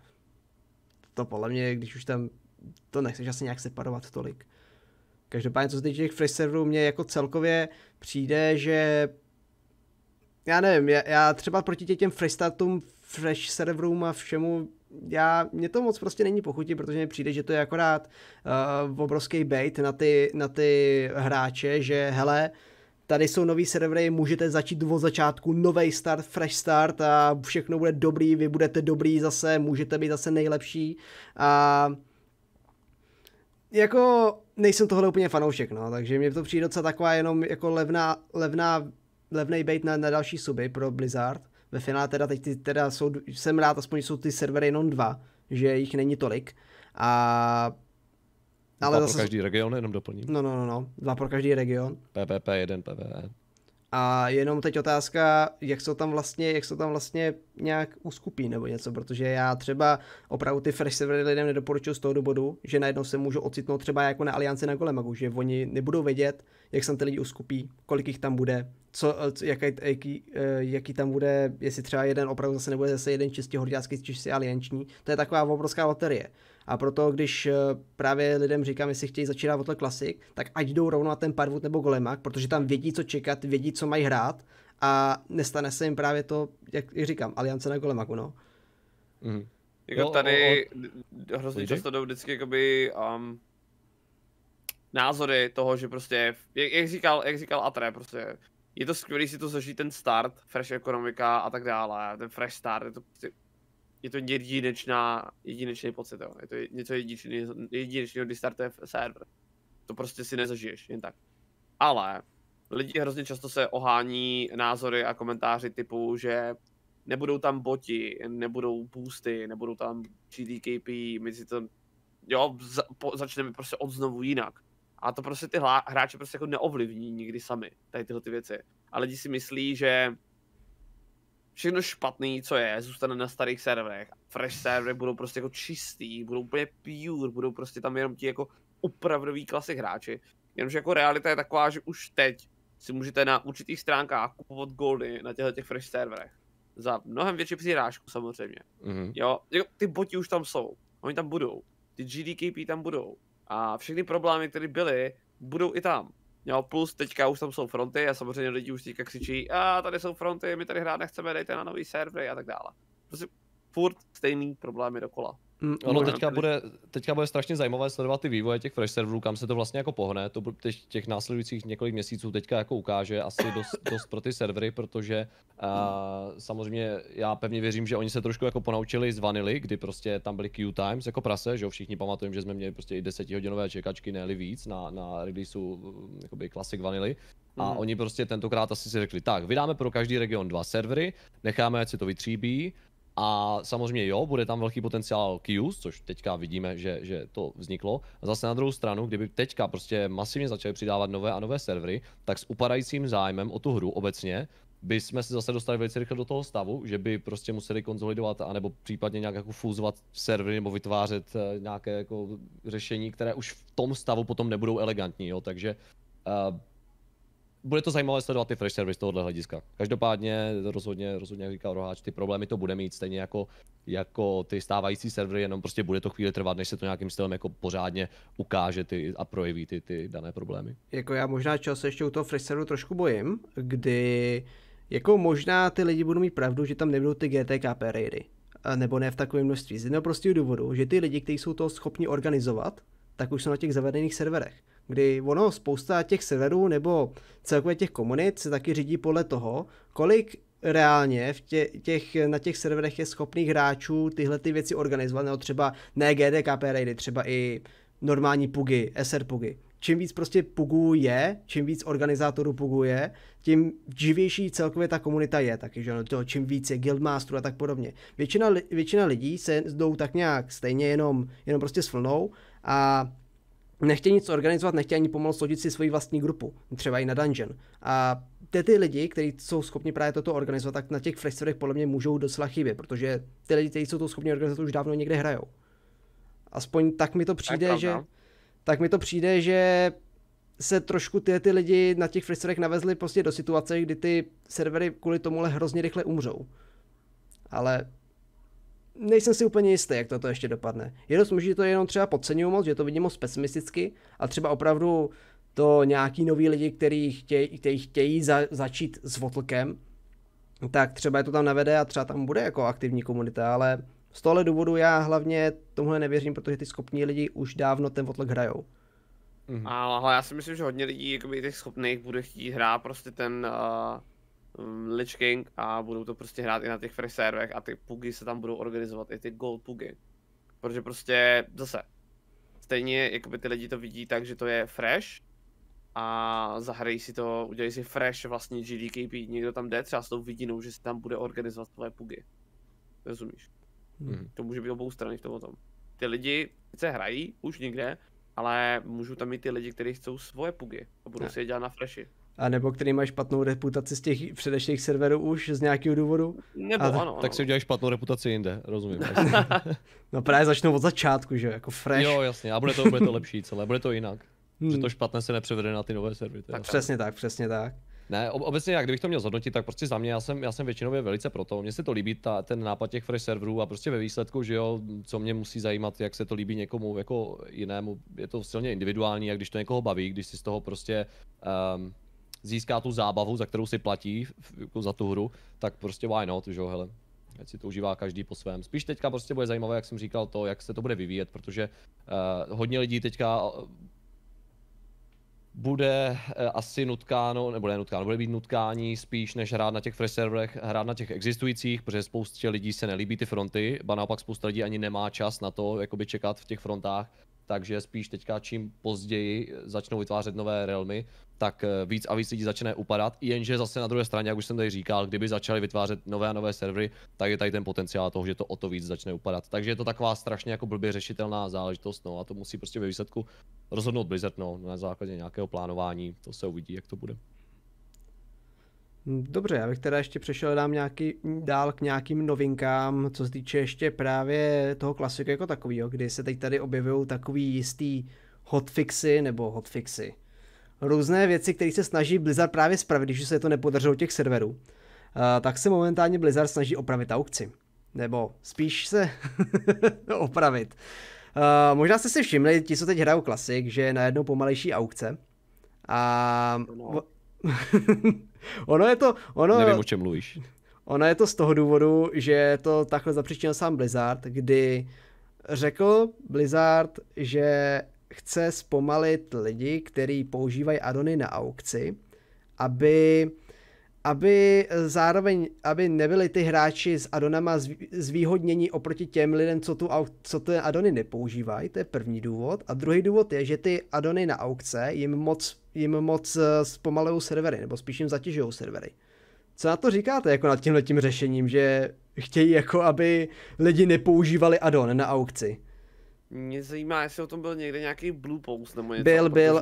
to podle mě, když už tam to nechceš asi nějak separovat tolik. Každopádně, co se týče těch free serverů, mně jako celkově přijde, že já nevím, já, já třeba proti tě těm freestartům, fresh serverům a všemu, já, mě to moc prostě není pochutí, protože mi přijde, že to je akorát uh, obrovský bait na ty, na ty hráče, že hele, tady jsou nový servery, můžete začít od začátku, nový start, fresh start a všechno bude dobrý, vy budete dobrý zase, můžete být zase nejlepší a jako nejsem tohle úplně fanoušek, no, takže mě to přijde docela taková jenom jako levná, levná levný bait na, na další suby pro Blizzard. Ve finále teda teď ty, teda jsou, jsem rád, aspoň jsou ty servery jenom dva, že jich není tolik. A ale dva zase... pro každý region, jenom doplním. No, no, no, no. Dva pro každý region. PvP jeden PVE. A jenom teď otázka, jak se tam vlastně, jak se tam vlastně nějak uskupí nebo něco, protože já třeba opravdu ty fresh servery lidem nedoporučuju z toho důvodu, že najednou se můžu ocitnout třeba jako na alianci na Golemagu, že oni nebudou vědět, jak se ty lidi uskupí, kolik jich tam bude, co, jaký, jaký, eh, jaký, tam bude, jestli třeba jeden opravdu zase nebude zase jeden čistě horďácký, čistě alianční, to je taková obrovská loterie. A proto, když eh, právě lidem říkám, jestli chtějí začínat o klasik, tak ať jdou rovnou na ten Parvut nebo Golemak, protože tam vědí, co čekat, vědí, co mají hrát a nestane se jim právě to, jak říkám, aliance na Golemaku, no. Mm. Jako no, tady o, o... hrozně často jdou vždycky jakoby, um, názory toho, že prostě, jak, jak říkal, jak říkal Atre, prostě je to skvělé si to zažít ten start, fresh ekonomika a tak dále, ten fresh start, je to prostě je to jedinečná, jedinečný pocit, jo. je to něco jedinečného, jedinečného, když startuje server. To prostě si nezažiješ, jen tak. Ale lidi hrozně často se ohání názory a komentáři typu, že nebudou tam boti, nebudou boosty, nebudou tam GDKP, my si to, jo, za, po, začneme prostě od znovu jinak. A to prostě ty hla, hráče prostě jako neovlivní nikdy sami, tady tyhle ty věci. A lidi si myslí, že všechno špatný, co je, zůstane na starých serverech. Fresh servery budou prostě jako čistý, budou úplně pure, budou prostě tam jenom ti jako opravdoví klasik hráči. Jenomže jako realita je taková, že už teď si můžete na určitých stránkách kupovat goldy na těchto těch fresh serverech. Za mnohem větší přírážku samozřejmě. Mm-hmm. Jo, jako ty boti už tam jsou, oni tam budou, ty GDKP tam budou. A všechny problémy, které byly, budou i tam. No plus teďka už tam jsou fronty a samozřejmě lidi už teďka křičí, a tady jsou fronty, my tady hrát nechceme, dejte na nový servery a tak dále. Prostě furt stejný problémy dokola. Mm, ono teďka bude, teďka bude strašně zajímavé sledovat ty vývoje těch fresh serverů, kam se to vlastně jako pohne. To těch, těch následujících několik měsíců teďka jako ukáže asi dost, dost pro ty servery, protože uh, samozřejmě já pevně věřím, že oni se trošku jako ponaučili z vanily, kdy prostě tam byly queue times jako prase, že jo, všichni pamatujeme, že jsme měli prostě i desetihodinové čekačky, ne víc na, na releaseu mm, jakoby klasik vanily. A mm. oni prostě tentokrát asi si řekli, tak, vydáme pro každý region dva servery, necháme, ať si to vytříbí, a samozřejmě jo, bude tam velký potenciál Qs, což teďka vidíme, že, že to vzniklo. A zase na druhou stranu, kdyby teďka prostě masivně začali přidávat nové a nové servery, tak s upadajícím zájmem o tu hru obecně by jsme se zase dostali velice rychle do toho stavu, že by prostě museli konzolidovat anebo případně nějak jako fúzovat servery nebo vytvářet eh, nějaké jako řešení, které už v tom stavu potom nebudou elegantní, jo, takže uh, bude to zajímavé sledovat ty fresh servery z tohohle hlediska. Každopádně rozhodně, rozhodně jak říkal Roháč, ty problémy to bude mít stejně jako, jako ty stávající servery, jenom prostě bude to chvíli trvat, než se to nějakým stylem jako pořádně ukáže ty a projeví ty, ty dané problémy. Jako já možná čas ještě u toho fresh serveru trošku bojím, kdy jako možná ty lidi budou mít pravdu, že tam nebudou ty GTKP raidy, eh, nebo ne v takovém množství. Z jednoho prostého důvodu, že ty lidi, kteří jsou toho schopni organizovat, tak už jsou na těch zavedených serverech kdy ono spousta těch serverů nebo celkově těch komunit se taky řídí podle toho, kolik reálně v tě, těch, na těch serverech je schopných hráčů tyhle ty věci organizovat, nebo třeba ne GDKP raidy, třeba i normální pugy, SR pugy. Čím víc prostě pugů je, čím víc organizátorů pugů je, tím živější celkově ta komunita je taky, že no, to, čím víc je guildmasterů a tak podobně. Většina, většina lidí se jdou tak nějak stejně jenom, jenom prostě s vlnou a nechtějí nic organizovat, nechtějí ani pomalu složit si svoji vlastní grupu, třeba i na dungeon. A ty, ty lidi, kteří jsou schopni právě toto organizovat, tak na těch festivalech podle mě můžou docela chybět, protože ty lidi, kteří jsou to schopni organizovat, už dávno někde hrajou. Aspoň tak mi to přijde, tak, že... Tak mi to přijde, že se trošku ty, ty lidi na těch freesterech navezli prostě do situace, kdy ty servery kvůli tomuhle hrozně rychle umřou. Ale nejsem si úplně jistý, jak toto ještě dopadne. Je dost možný, že to jenom třeba podceňuju moc, že to vidím moc pesimisticky a třeba opravdu to nějaký nový lidi, kteří chtějí, který chtějí za, začít s Votlkem, tak třeba je to tam navede a třeba tam bude jako aktivní komunita, ale z tohle důvodu já hlavně tomuhle nevěřím, protože ty schopní lidi už dávno ten Votlek hrajou. Mm-hmm. Ale, ale já si myslím, že hodně lidí jakoby, těch schopných bude chtít hrát prostě ten uh, Mm, Lich King a budou to prostě hrát i na těch free serverech a ty pugy se tam budou organizovat, i ty gold pugy. Protože prostě zase, stejně jakoby ty lidi to vidí tak, že to je fresh a zahrají si to, udělají si fresh vlastně GDKP, někdo tam jde třeba s tou vidinou, že si tam bude organizovat tvoje pugy. Rozumíš? Hmm. To může být obou strany v tom. Ty lidi sice hrají už někde, ale můžu tam mít ty lidi, kteří chcou svoje pugy a budou ne. si je dělat na freshy a nebo který máš špatnou reputaci z těch předešlých serverů už z nějakého důvodu. Nebo a, ano, ano. Tak si udělají špatnou reputaci jinde, rozumím. no právě začnou od začátku, že jako fresh. Jo, jasně, a bude to, bude to lepší celé, bude to jinak. Hmm. Že to špatné se nepřevede na ty nové servery. Tak přesně tak, přesně tak. Ne, obecně, jak kdybych to měl zhodnotit, tak prostě za mě, já jsem, já jsem většinově velice pro to. Mně se to líbí, ta, ten nápad těch fresh serverů a prostě ve výsledku, že jo, co mě musí zajímat, jak se to líbí někomu jako jinému, je to silně individuální a když to někoho baví, když si z toho prostě um, získá tu zábavu, za kterou si platí jako za tu hru, tak prostě why not, že jo, hele. Ať si to užívá každý po svém. Spíš teďka prostě bude zajímavé, jak jsem říkal, to, jak se to bude vyvíjet, protože uh, hodně lidí teďka eh, bude eh, asi nutkáno, nebo ne nutkáno, bude být nutkání spíš než hrát na těch fresh serverech, hrát na těch existujících, protože spoustě lidí se nelíbí ty fronty, ba naopak spousta lidí ani nemá čas na to, jakoby čekat v těch frontách, takže spíš teďka čím později začnou vytvářet nové realmy, tak eh, víc a víc lidí začne upadat, jenže zase na druhé straně, jak už jsem tady říkal, kdyby začali vytvářet nové a nové servery, tak je tady ten potenciál toho, že to o to víc začne upadat. Takže je to taková strašně jako blbě řešitelná záležitost, no a to musí prostě ve výsledku rozhodnout Blizzard, no, na základě nějakého plánování, to se uvidí, jak to bude. Dobře, já bych teda ještě přešel dám nějaký, dál k nějakým novinkám, co se týče ještě právě toho klasiku jako takového, kdy se teď tady objevují takový jistý hotfixy nebo hotfixy. Různé věci, které se snaží Blizzard právě spravit, když se to nepodařilo těch serverů, eh, tak se momentálně Blizzard snaží opravit aukci. Nebo spíš se opravit. Eh, možná jste si všimli, ti, co teď hrajou klasik, že je najednou pomalejší aukce. A no. ono je to... Ono... Nevím, o čem mluvíš. Ono je to z toho důvodu, že to takhle zapříčinil sám Blizzard, kdy řekl Blizzard, že chce zpomalit lidi, kteří používají adony na aukci, aby, aby zároveň aby nebyli ty hráči s adonama zvýhodnění oproti těm lidem, co, tu, co ty adony nepoužívají, to je první důvod. A druhý důvod je, že ty adony na aukce jim moc jim moc zpomalují eh, servery, nebo spíš jim zatěžují servery. Co na to říkáte jako nad tímhletím tím řešením, že chtějí jako, aby lidi nepoužívali addon na aukci? Mě zajímá, jestli o tom byl někde nějaký blue post nebo něco. Byl, byl, uh,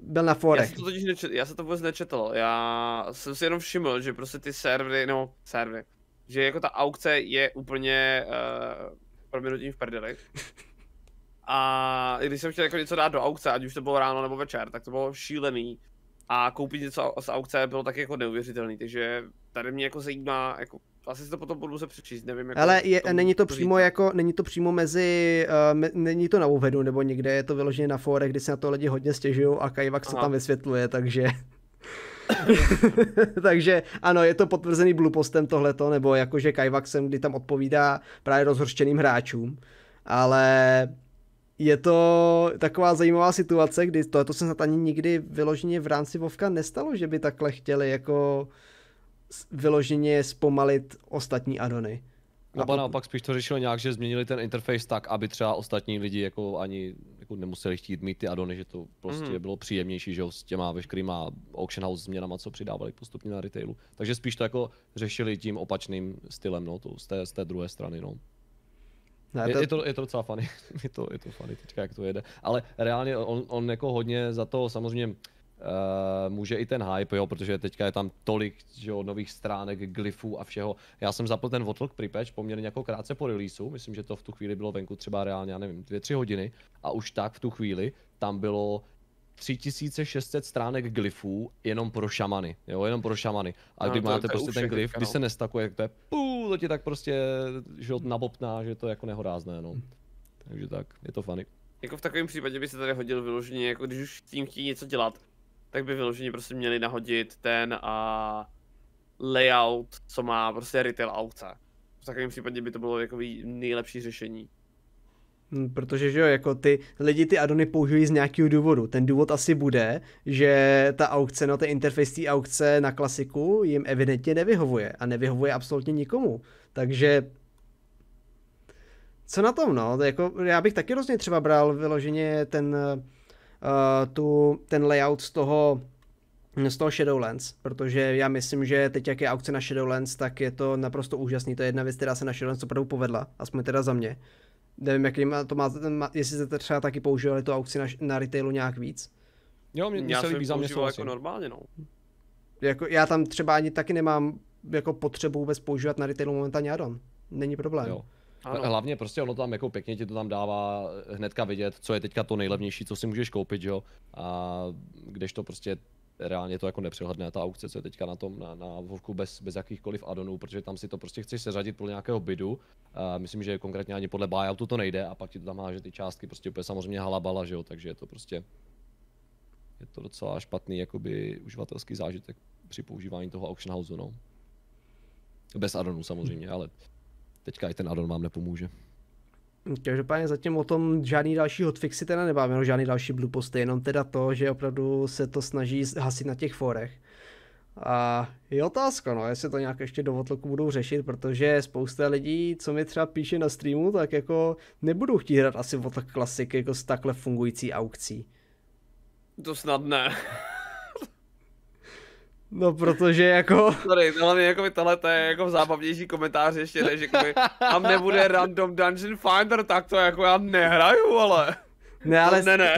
byl na forech. Já jsem to totiž nečetl, já jsem to vůbec nečetl, já jsem si jenom všiml, že prostě ty servery, no servery, že jako ta aukce je úplně uh, proměnutím v prdelech. A když jsem chtěl jako něco dát do aukce, ať už to bylo ráno nebo večer, tak to bylo šílený. A koupit něco z aukce bylo tak jako neuvěřitelný, takže tady mě jako zajímá, jako asi si to potom budu muset přečíst, nevím. Jako Ale je, tomu, není to přímo říct. jako, není to přímo mezi, uh, me, není to na uvedu nebo někde, je to vyloženě na forech, kdy se na to lidi hodně stěžují a Kajvak se tam vysvětluje, takže... takže ano, je to potvrzený blupostem tohleto, nebo jakože Kajvaxem, kdy tam odpovídá právě rozhorštěným hráčům. Ale je to taková zajímavá situace, kdy to, to se snad ani nikdy vyloženě v rámci Vovka nestalo, že by takhle chtěli jako vyloženě zpomalit ostatní adony. a no, naopak spíš to řešilo nějak, že změnili ten interface tak, aby třeba ostatní lidi jako ani jako nemuseli chtít mít ty adony, že to prostě mm. bylo příjemnější, že s těma veškerýma auction house změnama, co přidávali postupně na retailu. Takže spíš to jako řešili tím opačným stylem, no, to z té, z té druhé strany, no. Ne, je, to... Je, to, je to docela funny, je, to, je to funny teďka, jak to jede. Ale reálně on, on jako hodně za to samozřejmě uh, může i ten hype, jo, protože teďka je tam tolik že jo, nových stránek, glyfů a všeho. Já jsem zapl ten Votlk Pripatch poměrně jako krátce po releaseu, myslím, že to v tu chvíli bylo venku třeba reálně, já nevím, dvě, tři hodiny a už tak v tu chvíli tam bylo 3600 stránek glyfů jenom pro šamany, jo, jenom pro šamany. A no, když máte to prostě ten glyf, když no. se nestakuje, to je pů, to ti tak prostě, že nabopná, že to je jako nehorázné, no. Takže tak, je to funny. Jako v takovém případě by se tady hodil vyloženě, jako když už tím chtějí něco dělat, tak by vyloženě prostě měli nahodit ten a layout, co má prostě retail auta. V takovém případě by to bylo jako nejlepší řešení. Hm, protože, že jo, jako ty lidi ty adony použijí z nějakého důvodu. Ten důvod asi bude, že ta aukce, no ten interface té aukce na klasiku jim evidentně nevyhovuje a nevyhovuje absolutně nikomu. Takže co na tom, no? Jako, já bych taky rozhodně třeba bral vyloženě ten, uh, tu, ten layout z toho z toho Shadowlands, protože já myslím, že teď jak je aukce na Shadowlands, tak je to naprosto úžasný, to je jedna věc, která se na Shadowlands opravdu povedla, aspoň teda za mě. Uh, Nevím, jaký má, to má, jestli jste třeba taky používali tu aukci na, na retailu nějak víc. Jo, mě, mě já se líbí, za mě jako normálně, no. Jako, já tam třeba ani taky nemám jako potřebu vůbec používat na retailu momentálně Adon. Není problém. Jo. Ano. Hlavně prostě ono tam jako pěkně ti to tam dává hnedka vidět, co je teďka to nejlevnější, co si můžeš koupit, jo. A když to prostě reálně to jako nepřehledné, ta aukce, co je teďka na tom, na, na Vovku bez, bez jakýchkoliv adonů, protože tam si to prostě chceš seřadit podle nějakého bidu, A myslím, že konkrétně ani podle buyoutu to nejde a pak ti to tam že ty částky prostě úplně samozřejmě halabala, že jo, takže je to prostě, je to docela špatný jakoby uživatelský zážitek při používání toho auction house, no. Bez adonů samozřejmě, ale teďka i ten Adon vám nepomůže. Každopádně zatím o tom žádný další hotfixy teda nebavíme, no žádný další blueposty, jenom teda to, že opravdu se to snaží hasit na těch forech. A je otázka, no, jestli to nějak ještě do Votloku budou řešit, protože spousta lidí, co mi třeba píše na streamu, tak jako nebudou chtít hrát asi Votlok Classic jako s takhle fungující aukcí. To snad ne. No, protože jako... Sorry, hlavně jako tohle to je jako zábavnější komentář ještě, než jako. tam nebude random dungeon finder, tak to jako já nehraju, ale... Ne, ale... Ne, ne.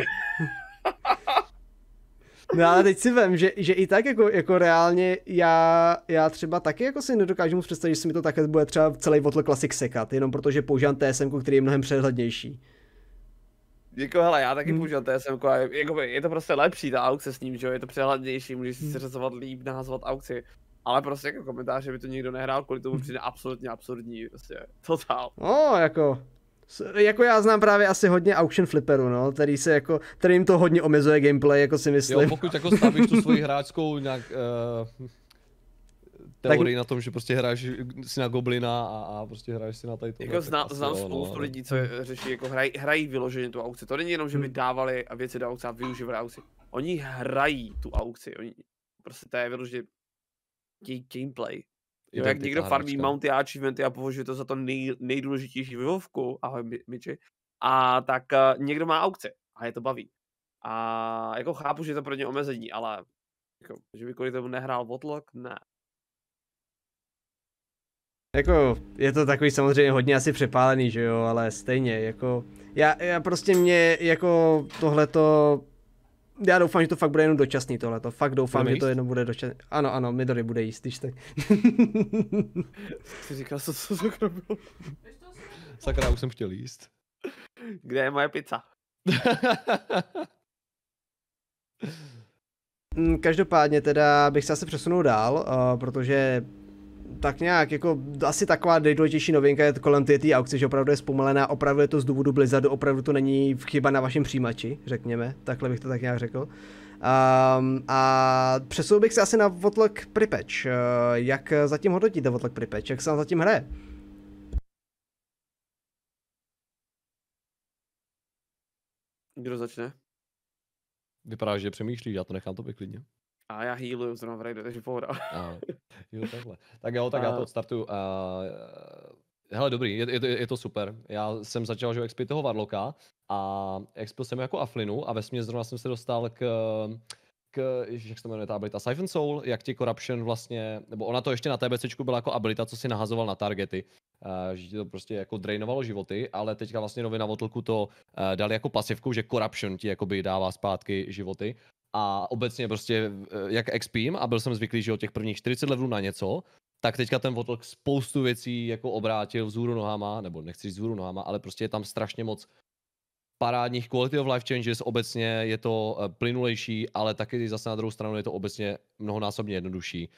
No ale teď si vem, že, že i tak jako, jako reálně já, já třeba taky jako si nedokážu moc představit, že se mi to takhle bude třeba celý Votl Classic sekat, jenom protože používám TSM, který je mnohem přehlednější. Jako hele, já taky hmm. používám TSM, jako je to prostě lepší ta aukce s ním, že jo, je to přehladnější, můžeš si hmm. seřazovat líp, nahazovat aukci. Ale prostě jako komentáře by to nikdo nehrál, kvůli tomu přijde hmm. absolutně absurdní, prostě, totál. No, jako, jako já znám právě asi hodně auction flipperů, no, který se jako, kterým to hodně omezuje gameplay, jako si myslím. Jo, pokud jako stavíš tu svoji hráčskou nějak, uh, teorii tak... na tom, že prostě hráš si na goblina a, a prostě hráš si na tady to. Jako zna, znám spoustu no, lidí, co řeší, jako hrají, hrají vyloženě tu aukci. To není jenom, že by hmm. dávali a věci do aukce a využívali aukci. Oni hrají tu aukci. Oni, prostě to je vyloženě gameplay. Jo, jak někdo farmí mounty a achievementy a považuje to za to nej, nejdůležitější vyvovku, ahoj mi, Miči, a tak uh, někdo má aukce a je to baví. A jako chápu, že je to pro ně omezení, ale jako, že by kvůli tomu nehrál Wotlog, ne. Jako, je to takový samozřejmě hodně asi přepálený, že jo, ale stejně, jako, já, já prostě mě, jako, tohleto, já doufám, že to fakt bude jenom dočasný tohleto, fakt doufám, že to jenom bude dočasný, ano, ano, Midori bude jíst, když tak. Jsi říkal, co to sakra bylo? Sakra, už jsem chtěl jíst. Kde je moje pizza? Mm, každopádně teda bych se asi přesunul dál, eh, protože tak nějak, jako asi taková nejdůležitější novinka je kolem té aukce, že opravdu je zpomalená, opravdu je to z důvodu Blizzardu, opravdu to není chyba na vašem přijímači, řekněme, takhle bych to tak nějak řekl. Um, a přesunul bych se asi na Votlok Pripeč. Uh, jak zatím hodnotíte Votlok Pripeč? Jak se vám zatím hraje? Kdo začne? Vypadá, že přemýšlí, já to nechám to klidně. A já healuju zrovna v raidu, takže pohoda. Aha. Jo, takhle. Tak jo, tak a... já to odstartuju. A... Hele, dobrý, je, je, je, to super. Já jsem začal, že expit toho Varloka a expil jsem jako Aflinu a ve zrovna jsem se dostal k k, jak se to jmenuje ta abilita, Siphon Soul, jak ti Corruption vlastně, nebo ona to ještě na TBC byla jako abilita, co si nahazoval na targety, uh, že ti to prostě jako drainovalo životy, ale teďka vlastně novina na Votlku to uh, dali jako pasivku, že Corruption ti jakoby dává zpátky životy a obecně prostě eh, jak expím a byl jsem zvyklý, že od těch prvních 40 levelů na něco, tak teďka ten Votlk spoustu věcí jako obrátil vzhůru nohama, nebo nechci říct vzhůru nohama, ale prostě je tam strašně moc parádních quality of life changes, obecně je to eh, plynulejší, ale taky zase na druhou stranu je to obecně mnohonásobně jednodušší.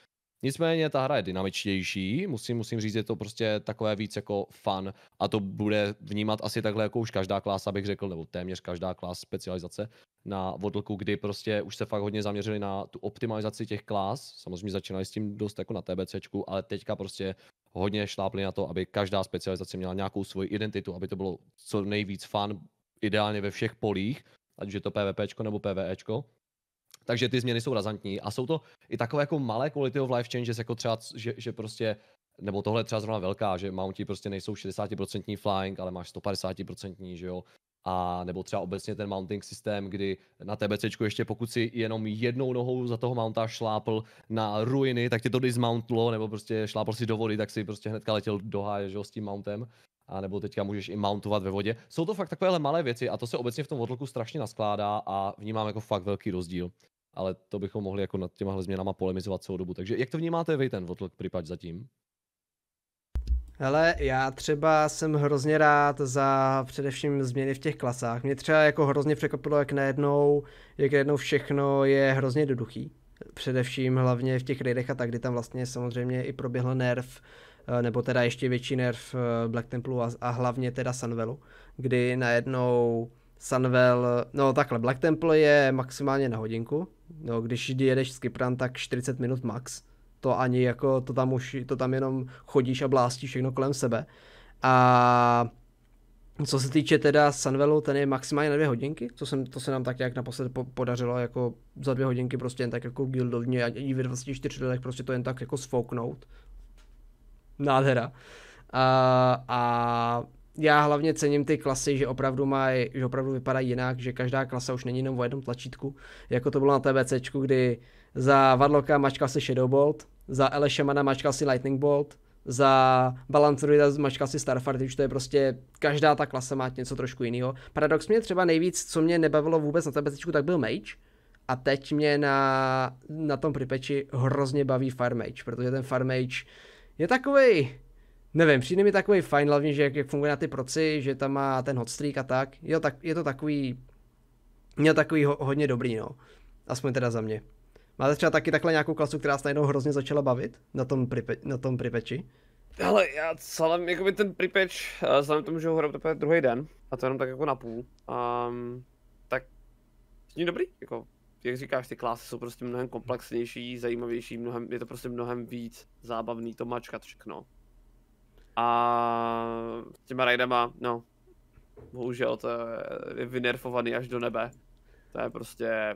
Nicméně ta hra je dynamičtější, musím, musím říct, je to prostě takové víc jako fun a to bude vnímat asi takhle jako už každá klása, bych řekl, nebo téměř každá klás specializace na Vodlku, kdy prostě už se fakt hodně zaměřili na tu optimalizaci těch klás, samozřejmě začínali s tím dost jako na TBCčku, ale teďka prostě hodně šlápli na to, aby každá specializace měla nějakou svoji identitu, aby to bylo co nejvíc fun, ideálně ve všech polích, ať už je to PvPčko nebo PvEčko. Takže ty změny jsou razantní a jsou to i takové jako malé quality of life changes, jako třeba, že, že prostě nebo tohle třeba zrovna velká, že mounti prostě nejsou 60% flying, ale máš 150%, že jo, a nebo třeba obecně ten mounting systém, kdy na TBC ještě pokud si jenom jednou nohou za toho mounta šlápl na ruiny, tak tě to dismountlo, nebo prostě šlápl si do vody, tak si prostě hnedka letěl do háje, že jo, s tím mountem. A nebo teďka můžeš i mountovat ve vodě. Jsou to fakt takovéhle malé věci a to se obecně v tom vodloku strašně naskládá a vnímám jako fakt velký rozdíl ale to bychom mohli jako nad těma změnama polemizovat celou dobu. Takže jak to vnímáte vy ten Votlk Pripač zatím? Hele, já třeba jsem hrozně rád za především změny v těch klasách. Mě třeba jako hrozně překvapilo, jak najednou, jak najednou všechno je hrozně jednoduchý. Především hlavně v těch raidech a tak, kdy tam vlastně samozřejmě i proběhl nerv, eh, nebo teda ještě větší nerv eh, Black Templu a, a hlavně teda Sunvelu, kdy najednou Sunvel, no takhle, Black Temple je maximálně na hodinku, No, když jedeš z Kypran, tak 40 minut max. To ani jako, to tam už, to tam jenom chodíš a blástíš všechno kolem sebe. A co se týče teda Sunvelu, ten je maximálně na dvě hodinky, co jsem, to se nám tak nějak naposled po, podařilo jako za dvě hodinky prostě jen tak jako guildovně a i ve 24 letech prostě to jen tak jako sfouknout. Nádhera. A, a já hlavně cením ty klasy, že opravdu mají, že opravdu vypadají jinak, že každá klasa už není jenom o jednom tlačítku, jako to bylo na TBCčku, kdy za Varloka mačkal si Shadow Bolt, za Elešemana mačkal si Lightning Bolt, za Balanceroida mačkal si Starfart, už to je prostě, každá ta klasa má něco trošku jiného. Paradox mě třeba nejvíc, co mě nebavilo vůbec na TBCčku, tak byl Mage, a teď mě na, na tom pripeči hrozně baví Farmage, protože ten Farmage je takový Nevím, přijde mi takový fajn, hlavně, že jak, jak funguje na ty proci, že tam má ten hot streak a tak. Jo, tak je to takový, měl takový ho, hodně dobrý, no. Aspoň teda za mě. Máte třeba taky takhle nějakou klasu, která se najednou hrozně začala bavit na tom, pripeči? Ale já celém, jako by ten pripeč, eh, vzhledem tomu, že ho hraju teprve druhý den, a to jenom tak jako na půl, um, ehm, tak je dobrý, jako jak říkáš, ty klasy jsou prostě mnohem komplexnější, zajímavější, mnohem, je to prostě mnohem víc zábavný to mačkat všechno. A těma raidama, no, bohužel to je vynerfovaný až do nebe. To je prostě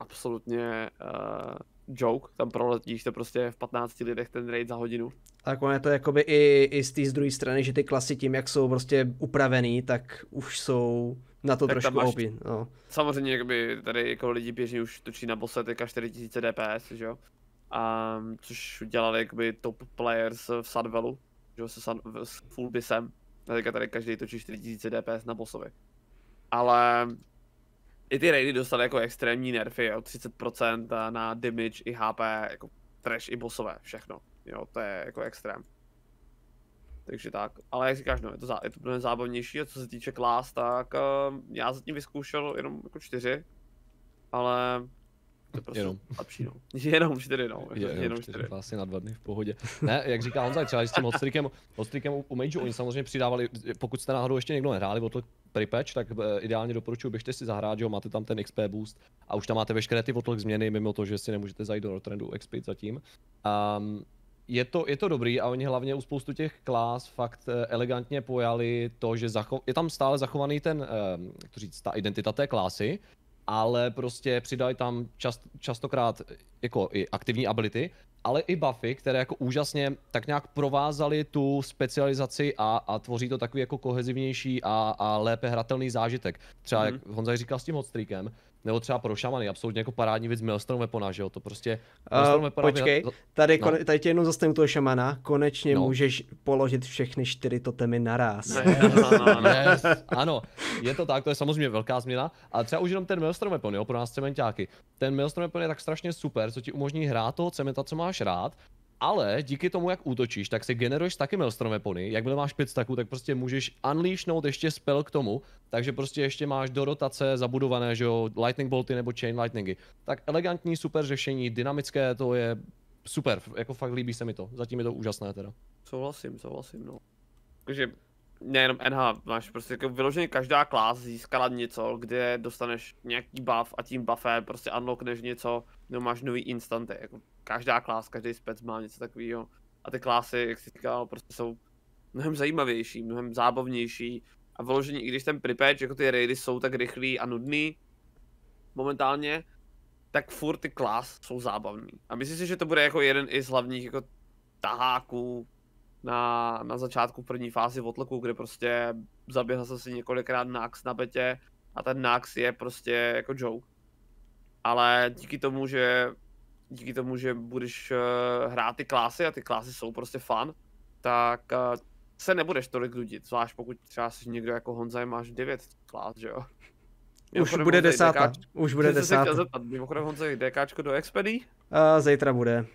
absolutně uh, joke, tam proletíš to prostě v 15 lidech ten raid za hodinu. Tak ono je to jakoby i, i z té z druhé strany, že ty klasy tím, jak jsou prostě upravený, tak už jsou na to tak trošku máš, obi, no. Samozřejmě jakoby tady jako lidi běžně už točí na bose teďka 4000 DPS, že jo? A, což dělali jakoby top players v Sadvelu, že se san, s Fulbisem, a teďka tady každý točí 4000 DPS na bosovi. Ale i ty raidy dostaly jako extrémní nerfy, jo, 30% na damage i HP, jako trash i bosové, všechno, jo, to je jako extrém. Takže tak, ale jak říkáš, no, je to, zá, je to mnohem zábavnější a co se týče klas, tak uh, já zatím vyzkoušel jenom jako čtyři, ale to prostě jenom. lepší, no. Jenom čtyři, no. Je, jenom, jenom čtyři. čtyři. Vlastně na dva dny v pohodě. Ne, jak říká Honza, třeba s tím hotstrickem, hotstrickem u, u oni samozřejmě přidávali, pokud jste náhodou ještě někdo nehráli o to pripatch, tak eh, ideálně doporučuji, běžte si zahrát, že jo, máte tam ten XP boost a už tam máte veškeré ty otlk změny, mimo to, že si nemůžete zajít do trendu XP zatím. Um, je to, je to dobrý a oni hlavně u spoustu těch klás fakt eh, elegantně pojali to, že zacho- je tam stále zachovaný ten, ehm, jak to říct, ta identita té klásy, ale prostě přidali tam čast, častokrát jako i aktivní ability, ale i buffy, které jako úžasně tak nějak provázaly tu specializaci a, a tvoří to takový jako kohezivnější a, a lépe hratelný zážitek. Třeba mm-hmm. jak mhm. Honza říkal s tím hotstreakem, nebo třeba pro šamany, absolutně jako parádní věc Maelstrom Weapona, že jo, to prostě... Uh, počkej, tady, no. tady tě jenom zastavím toho šamana, konečně no. můžeš položit všechny čtyři totemy naraz. Yes, no, no, no, yes. ano, je to tak, to je samozřejmě velká změna, a třeba už jenom ten Maelstrom Weapon, jo, pro nás cementáky. Ten Maelstrom Weapon je tak strašně super, co ti umožní hrát toho cementa, co máš rád, ale díky tomu, jak útočíš, tak si generuješ taky Maelstromové pony. Jakmile máš pět staků, tak prostě můžeš unleashnout ještě spell k tomu, takže prostě ještě máš do rotace zabudované, že jo, Lightning Bolty nebo Chain Lightningy. Tak elegantní, super řešení, dynamické, to je super, jako fakt líbí se mi to. Zatím je to úžasné teda. Souhlasím, souhlasím, no. Takže nejenom NH, máš prostě jako vyloženě každá klas získala něco, kde dostaneš nějaký buff a tím buffem prostě unlockneš něco, nebo máš nový instanty, jako každá klas každý spec má něco takového. A ty klasy, jak jsi říkal, prostě jsou mnohem zajímavější, mnohem zábavnější a vyloženě, i když ten prepatch, jako ty raidy jsou tak rychlý a nudný momentálně, tak furt ty klas jsou zábavný. A myslím si, že to bude jako jeden i z hlavních jako taháků na, na začátku první fázi otloku, kde prostě zaběhl jsem si několikrát Nax na betě a ten Nax je prostě jako joke. Ale díky tomu, že díky tomu, že budeš eh, hrát ty klásy a ty klásy jsou prostě fun, tak eh, se nebudeš tolik ludit, zvlášť pokud třeba jsi někdo jako Honza máš 9 klás, že jo? Už bude, desátá, už bude desátá. Už bude desátá. Mimochodem Honzo, DKčko do Expedy? Uh, zítra bude.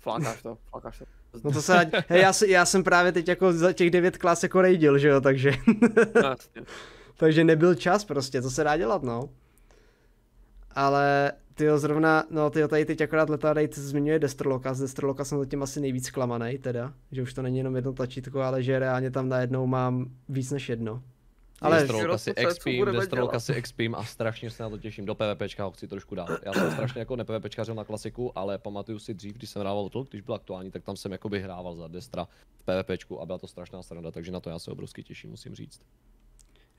Flákáš to, flákáš to. No to se Hej, já, já, jsem právě teď jako za těch devět klas jako rejdil, že jo, takže... No, takže nebyl čas prostě, to se dá dělat, no. Ale ty zrovna, no ty tady teď akorát letá rejt zmiňuje Destroloka, z Destroloka jsem zatím asi nejvíc klamaný teda, že už to není jenom jedno tačítko, ale že reálně tam najednou mám víc než jedno. Ale Destrolka si expím, Destrolka no. si expím a strašně se na to těším. Do PvPčka ho chci trošku dát. Já jsem strašně jako nePVPčkařil na klasiku, ale pamatuju si dřív, když jsem hrával to, když byl aktuální, tak tam jsem jako hrával za Destra v PvPčku a byla to strašná strana, takže na to já se obrovsky těším, musím říct.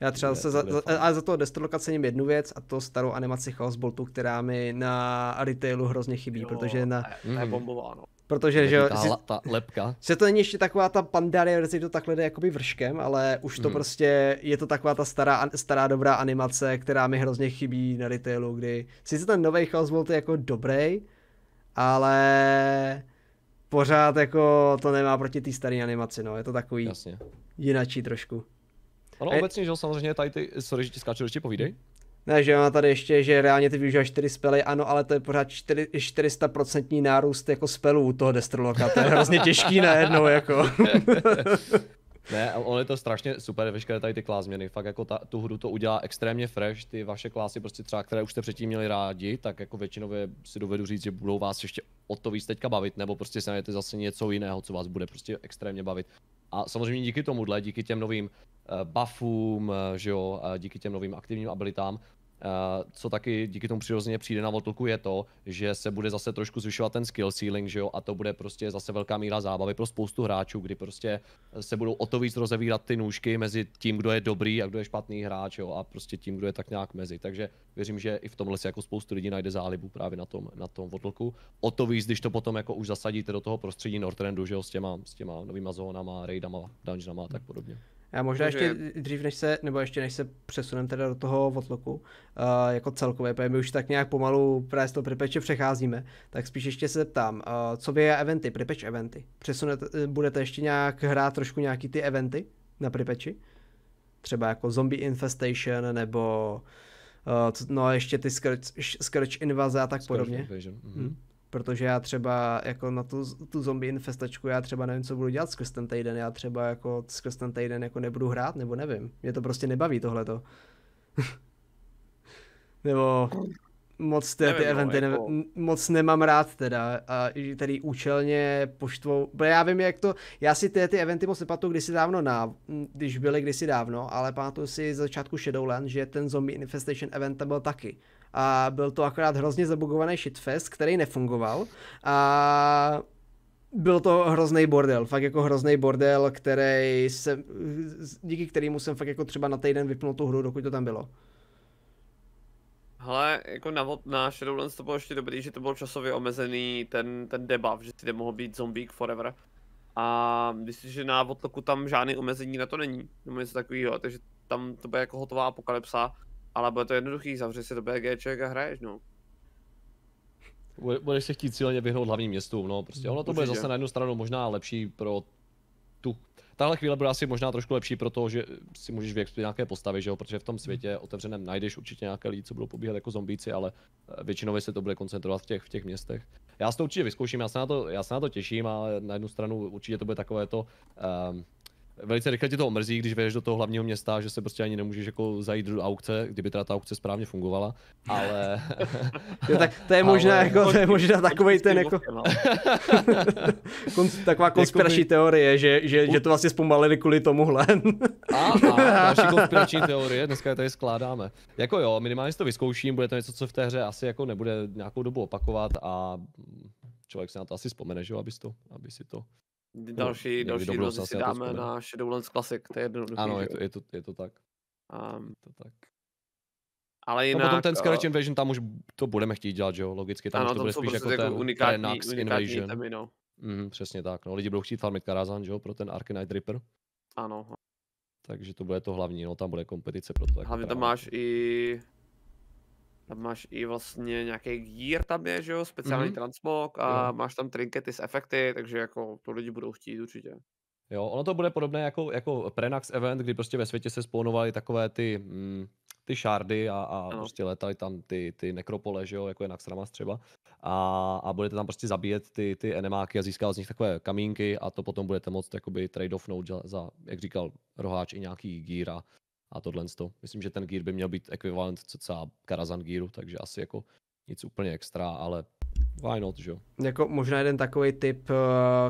Já třeba se za, za, za toho Destroloka cením jednu věc a to starou animaci Chaos Boltu, která mi na retailu hrozně chybí, jo, protože na... Je, je mhm. no. Protože, že ta, si, ta lepka. Se to není ještě taková ta pandaria, kde to takhle jde jakoby vrškem, ale už to hmm. prostě je to taková ta stará, stará dobrá animace, která mi hrozně chybí na retailu, kdy sice ten nový Chaos byl to jako dobrý, ale pořád jako to nemá proti té staré animaci, no, je to takový Jasně. jinačí trošku. Ano, obecně, že samozřejmě tady ty, sorry, že ti skáču, ještě povídej. Ne, že má tady ještě, že reálně ty využíváš 4 spely, ano, ale to je pořád 4, 400% nárůst jako spelů toho Destroloka, to je hrozně těžký najednou, jako. ne, ale je to strašně super, veškeré tady ty klás změny, fakt jako ta, tu hru to udělá extrémně fresh, ty vaše klásy prostě třeba, které už jste předtím měli rádi, tak jako většinově si dovedu říct, že budou vás ještě o to víc teďka bavit, nebo prostě se najdete zase něco jiného, co vás bude prostě extrémně bavit. A samozřejmě díky tomuhle, díky těm novým Eh, buffům, eh, že jo, díky těm novým aktivním abilitám. Eh, co taky díky tomu přirozeně přijde na Votlku je to, že se bude zase trošku zvyšovat ten skill ceiling, že jo, a to bude prostě zase velká míra zábavy pro spoustu hráčů, kdy prostě se budou o to víc rozevírat ty nůžky mezi tím, kdo je dobrý a kdo je špatný hráč, jo, a prostě tím, kdo je tak nějak mezi. Takže věřím, že i v tomhle si jako spoustu lidí najde zálibu právě na tom, na tom Votlku. O to víc, když to potom jako už zasadíte do toho prostředí Northrendu, že jo, s těma, s těma novýma zónama, raidama, dungeonama a tak podobně. Já možná ještě ještě dřív, než se, nebo ještě než se přesuneme teda do toho Votloku, uh, jako celkově, protože my už tak nějak pomalu právě z toho prepeče přecházíme, tak spíš ještě se zeptám, uh, co vy je eventy, prepeč eventy? Přesunete, budete ještě nějak hrát trošku nějaký ty eventy na prepeči? Třeba jako Zombie Infestation, nebo uh, no ještě ty Scourge, Scourge Invaze a tak Scourge podobně. Invasion. Mm-hmm. Hmm protože já třeba jako na tu, tu zombie infestačku, já třeba nevím, co budu dělat skrz ten týden, já třeba jako skrz ten týden jako nebudu hrát, nebo nevím, mě to prostě nebaví tohleto. nebo moc ty, nevím, ty no, eventy, no, jako... moc nemám rád teda, a tady účelně poštvou, bo já vím jak to, já si ty, ty eventy moc nepamatuju kdysi dávno na, když byly kdysi dávno, ale pamatuju si z začátku Shadowland, že ten zombie infestation event tam byl taky a byl to akorát hrozně zabugovaný shitfest, který nefungoval a byl to hrozný bordel, fakt jako hrozný bordel, který jsem, díky kterému jsem fakt jako třeba na týden vypnul tu hru, dokud to tam bylo. Hele, jako na, na Shadowlands to bylo ještě dobrý, že to byl časově omezený ten, ten debuff, že si nemohl být zombie forever. A myslím, že na Votloku tam žádný omezení na to není, nebo něco takového, takže tam to bude jako hotová apokalypsa ale bude to jednoduchý, zavře se do BGček a hraješ, no. Budeš se chtít cíleně vyhnout hlavním městům, no prostě. Ono to Určitě. bude zase na jednu stranu možná lepší pro tu... Tahle chvíle bude asi možná trošku lepší pro to, že si můžeš vyexpit nějaké postavy, že jo? Protože v tom světě otevřeném najdeš určitě nějaké lidi, co budou pobíhat jako zombíci, ale eh, většinou se to bude koncentrovat v těch, v těch městech. Já si to určitě vyzkouším, já se, na to, já se na to těším ale na jednu stranu určitě to bude takové to, um, velice rychle tě to omrzí, když vyjdeš do toho hlavního města, že se prostě ani nemůžeš jako zajít do aukce, kdyby teda ta aukce správně fungovala, ale... jo, tak to je možná, ale... jako, to je možná takový ten jako... taková konspirační teorie, že, že, že to vlastně zpomalili kvůli tomuhle. a, a další konspirační teorie, dneska je tady skládáme. Jako jo, minimálně si to vyzkouším, bude to něco, co v té hře asi jako nebude nějakou dobu opakovat a člověk se na to asi vzpomene, že jo, aby si to, aby si to Další, no, další dozy si dáme na Shadowlands Classic, to je jednoduchý. Ano, je to, je to, je to tak. Um, je to tak. Ale jinak, no potom ten Scratch eh, Invasion, tam už to budeme chtít dělat, že jo, logicky. Tam ano, už to tam bude spíš prostě jako, jako ten, unikátní, unikátní Invasion. Temi, no. mm, přesně tak, no. Lidi budou chtít farmit Karazhan, že jo, pro ten Arcanite Ripper. Ano. Takže to bude to hlavní, no, tam bude kompetice pro to. Hlavně tam máš i tam máš i vlastně nějaký gír tam je, že jo, speciální mm-hmm. transmog a jo. máš tam trinkety s efekty, takže jako to lidi budou chtít určitě. Jo, ono to bude podobné jako, jako Prenax event, kdy prostě ve světě se spawnovaly takové ty, mm, ty šardy a, a prostě letaly tam ty, ty nekropole, že jo, jako je Naxramas třeba. A, a budete tam prostě zabíjet ty, ty enemáky a získat z nich takové kamínky a to potom budete moct jakoby trade-offnout za, jak říkal Roháč, i nějaký gear a, a tohle. Myslím, že ten gear by měl být ekvivalent cca Karazan gearu, takže asi jako nic úplně extra, ale why not, že jo? Jako možná jeden takový tip eh,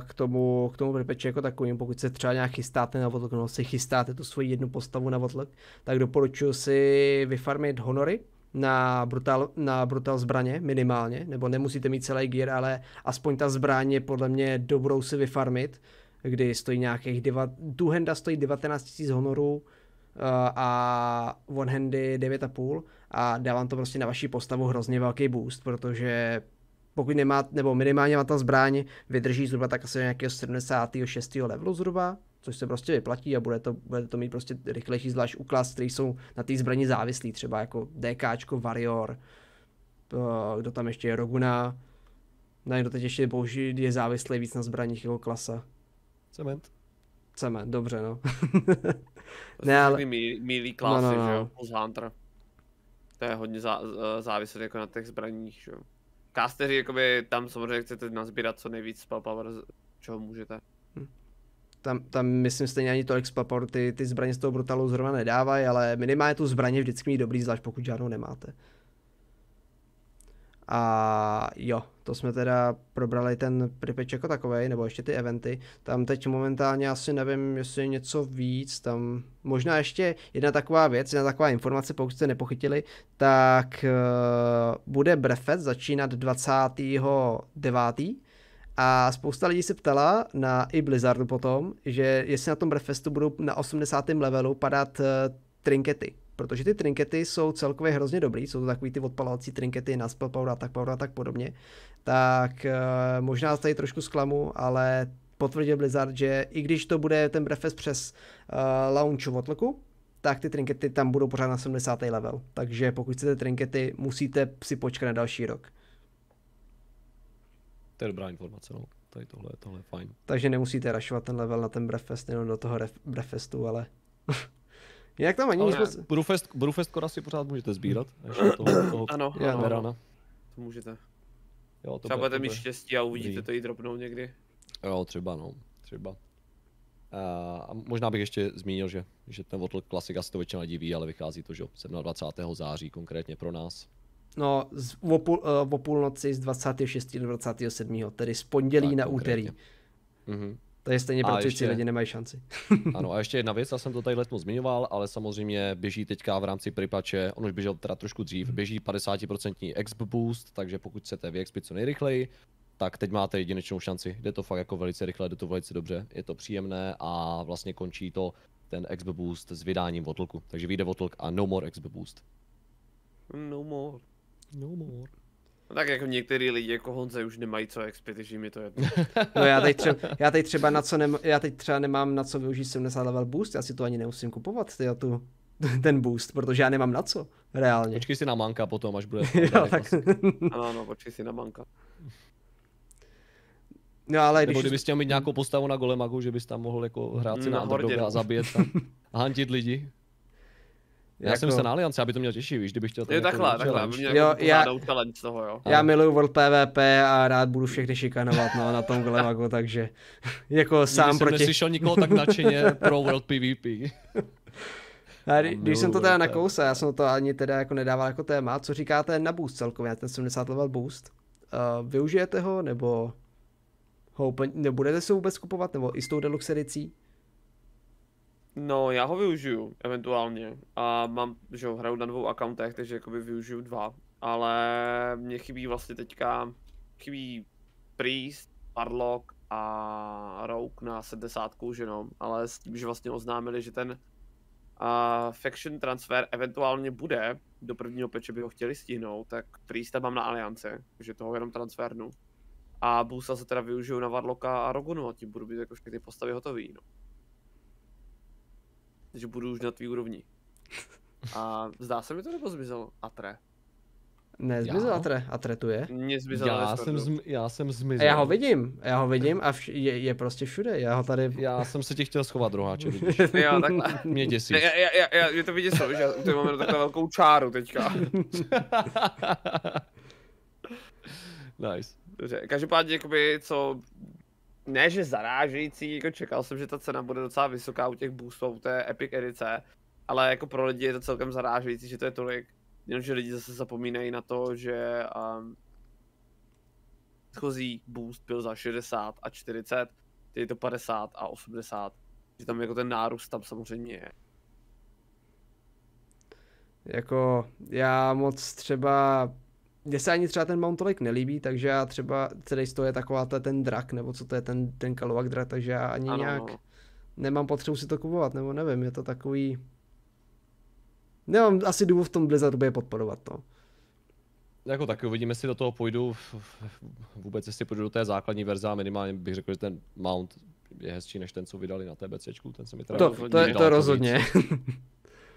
k tomu, k tomu prepeči jako takovým, pokud se třeba nějak chystáte na votlok, no si chystáte tu svoji jednu postavu na votlok, tak doporučuji si vyfarmit honory, na brutal, na brutal zbraně minimálně, nebo nemusíte mít celý gear, ale aspoň ta zbraně je podle mě dobrou si vyfarmit, kdy stojí nějakých, deva, tu henda stojí 19 000 honorů, Eh, a one handy 9,5 a dá vám to prostě na vaši postavu hrozně velký boost, protože pokud nemá, nebo minimálně má ta zbraň, vydrží zhruba tak asi nějakého 76. levelu zhruba, což se prostě vyplatí a bude to, bude to mít prostě rychlejší, zvlášť u klas, který jsou na té zbraní závislí, třeba jako DKčko, Warrior, eh, kdo tam ještě je, Roguna, na kdo teď ještě použít je závislý víc na zbraních jako klasa. Cement. Cement, dobře no. Ne, ale... Mílí, klasy, no, no, no. že jo, plus Hunter. To je hodně zá, e, záviset jako na těch zbraních, že jo. Kásteři, jakoby tam samozřejmě chcete nazbírat co nejvíc spell power, čeho můžete. Hm. Tam, tam myslím stejně ani tolik spell power, ty, ty zbraně z toho brutalu zrovna nedávají, ale minimálně tu zbraně vždycky mít dobrý, zvlášť pokud žádnou nemáte. A jo, to jsme teda probrali ten Pripeč jako takový, nebo ještě ty eventy. Tam teď momentálně asi nevím, jestli je něco víc. Tam možná ještě jedna taková věc, jedna taková informace, pokud jste nepochytili, tak uh, bude Brefet začínat 29. A spousta lidí se ptala na i Blizzardu potom, že jestli na tom Brefestu budou na 80. levelu padat uh, trinkety protože ty trinkety jsou celkově hrozně dobrý, jsou to takový ty odpalovací trinkety na spellpower a tak power a tak podobně, tak eh, možná tady trošku zklamu, ale potvrdil Blizzard, že i když to bude ten breakfast přes uh, launch Votloku, tak ty trinkety tam budou pořád na 70. level. Takže pokud chcete trinkety, musíte si počkat na další rok. To je dobrá informace, no. Tady tohle, tohle je fajn. Takže nemusíte rašovat ten level na ten Breakfast, jenom do toho breakfastu, ale Jinak tam ani nic moc... Brufest, Brufest si pořád můžete sbírat. ano, já, ano, ano. To můžete. Jo, to třeba budete mít štěstí a uvidíte to i dropnou někdy. Jo, třeba no, třeba. Uh, a možná bych ještě zmínil, že, že ten Votl Classic asi to většina diví, ale vychází to, že 27. září konkrétně pro nás. No, z, o, půl, uh, o půlnoci z 26. do 27. tedy z pondělí tak, na konkrétně. úterý. Mhm. To je stejně pro ještě... lidi nemají šanci. ano, a ještě jedna věc, já jsem to tady letmo zmiňoval, ale samozřejmě běží teďka v rámci Pripače, on už běžel teda trošku dřív, hmm. běží 50% exp boost, takže pokud chcete vyexpit co nejrychleji, tak teď máte jedinečnou šanci. Jde to fakt jako velice rychle, jde to velice dobře, je to příjemné a vlastně končí to ten exp boost s vydáním Votlku. Takže vyjde Votlk a no more exp boost. No more. No more. No tak jako některý lidi jako Honze už nemají co expedition, mi to jedno. No já teď, třeba, já teď třeba na co nema, já teď třeba nemám na co využít 70 level boost, já si to ani nemusím kupovat, ty, tu, ten boost, protože já nemám na co, reálně. Počkej si na manka potom, až bude. jo, tak... Vlastně. ano, ano, počkej si na manka. No, ale Nebo když... Nebo kdybys chtěl mít nějakou postavu na Golemagu, že bys tam mohl jako hrát si na, na a zabíjet tam, a hantit lidi. Já jako... jsem se na Alianci, aby to měl těžší, víš, kdybych chtěl Je jako jako Jo, takhle, takhle, aby měl jo, já, challenge toho, jo. Já miluju World PvP a rád budu všechny šikanovat no, na tom Glemago, takže jako sám Nikdy proti... jsem neslyšel nikoho tak nadšeně pro World PvP. A kdy, když jsem to teda nakousal, já jsem to ani teda jako nedával jako téma, co říkáte na boost celkově, ten 70 level boost? Uh, využijete ho, nebo ho úplně, nebudete se vůbec kupovat, nebo i s tou deluxe edicí? No, já ho využiju, eventuálně. A mám, že ho hraju na dvou accountech, takže jakoby využiju dva. Ale mě chybí vlastně teďka, chybí Priest, Parlock a Rogue na 70, že Ale s tím, že vlastně oznámili, že ten uh, faction transfer eventuálně bude, do prvního peče by ho chtěli stihnout, tak Priesta mám na Aliance, takže toho jenom transfernu. A Busa se teda využiju na Varloka a Rogunu a tím budu být jako všechny postavy hotový, no že budu už na tvý úrovni. A zdá se mi to nebo zmizel Atre? Ne, zmizel Atre, Atre tu je. Mě zmizel já, jsem zmi, já jsem zmizel. A já ho vidím, já ho vidím a vš- je, je, prostě všude, já ho tady... Já jsem se tě chtěl schovat, druháče, vidíš. jo, takhle. Mě děsí. Já, já, já, já, mě to vidíš, že já tady mám takovou velkou čáru teďka. nice. Dobře, každopádně, jakoby, co ne, že zarážející, jako čekal jsem, že ta cena bude docela vysoká u těch boostů, u té Epic edice, ale jako pro lidi je to celkem zarážející, že to je tolik, jenomže lidi zase zapomínají na to, že um, předchozí boost byl za 60 a 40, teď je to 50 a 80, že tam jako ten nárůst tam samozřejmě je. Jako já moc třeba mně se ani třeba ten mount tolik nelíbí, takže já třeba, celý z toho je taková ta, ten drak, nebo co to je ten, ten kalovak drak, takže já ani ano. nějak no. nemám potřebu si to kupovat, nebo nevím, je to takový... Nemám asi důvod v tom Blizzard je podporovat to. Jako taky uvidíme, jestli do toho půjdu, vůbec jestli půjdu do té základní verze a minimálně bych řekl, že ten mount je hezčí než ten, co vydali na TBCčku, ten se mi teda... To, to, je, to jako rozhodně.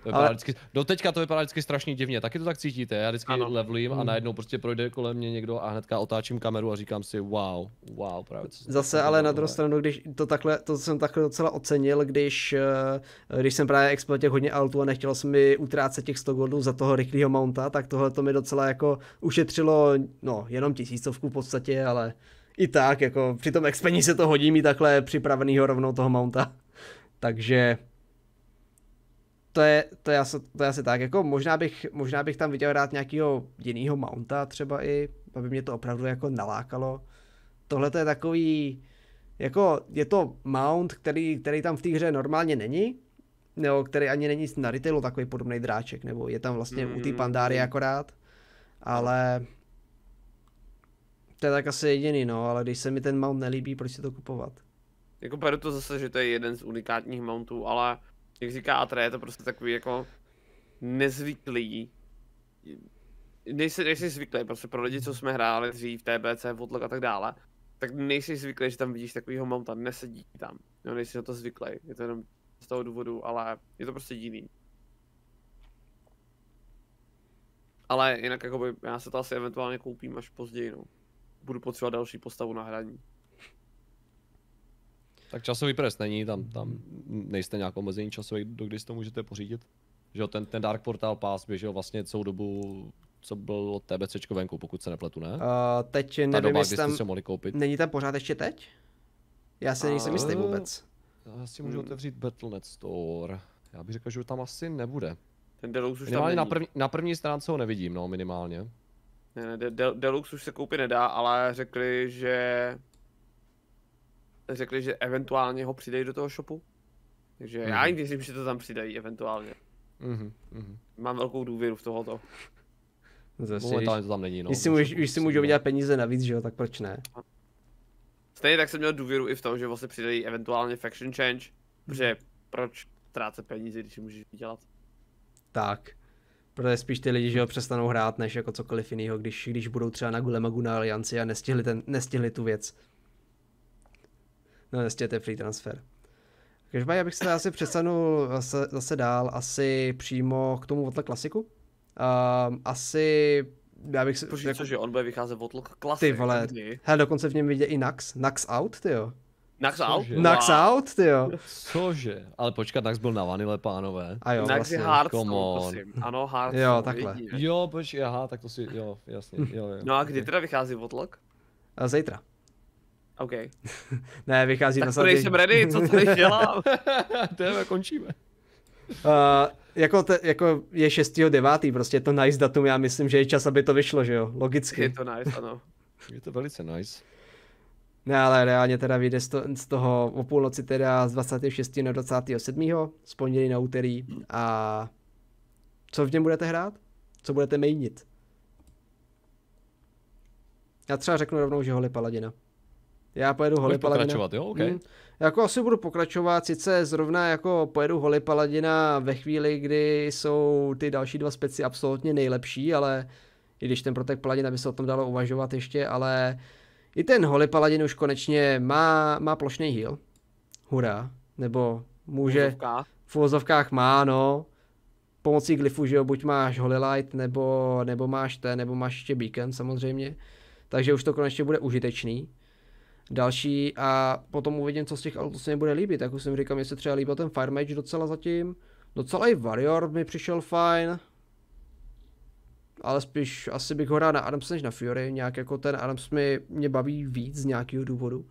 To vypadá ale... vždycky, do teďka to vypadá vždycky strašně divně, taky to tak cítíte, já vždycky ano. levelím a hmm. najednou prostě projde kolem mě někdo a hnedka otáčím kameru a říkám si wow, wow, právě. Co Zase ale na druhou stranu, když to takhle, to jsem takhle docela ocenil, když, eh, když jsem právě exploatil hodně altu a nechtěl jsem mi utrácet těch 100 goldů za toho rychlého mounta, tak tohle to mi docela jako ušetřilo, no, jenom tisícovku v podstatě, ale i tak, jako při tom expení se to hodí mi takhle připravenýho rovnou toho mounta. Takže to je, to je, asi, to je asi tak, jako možná bych, možná bych tam viděl rád nějakého jiného mounta třeba i, aby mě to opravdu jako nalákalo. Tohle to je takový, jako je to mount, který, který tam v té hře normálně není, nebo který ani není na retailu takový podobný dráček, nebo je tam vlastně mm. u té mm. pandáry akorát, ale to je tak asi jediný, no, ale když se mi ten mount nelíbí, proč si to kupovat? Jako beru to zase, že to je jeden z unikátních mountů, ale jak říká Atre, je to prostě takový jako nezvyklý, nejsi, nejsi zvyklý, prostě pro lidi, co jsme hráli dřív, TBC, Woodlock a tak dále, tak nejsi zvyklý, že tam vidíš takovýho mounta, nesedí tam, no nejsi na to zvyklý, je to jenom z toho důvodu, ale je to prostě jiný. Ale jinak jakoby, já se to asi eventuálně koupím až později, no. Budu potřebovat další postavu na hraní. Tak časový pres není, tam, tam nejste nějak omezení časový, do kdy si to můžete pořídit. Že jo, ten, ten Dark Portal Pass běžel vlastně celou dobu, co bylo TBC venku, pokud se nepletu, ne? Uh, teď Ta nevím, doba, jestli tam... se mohli koupit. Není tam pořád ještě teď? Já si nejsem jistý vůbec. Já si můžu hmm. otevřít Battle.net Store. Já bych řekl, že tam asi nebude. Ten Deluxe už minimálně tam není. Na, první, na první stránce ho nevidím, no minimálně. Ne, ne, Deluxe už se koupit nedá, ale řekli, že řekli, že eventuálně ho přidají do toho shopu. Takže mm. já mhm. jim věřím, že to tam přidají eventuálně. Mm-hmm. Mám velkou důvěru v tohoto. Zase, Momentálně to tam není, no. Jestli můžu, už si můžou vydělat peníze navíc, že jo, tak proč ne? Stejně tak jsem měl důvěru i v tom, že vlastně přidají eventuálně faction change, protože mhm. proč trácet peníze, když můžeš vydělat? Tak. Protože spíš ty lidi, že ho přestanou hrát, než jako cokoliv jiného, když, když budou třeba na Gulemagu na Alianci a nestihli, ten, nestihli tu věc no jasně, to je free transfer. Každopádně bych se asi přesunul zase, zase dál, asi přímo k tomu Votle klasiku. Um, ehm, asi já bych se. Počkej, jako... cože, on bude vycházet Votlok Classic. Ty vole, hele, dokonce v něm vidět i Nax, Nax Out, ty jo. Nax Out? Nax Out, ty jo. Cože? Ale počkat, Nax byl na vanile, pánové. A jo, Nax vlastně. je school, prosím. Ano, hard. Jo, takhle. Vidí. Jo, počkej, aha, tak to si, jo, jasně, jo, jo. No a kdy teda vychází Votlok? Eh, zítra. OK. ne, vychází tak na sadě. jsem ready, co tady dělám? Jdeme, končíme. Uh, jako, te, jako je 9. prostě je to nice datum, já myslím, že je čas, aby to vyšlo, že jo, logicky. Je to nice, ano. je to velice nice. Ne, ale reálně teda vyjde z, to, z toho o půlnoci teda z 26. na 27. z pondělí na úterý a co v něm budete hrát? Co budete mainit? Já třeba řeknu rovnou, že holy paladina. Já pojedu holy paladina. pokračovat, jo? Hmm. Okay. Hmm. jako asi budu pokračovat, sice zrovna jako pojedu holy paladina ve chvíli, kdy jsou ty další dva speci absolutně nejlepší, ale i když ten protek paladina by se o tom dalo uvažovat ještě, ale i ten holy paladin už konečně má, má plošný heal. Hurá. Nebo může... V úzovkách má, no. Pomocí glyfu, že jo, buď máš holy light, nebo, nebo máš ten, nebo máš ještě beacon samozřejmě. Takže už to konečně bude užitečný další a potom uvidím, co z těch autů se mi bude líbit. Jak už jsem říkal, mně se třeba líbil ten firemage docela zatím. Docela i Warrior mi přišel fajn. Ale spíš asi bych ho rád na Adams než na Fury. Nějak jako ten Adams mi, mě baví víc z nějakého důvodu.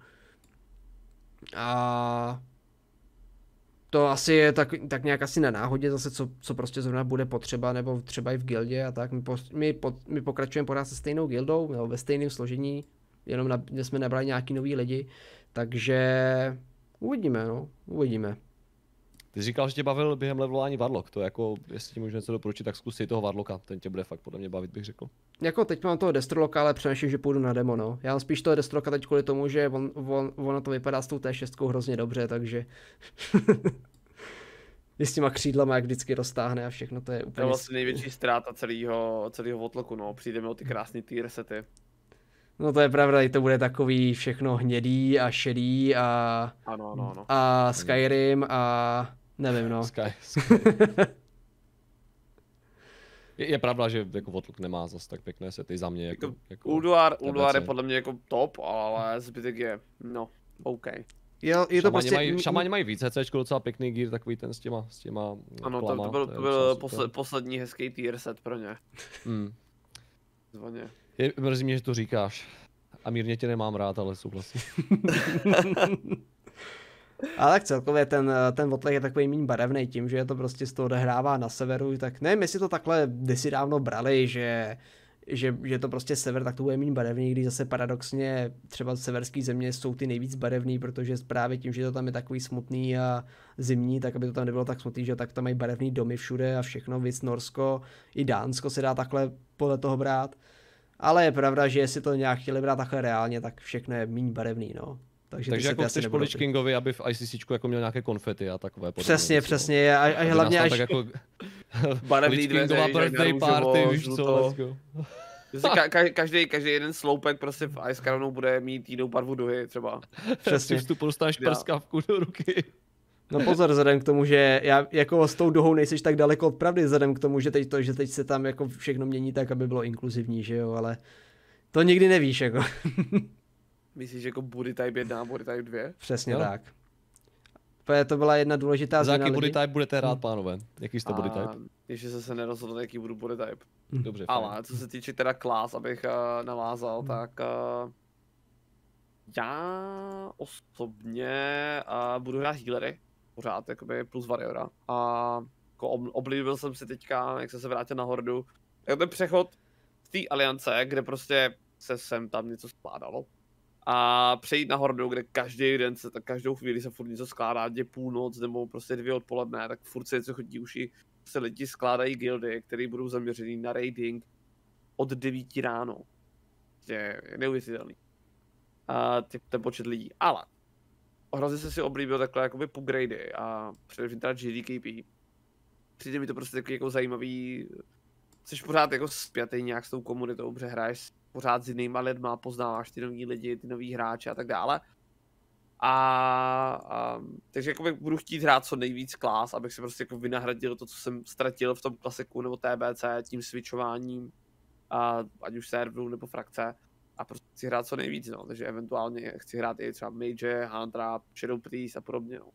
A to asi je tak, tak nějak asi na náhodě zase, co, co prostě zrovna bude potřeba, nebo třeba i v gildě a tak. My, po, my, po, my pokračujeme pořád se stejnou gildou, nebo ve stejném složení, jenom na, jsme nabrali nějaký nový lidi, takže uvidíme, no, uvidíme. Ty jsi říkal, že tě bavil během levelování Warlock, to je jako, jestli ti můžu něco doporučit, tak zkus si toho Warlocka, ten tě bude fakt podle mě bavit, bych řekl. Jako teď mám toho Destroloka, ale přemýšlím, že půjdu na demo, no. Já mám spíš toho Destroloka teď kvůli tomu, že on, on, ono to vypadá s tou T6 hrozně dobře, takže... je s těma křídlama, jak vždycky roztáhne a všechno, to je úplně... To je vlastně největší ztráta celého, celého otloku, no. Přijdeme o ty krásné ty resety. No to je pravda, i to bude takový všechno hnědý a šedý a, ano, ano, ano. a Skyrim a nevím no. Sky, Sky. je, je, pravda, že jako Votluk nemá zas tak pěkné sety za mě. Jako, jako Ulduar, Ulduar je podle mě jako top, ale zbytek je no, OK. Je, je to prostě... mají, šamani mají víc HC, docela pěkný gear, takový ten s těma, s těma Ano, klama, to, to byl, to byl posled, poslední hezký tier set pro ně. Hmm. Zvoně. Je, mrzí mě, že to říkáš. A mírně tě nemám rád, ale souhlasím. Ale tak celkově ten, ten otlek je takový méně barevný tím, že je to prostě z toho odehrává na severu, tak nevím, jestli to takhle kdysi dávno brali, že, že, že to prostě sever tak to bude méně barevný, když zase paradoxně třeba severské země jsou ty nejvíc barevný, protože právě tím, že to tam je takový smutný a zimní, tak aby to tam nebylo tak smutný, že tak tam mají barevný domy všude a všechno, víc Norsko, i Dánsko se dá takhle podle toho brát ale je pravda, že jestli to nějak chtěli brát takhle reálně, tak všechno je méně barevný, no. Takže, Takže jako chceš po Kingovi, aby v ICC jako měl nějaké konfety a takové podobně. Přesně, věc, no. přesně. A, a hlavně až... Tak jako... Barevný dveře, birthday party, víš no co, Ka- ka- každý, každý jeden sloupek prostě v Ice Crownu bude mít jinou barvu duhy třeba. Přesně. Při vstupu dostaneš prskavku do ruky. No pozor, vzhledem k tomu, že já jako s tou dohou nejseš tak daleko od pravdy, vzhledem k tomu, že teď to, že teď se tam jako všechno mění tak, aby bylo inkluzivní, že jo, ale to nikdy nevíš, jako. Myslíš jako body type 1 a body type 2? Přesně no. tak. To byla jedna důležitá změna. Za jaký body type budete rád, hm. pánové? Jaký jste a... body type? Ještě jsem se nerozhodl, jaký budu body type. Hm. Dobře. Ale fajn. co se týče teda klás, abych uh, navázal, hmm. tak uh, já osobně uh, budu hrát healery pořád, jakoby plus variora A jako oblíbil jsem si teďka, jak jsem se vrátil na Hordu, jako ten přechod v té aliance, kde prostě se sem tam něco skládalo. A přejít na Hordu, kde každý den, se, každou chvíli se furt něco skládá, je půlnoc nebo prostě dvě odpoledne, tak furt se něco chodí uši, se lidi skládají guildy, které budou zaměřený na raiding od 9 ráno. Je neuvěřitelný. A ty, ten počet lidí. Ale hrozně jsem si oblíbil takhle jakoby pugrady a především teda GDKP. Přijde mi to prostě takový jako zajímavý, jsi pořád jako spjatý nějak s tou komunitou, protože hraješ pořád s jinýma lidma, poznáváš ty nový lidi, ty nový hráče a tak dále. A, a takže jako budu chtít hrát co nejvíc klas, abych si prostě jako vynahradil to, co jsem ztratil v tom klasiku nebo TBC tím switchováním, a, ať už serveru nebo frakce a prostě chci hrát co nejvíc, no. takže eventuálně chci hrát i třeba Mage, Handra, Shadow Priest a podobně. No.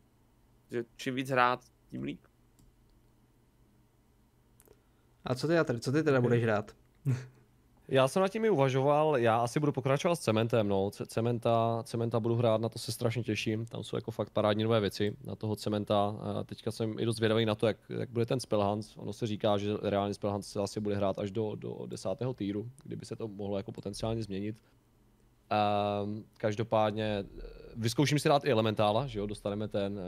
Takže čím víc hrát, tím líp. A co ty, co ty teda budeš hrát? Já jsem nad tím i uvažoval, já asi budu pokračovat s Cementem, no. Cementa, Cementa budu hrát, na to se strašně těším, tam jsou jako fakt parádní nové věci, na toho Cementa. Teďka jsem i dost zvědavý na to, jak, jak bude ten Spellhans, ono se říká, že reálně Spellhans se asi bude hrát až do, do desátého týru, kdyby se to mohlo jako potenciálně změnit. Um, každopádně eh, vyzkouším si dát i elementála, že jo, dostaneme ten,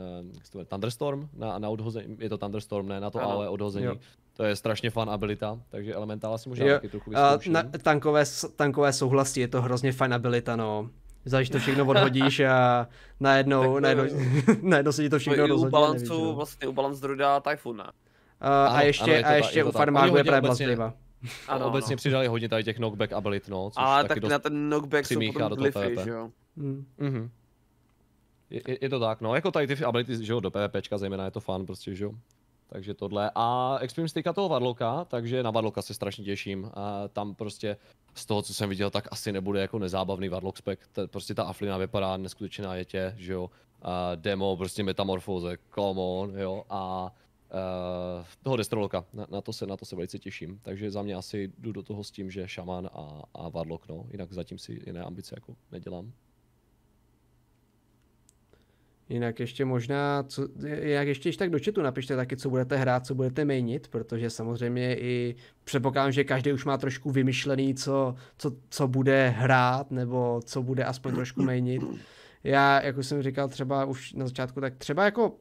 uh, Thunderstorm na, na odhození, je to Thunderstorm, ne na to ale odhození. Jo. To je strašně fan abilita, takže elementála si možná jo, taky trochu vyzkouším. Na, tankové, tankové souhlasí, je to hrozně fajn abilita, no. Zajíš to všechno odhodíš a najednou, to... Eh, najednou, najednou se ti to všechno no, rozhodí. Vlastně, u balancu, nevíš, vlastně u balance druida Typhoon, ne? Uh, ano, a ještě, ano, je a ještě je u farmáku je právě Blastdiva. Ano, obecně no. přidali hodně tady těch knockback abilit, no. Což a taky tak na ten knockback jsou potom do glyfy, že jo. Mm. Mm-hmm. Je, je, to tak, no, jako tady ty ability, že jo, do PvPčka zejména je to fun, prostě, že jo. Takže tohle. A Extreme Sticka toho Varloka, takže na Varloka se strašně těším. A tam prostě z toho, co jsem viděl, tak asi nebude jako nezábavný Varlok spec. T- prostě ta Aflina vypadá neskutečně na jetě, že jo. A demo, prostě metamorfóze, come on, jo. A uh, toho Destroloka, na, na, to se, na to se velice těším. Takže za mě asi jdu do toho s tím, že šaman a, a Varlok, no. Jinak zatím si jiné ambice jako nedělám. Jinak ještě možná, co, jak ještě tak do chatu napište taky, co budete hrát, co budete měnit protože samozřejmě i předpokládám, že každý už má trošku vymyšlený, co, co, co bude hrát, nebo co bude aspoň trošku měnit Já, jako jsem říkal třeba už na začátku, tak třeba jako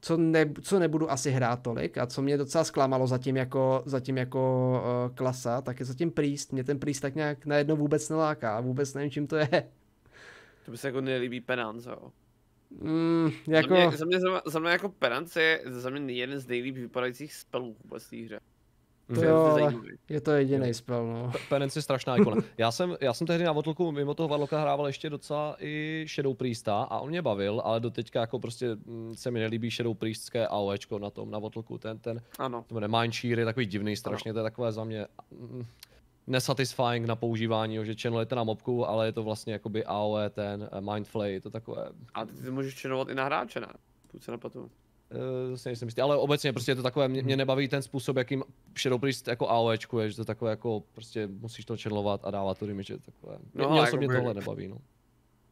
co, ne, co nebudu asi hrát tolik a co mě docela zklamalo zatím jako, zatím jako uh, klasa, tak je zatím Priest. Mě ten Priest tak nějak najednou vůbec neláká, vůbec nevím, čím to je. To by se jako nelíbí Penance, jo? Mm, jako... Za mě, za mě, za mě jako Perance je za mě jeden z nejlíp vypadajících spelů vůbec té hře. To jo, je, je to jediný spel, no. Penance je strašná ikona. Já jsem, já jsem tehdy na Votlku mimo toho Varloka hrával ještě docela i Shadow Priesta a on mě bavil, ale do teďka jako prostě mm, se mi nelíbí Shadow Priestské AOEčko na tom, na Votlku, ten, ten, ano. to jmenuje Mind je takový divný strašně, ano. to je takové za mě, mm, nesatisfying na používání, že channelujete na mobku, ale je to vlastně jakoby AOE, ten eh, Mindflay, to takové. A ty, ty můžeš channelovat i na hráče, ne? Půjď se patu. Eh, zase nejsem jistý, ale obecně prostě je to takové, mě, mě nebaví ten způsob, jakým Shadow Priest jako AOEčkuje, že to takové jako prostě musíš to channelovat a dávat to damage, takové. Mě, no, mě osobně jakoby... tohle nebaví, no.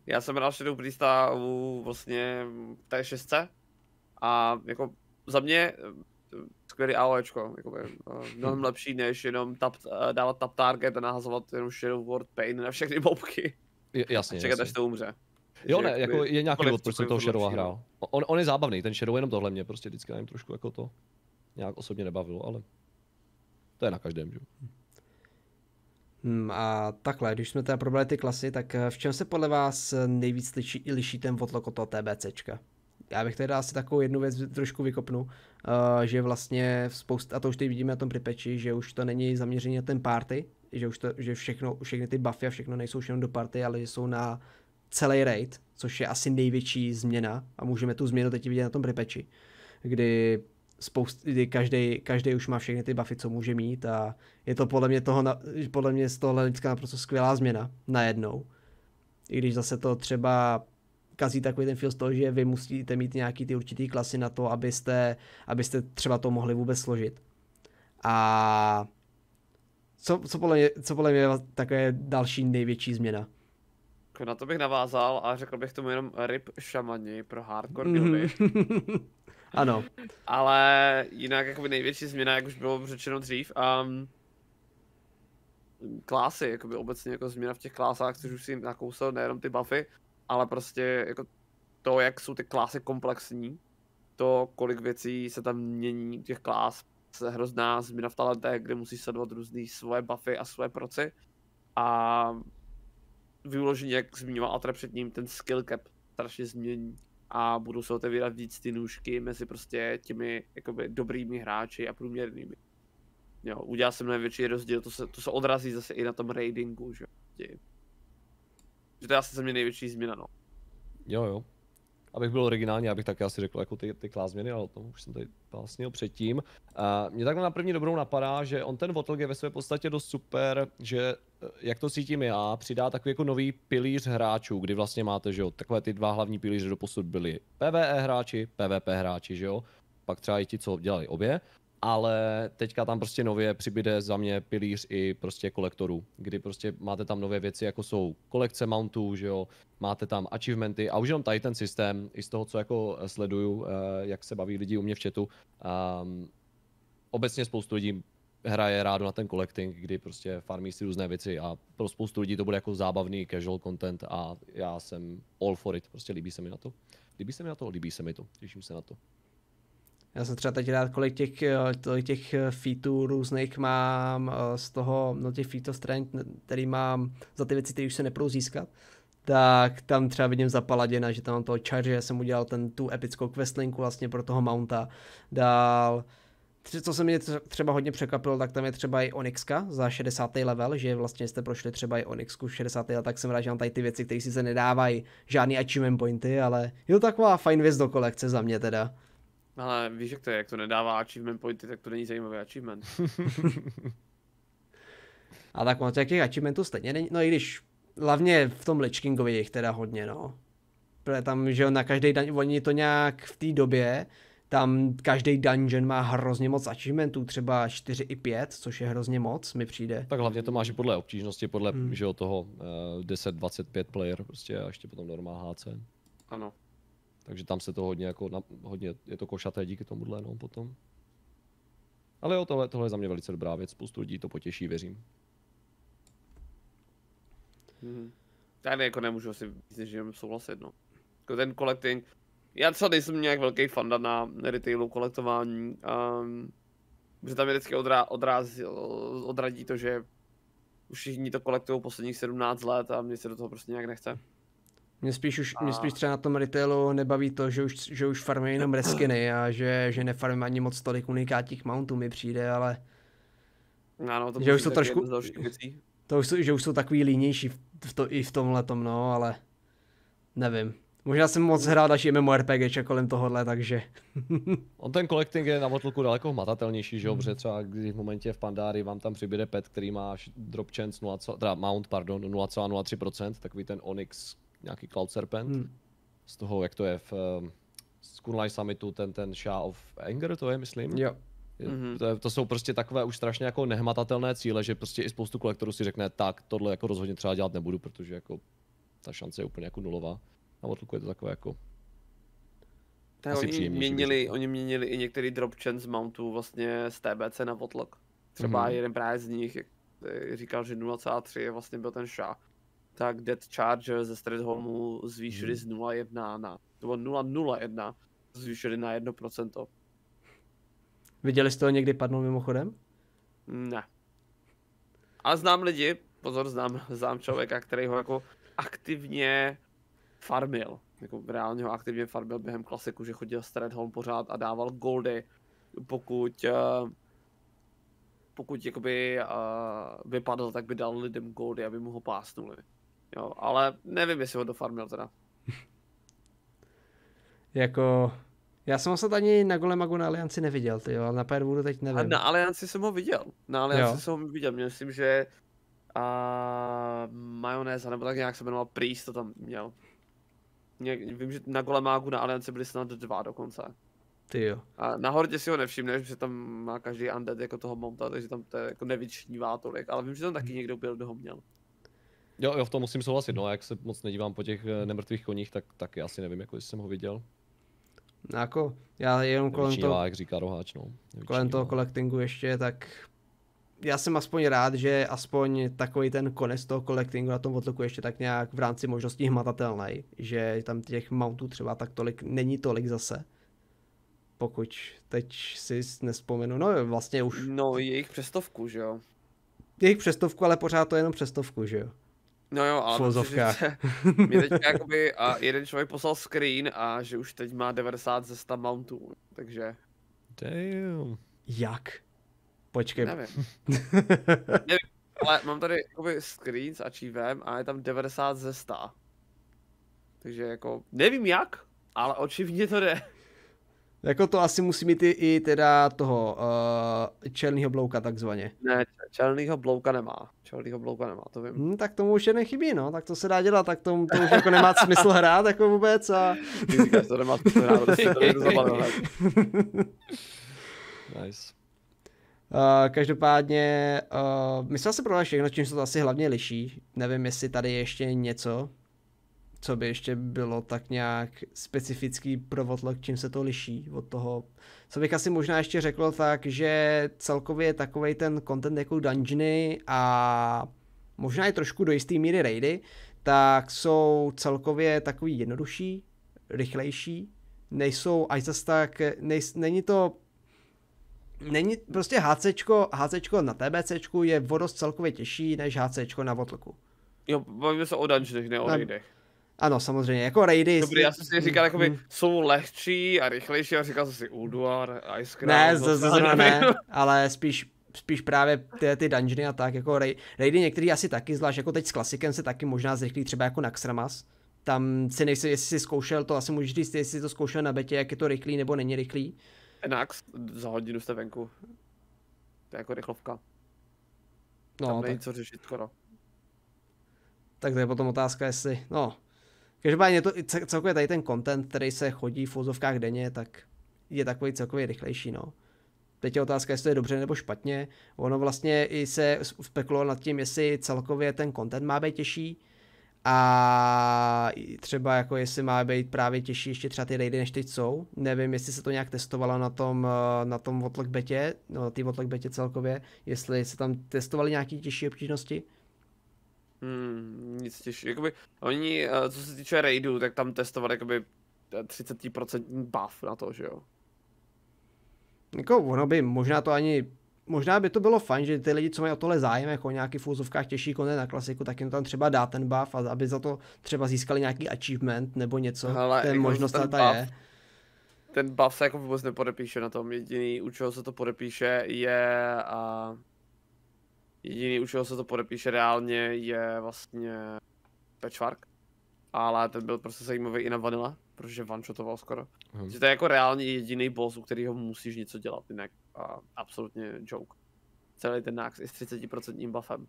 Já jsem hrál Shadow Priesta u vlastně té 6 a jako za mě skvělý AOEčko, jakoby, eh, mnohem hm. lepší než jenom tap, eh, dávat tap target a nahazovat jenom Shadow World Pain na všechny bobky. J- jasně, a čekat, jasně. až to umře. Jo, ne, jako je nějaký důvod, proč jsem toho jako Shadowa no. hrál. On, on, je zábavný, ten Shadow jenom tohle mě prostě vždycky nevím, trošku jako to nějak osobně nebavilo, ale to je na každém, že? Hmm, a takhle, když jsme teda probrali ty klasy, tak eh, v čem se podle vás nejvíc liší, liší ten Woodlock od toho TBCčka? já bych teda asi takovou jednu věc trošku vykopnu, uh, že vlastně spousta, a to už teď vidíme na tom pripeči, že už to není zaměření na ten party, že už to, že všechno, všechny ty buffy a všechno nejsou jenom do party, ale že jsou na celý raid, což je asi největší změna a můžeme tu změnu teď vidět na tom pripeči, kdy kdy každý, každý už má všechny ty buffy, co může mít a je to podle mě, toho, podle mě z tohohle lidská naprosto skvělá změna najednou. I když zase to třeba kazí takový ten feel z toho, že vy musíte mít nějaký ty určitý klasy na to, abyste, abyste třeba to mohli vůbec složit. A co, co, podle mě, co podle mě je takové další největší změna? Jako na to bych navázal a řekl bych tomu jenom rip šamani pro hardcore Mm-hmm. ano. Ale jinak jakoby největší změna, jak už bylo řečeno dřív, um, klásy, jakoby obecně jako změna v těch klásách, což už si nakousal nejenom ty buffy, ale prostě jako to, jak jsou ty klásy komplexní, to, kolik věcí se tam mění, těch klás, se hrozná změna v talentech, kde musí sledovat různé svoje buffy a svoje proci. A vyloženě, jak zmiňoval Atre před ním, ten skill cap strašně změní a budou se otevírat víc ty nůžky mezi prostě těmi jakoby dobrými hráči a průměrnými. Jo, udělal jsem největší rozdíl, to se, to se odrazí zase i na tom ratingu, že že to je asi za mě největší změna, no. Jo, jo. Abych byl originální, abych taky asi řekl jako ty, ty klázměny, ale o tom už jsem tady vlastně předtím. A mě takhle na první dobrou napadá, že on ten Votelg je ve své podstatě dost super, že e, jak to cítím já, přidá takový jako nový pilíř hráčů, kdy vlastně máte, že jo, takové ty dva hlavní pilíře do posud byly PvE hráči, PvP hráči, že jo, pak třeba i ti, co dělali obě ale teďka tam prostě nově přibyde za mě pilíř i prostě kolektorů, kdy prostě máte tam nové věci, jako jsou kolekce mountů, že jo, máte tam achievementy a už jenom tady ten systém, i z toho, co jako eh, sleduju, eh, jak se baví lidi u mě v chatu, um, obecně spoustu lidí hraje rádo na ten collecting, kdy prostě farmí si různé věci a pro spoustu lidí to bude jako zábavný casual content a já jsem all for it, prostě líbí se mi na to. Líbí se mi na to, líbí se mi to, těším se na to. Já jsem třeba teď rád, kolik těch, kolik eh, těch eh, featů různých mám eh, z toho, no těch featů strand, který mám za ty věci, které už se nepůjdu získat, tak tam třeba vidím za Paladina, že tam mám toho charge, že jsem udělal ten, tu epickou questlinku vlastně pro toho mounta. Dál, co se mě třeba hodně překvapilo, tak tam je třeba i Onyxka za 60. level, že vlastně jste prošli třeba i Onyxku 60. level, tak jsem rád, že mám tady ty věci, které si se nedávají žádný achievement pointy, ale je to taková fajn věc do kolekce za mě teda. Ale víš, jak to je, jak to nedává achievement pointy, tak to není zajímavý achievement. A tak ono těch achievementů stejně není, no i když hlavně v tom Lich Kingovi jich teda hodně, no. Protože tam, že na každý daň, oni to nějak v té době, tam každý dungeon má hrozně moc achievementů, třeba 4 i 5, což je hrozně moc, mi přijde. Tak hlavně to máš i podle obtížnosti, podle hmm. že toho uh, eh, 10-25 player prostě a ještě potom normál HC. Ano. Takže tam se to hodně, jako, hodně je to košaté díky tomuhle no, potom. Ale jo, tohle, tohle je za mě velice dobrá věc, spoustu lidí to potěší, věřím. Hmm. Tady jako nemůžu asi s než souhlasit, no. Jako ten collecting, já třeba nejsem nějak velký fanda na retailu kolektování, um, ehm, protože tam je vždycky odra, odraz, odradí to, že už všichni to kolektují posledních 17 let a mně se do toho prostě nějak nechce. Mě spíš, už, a... mě spíš třeba na tom retailu nebaví to, že už, že už farmí jenom reskiny a že, že nefarmím ani moc tolik unikátních mountů mi přijde, ale... Ano, no, to že už jsou trošku... To už že už jsou takový línější v to, i v tomhle tom, no, ale... Nevím. Možná jsem moc hrál další MMORPG kolem tohohle, takže... On ten collecting je na Motlku daleko hmatatelnější, že jo? Hmm. Protože třeba když v momentě v Pandári vám tam přibude pet, který má drop chance 0, teda mount, pardon, 0,03%, takový ten Onyx nějaký Cloud Serpent. Hmm. Z toho, jak to je v ehm, z Kunlai Summitu, ten, ten Shah of Anger, to je, myslím. Jo. Mm-hmm. To, to, jsou prostě takové už strašně jako nehmatatelné cíle, že prostě i spoustu kolektorů si řekne, tak tohle jako rozhodně třeba dělat nebudu, protože jako ta šance je úplně jako nulová. Na Motlku je to takové jako tak oni měnili, oni měnili i některý drop chance mountů vlastně z TBC na Votlok. Třeba mm-hmm. jeden právě z nich říkal, že 0,3 vlastně byl ten Shah tak Dead Charger ze Stredhomu zvýšili mhm. z 0,1 na, nebo 0,01 zvýšili na 1%. Viděli jste ho někdy padnout mimochodem? Ne. A znám lidi, pozor, znám, znám člověka, který ho jako aktivně farmil. Jako reálně ho aktivně farmil během klasiku, že chodil Stredholm pořád a dával goldy, pokud eh, pokud jakoby uh, vypadl, tak by dal lidem goldy, aby mu ho pásnuli. Jo, ale nevím, jestli ho dofarmil teda. jako... Já jsem ho ani na Golemagu na Alianci neviděl, ty jo, ale na Firewoodu teď nevím. A na Alianci jsem ho viděl. Na Alianci jo. jsem ho viděl, myslím, že a majonéza, nebo tak nějak se jmenoval Priest, to tam měl. Ně, vím, že na Golemágu na Alianci byli snad dva dokonce. Ty jo. A na Hordě si ho nevšimneš, že tam má každý undead jako toho monta, takže tam to je, jako nevyčnívá tolik, ale vím, že tam taky hm. někdo byl, kdo ho měl. Jo, jo, v tom musím souhlasit, no, jak se moc nedívám po těch eh, nemrtvých koních, tak taky asi nevím, jako jsem ho viděl. No jako, já jenom kolem toho, jak říká roháč, no. Nevyčnívá. Kolem toho kolektingu ještě, tak já jsem aspoň rád, že aspoň takový ten konec toho kolektingu na tom odloku ještě tak nějak v rámci možností hmatatelný, že tam těch mountů třeba tak tolik není tolik zase. Pokud teď si nespomenu, no vlastně už. No jejich přestovku, že jo. Jejich přestovku, ale pořád to je jenom přestovku, že jo. No jo, ale vozovkách. Mě teďka jakoby, a jeden člověk poslal screen a že už teď má 90 ze 100 mountů, takže... Damn. Jak? Počkej. Nevím. Nevím, ale mám tady jakoby screen s achievem a je tam 90 ze 100. Takže jako, nevím jak, ale očivně to jde. Jako to asi musí mít i, i teda toho uh, eh, černého blouka takzvaně. Ne, černého blouka nemá. Čelného blouka nemá, to vím. Hmm, tak tomu už je nechybí, no. Tak to se dá dělat, tak tomu, to už jako nemá smysl hrát jako vůbec a... říkáš, to nemá smysl hrát, to Nice. Uh, každopádně, uh, eh, myslím si pro všechno, čím se to asi hlavně liší. Nevím, jestli tady je ještě něco, co by ještě bylo tak nějak specifický pro Votlok, čím se to liší od toho. Co bych asi možná ještě řekl tak, že celkově je takový ten content jako dungeony a možná i trošku do jistý míry raidy, tak jsou celkově takový jednodušší, rychlejší, nejsou až zas tak, nej, není to Není prostě HCčko, HCčko na TBCčku je vodost celkově těžší než HCčko na Votlku. Jo, bavíme se o dungeonech, ne o raidech. Ano, samozřejmě, jako raidy. Dobrý, já jsem si říkal, jakoby, mm. jsou lehčí a rychlejší a říkal jsem si Ulduar, Ice Crown, Ne, no to z, ne, ale spíš spíš právě ty, ty dungeony a tak, jako raidy, raidy některý asi taky, zvlášť jako teď s klasikem se taky možná zrychlí třeba jako Naxramas, tam si nejsi, jestli jsi zkoušel to, asi můžeš říct, jestli jsi to zkoušel na betě, jak je to rychlý nebo není rychlý. Nax, za hodinu jste venku. To je jako rychlovka. No, tam není tak... co řešit skoro. Tak to je potom otázka, jestli, no, Každopádně to, celkově tady ten content, který se chodí v fozovkách denně, tak je takový celkově rychlejší, no. Teď je otázka, jestli to je dobře nebo špatně. Ono vlastně i se spekulovalo nad tím, jestli celkově ten content má být těžší a třeba jako jestli má být právě těžší ještě třeba ty raidy, než teď jsou. Nevím, jestli se to nějak testovalo na tom, na tom betě, no, na té betě celkově, jestli se tam testovali nějaké těžší obtížnosti. Hmm, nic těžší. Jakoby, oni, eh, co se týče raidů, tak tam testovali jakoby 30% eh, buff na to, že jo. Jako ono by možná to ani možná by to bylo fajn, že ty lidi, co mají o tohle zájem, jako o nějaký v těžší konec na klasiku, tak jim tam třeba dá ten buff, a aby za to třeba získali nějaký achievement nebo něco, Hele, ten jako možnost ten ta buff, je. Ten buff se jako vůbec nepodepíše na tom, jediný, u čeho se to podepíše, je a eh, Jediný, u čeho se to podepíše reálně, je vlastně Patchwork. Ale ten byl prostě zajímavý i na Vanilla, protože one skoro. Hmm. to je jako reálně jediný boss, u kterého musíš něco dělat, jinak a absolutně joke. Celý ten Nax i s 30% buffem.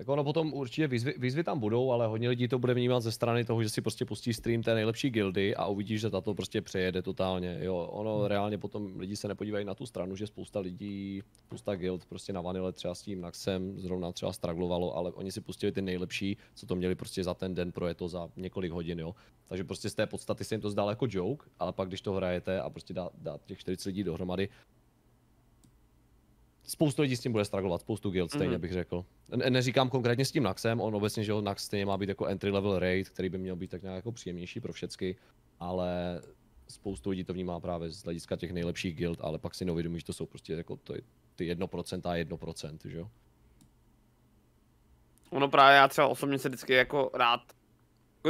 Tak jako ono potom určitě výzvy, výzvy tam budou, ale hodně lidí to bude vnímat ze strany toho, že si prostě pustí stream té nejlepší gildy a uvidí, že tato prostě přejede totálně. Jo, ono hmm. reálně potom lidi se nepodívají na tu stranu, že spousta lidí, spousta guild prostě na vanile třeba s tím Naxem zrovna třeba straglovalo, ale oni si pustili ty nejlepší, co to měli prostě za ten den, pro je to za několik hodin, jo. Takže prostě z té podstaty se jim to zdál jako joke, ale pak když to hrajete a prostě dá, dá těch 40 lidí dohromady, spoustu lidí s tím bude stragovat, spoustu guild stejně mm. bych řekl. Ne, neříkám konkrétně s tím Naxem, on obecně, že Nax stejně má být jako entry level raid, který by měl být tak nějak jako příjemnější pro všechny, ale spoustu lidí to vnímá právě z hlediska těch nejlepších guild, ale pak si neuvědomí, že to jsou prostě jako to, ty 1% a 1%, že jo? Ono právě já třeba osobně se vždycky jako rád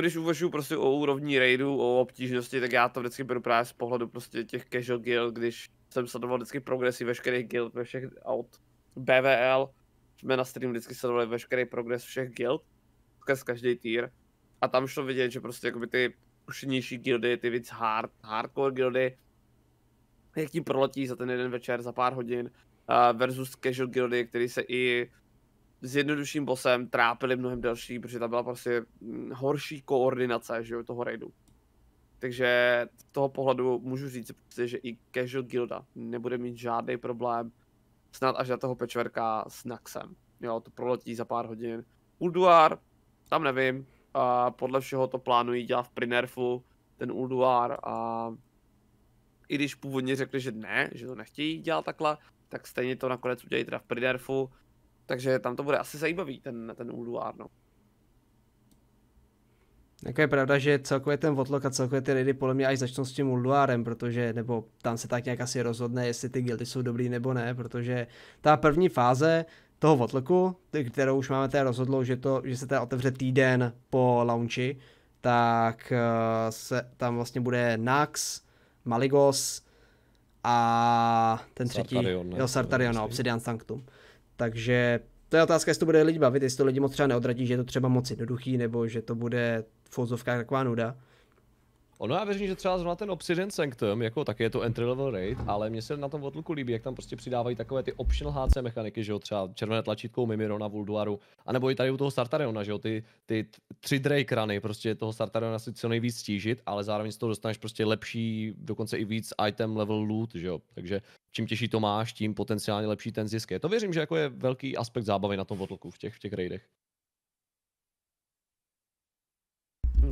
když uvažuji prostě o úrovni raidu, o obtížnosti, tak já to vždycky beru právě z pohledu prostě těch casual guild, když jsem sledoval vždycky progresy veškerých guild, ve všech aut. BVL, jsme na stream vždycky sledovali veškerý progres všech guild, z každý týr. A tam šlo vidět, že prostě jakoby ty nižší guildy, ty víc hard, hardcore guildy, jak ti proletí za ten jeden večer, za pár hodin, uh, versus casual guildy, který se i s jednodušším bosem trápili mnohem delší, protože tam byla prostě mm, horší koordinace že jo, toho raidu. Takže z toho pohledu můžu říct, že i casual guilda nebude mít žádný problém, snad až na toho pečverka s Naxem. Jo, to proletí za pár hodin. Ulduar, tam nevím, a podle všeho to plánují dělat v Prinerfu, ten Ulduar a i když původně řekli, že ne, že to nechtějí dělat takhle, tak stejně to nakonec udělají teda v Prinerfu, takže tam to bude asi zajímavý, ten, ten Ulduar, no. Jako je pravda, že celkově ten Votlok a celkově ty lidi podle mě až začnou s tím Ulduarem, protože, nebo tam se tak nějak asi rozhodne, jestli ty gildy jsou dobrý nebo ne, protože ta první fáze toho Votloku, kterou už máme teda rozhodlo, že, to, že se teda otevře týden po launchi, tak eh, se, tam vlastně bude Nax, Maligos a ten třetí, Sartarion, ne, jo, Sartarion, no, Obsidian Sanctum. Takže to je otázka, jestli to bude lidi bavit, jestli to lidi moc třeba neodradí, že je to třeba moc jednoduchý, nebo že to bude v taková nuda. Ono já věřím, že třeba zrovna ten Obsidian Sanctum, jako taky je to entry level raid, ale mně se na tom Votluku líbí, jak tam prostě přidávají takové ty optional HC mechaniky, že jo, třeba červené tlačítko Mimirona, Vulduaru, anebo i tady u toho Sartariona, že jo, ty, ty tři Drake rany, prostě toho Sartariona si co nejvíc stížit, ale zároveň z toho dostaneš prostě lepší, dokonce i víc item level loot, že jo, takže čím těžší to máš, tím potenciálně lepší ten zisk je. To věřím, že jako je velký aspekt zábavy na tom Votluku v těch, v těch raidech.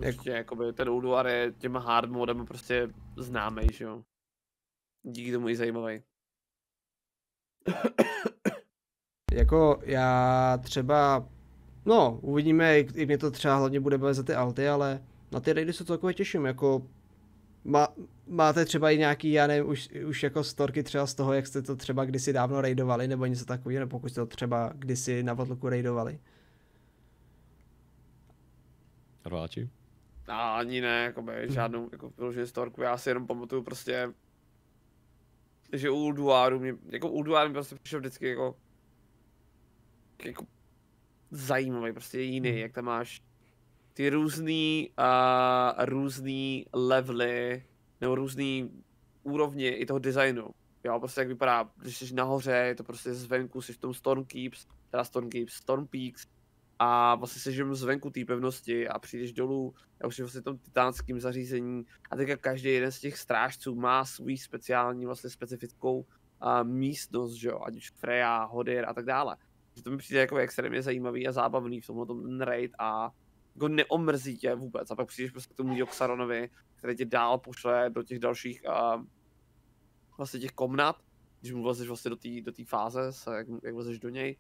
určitě, jak... jakoby ten Uduar je těm hard modem prostě známý, že jo. Díky tomu i zajímavý. jako já třeba, no uvidíme, i mě to třeba hlavně bude bavit za ty alty, ale na ty raidy se celkově těším, jako má, máte třeba i nějaký, já nevím, už, už jako storky třeba z toho, jak jste to třeba kdysi dávno raidovali, nebo něco takového, nebo pokud jste to třeba kdysi na Vatluku raidovali. Rváči? A ani ne, jakoby, mhm. žádnou jako vyloženě storku, já si jenom pamatuju prostě, že u Ulduaru mě, jako Ulduar mi prostě přišel vždycky jako, jako zajímavý, prostě jiný, mhm. jak tam máš ty různý, uh, různý levely, nebo různý úrovně i toho designu. Jo, prostě jak vypadá, když jsi nahoře, je to prostě zvenku, jsi v tom Stormkeeps, teda Stormkeeps, Stormpeaks, a vlastně žijeme zvenku té pevnosti a přijdeš dolů, a už vlastně tom titánském zařízení a teďka každý jeden z těch strážců má svůj speciální vlastně specifickou a, místnost, že jo, ať už Freya, Hodir a tak dále. Že to mi přijde jako extrémně zajímavý a zábavný v tomhle tom ten raid a jako neomrzí tě vůbec. A pak přijdeš prostě k tomu Joxaronovi, který tě dál pošle do těch dalších uh, vlastně těch komnat, když mu vlezeš vlastně do té do fáze, se, jak, jak vlezeš do něj,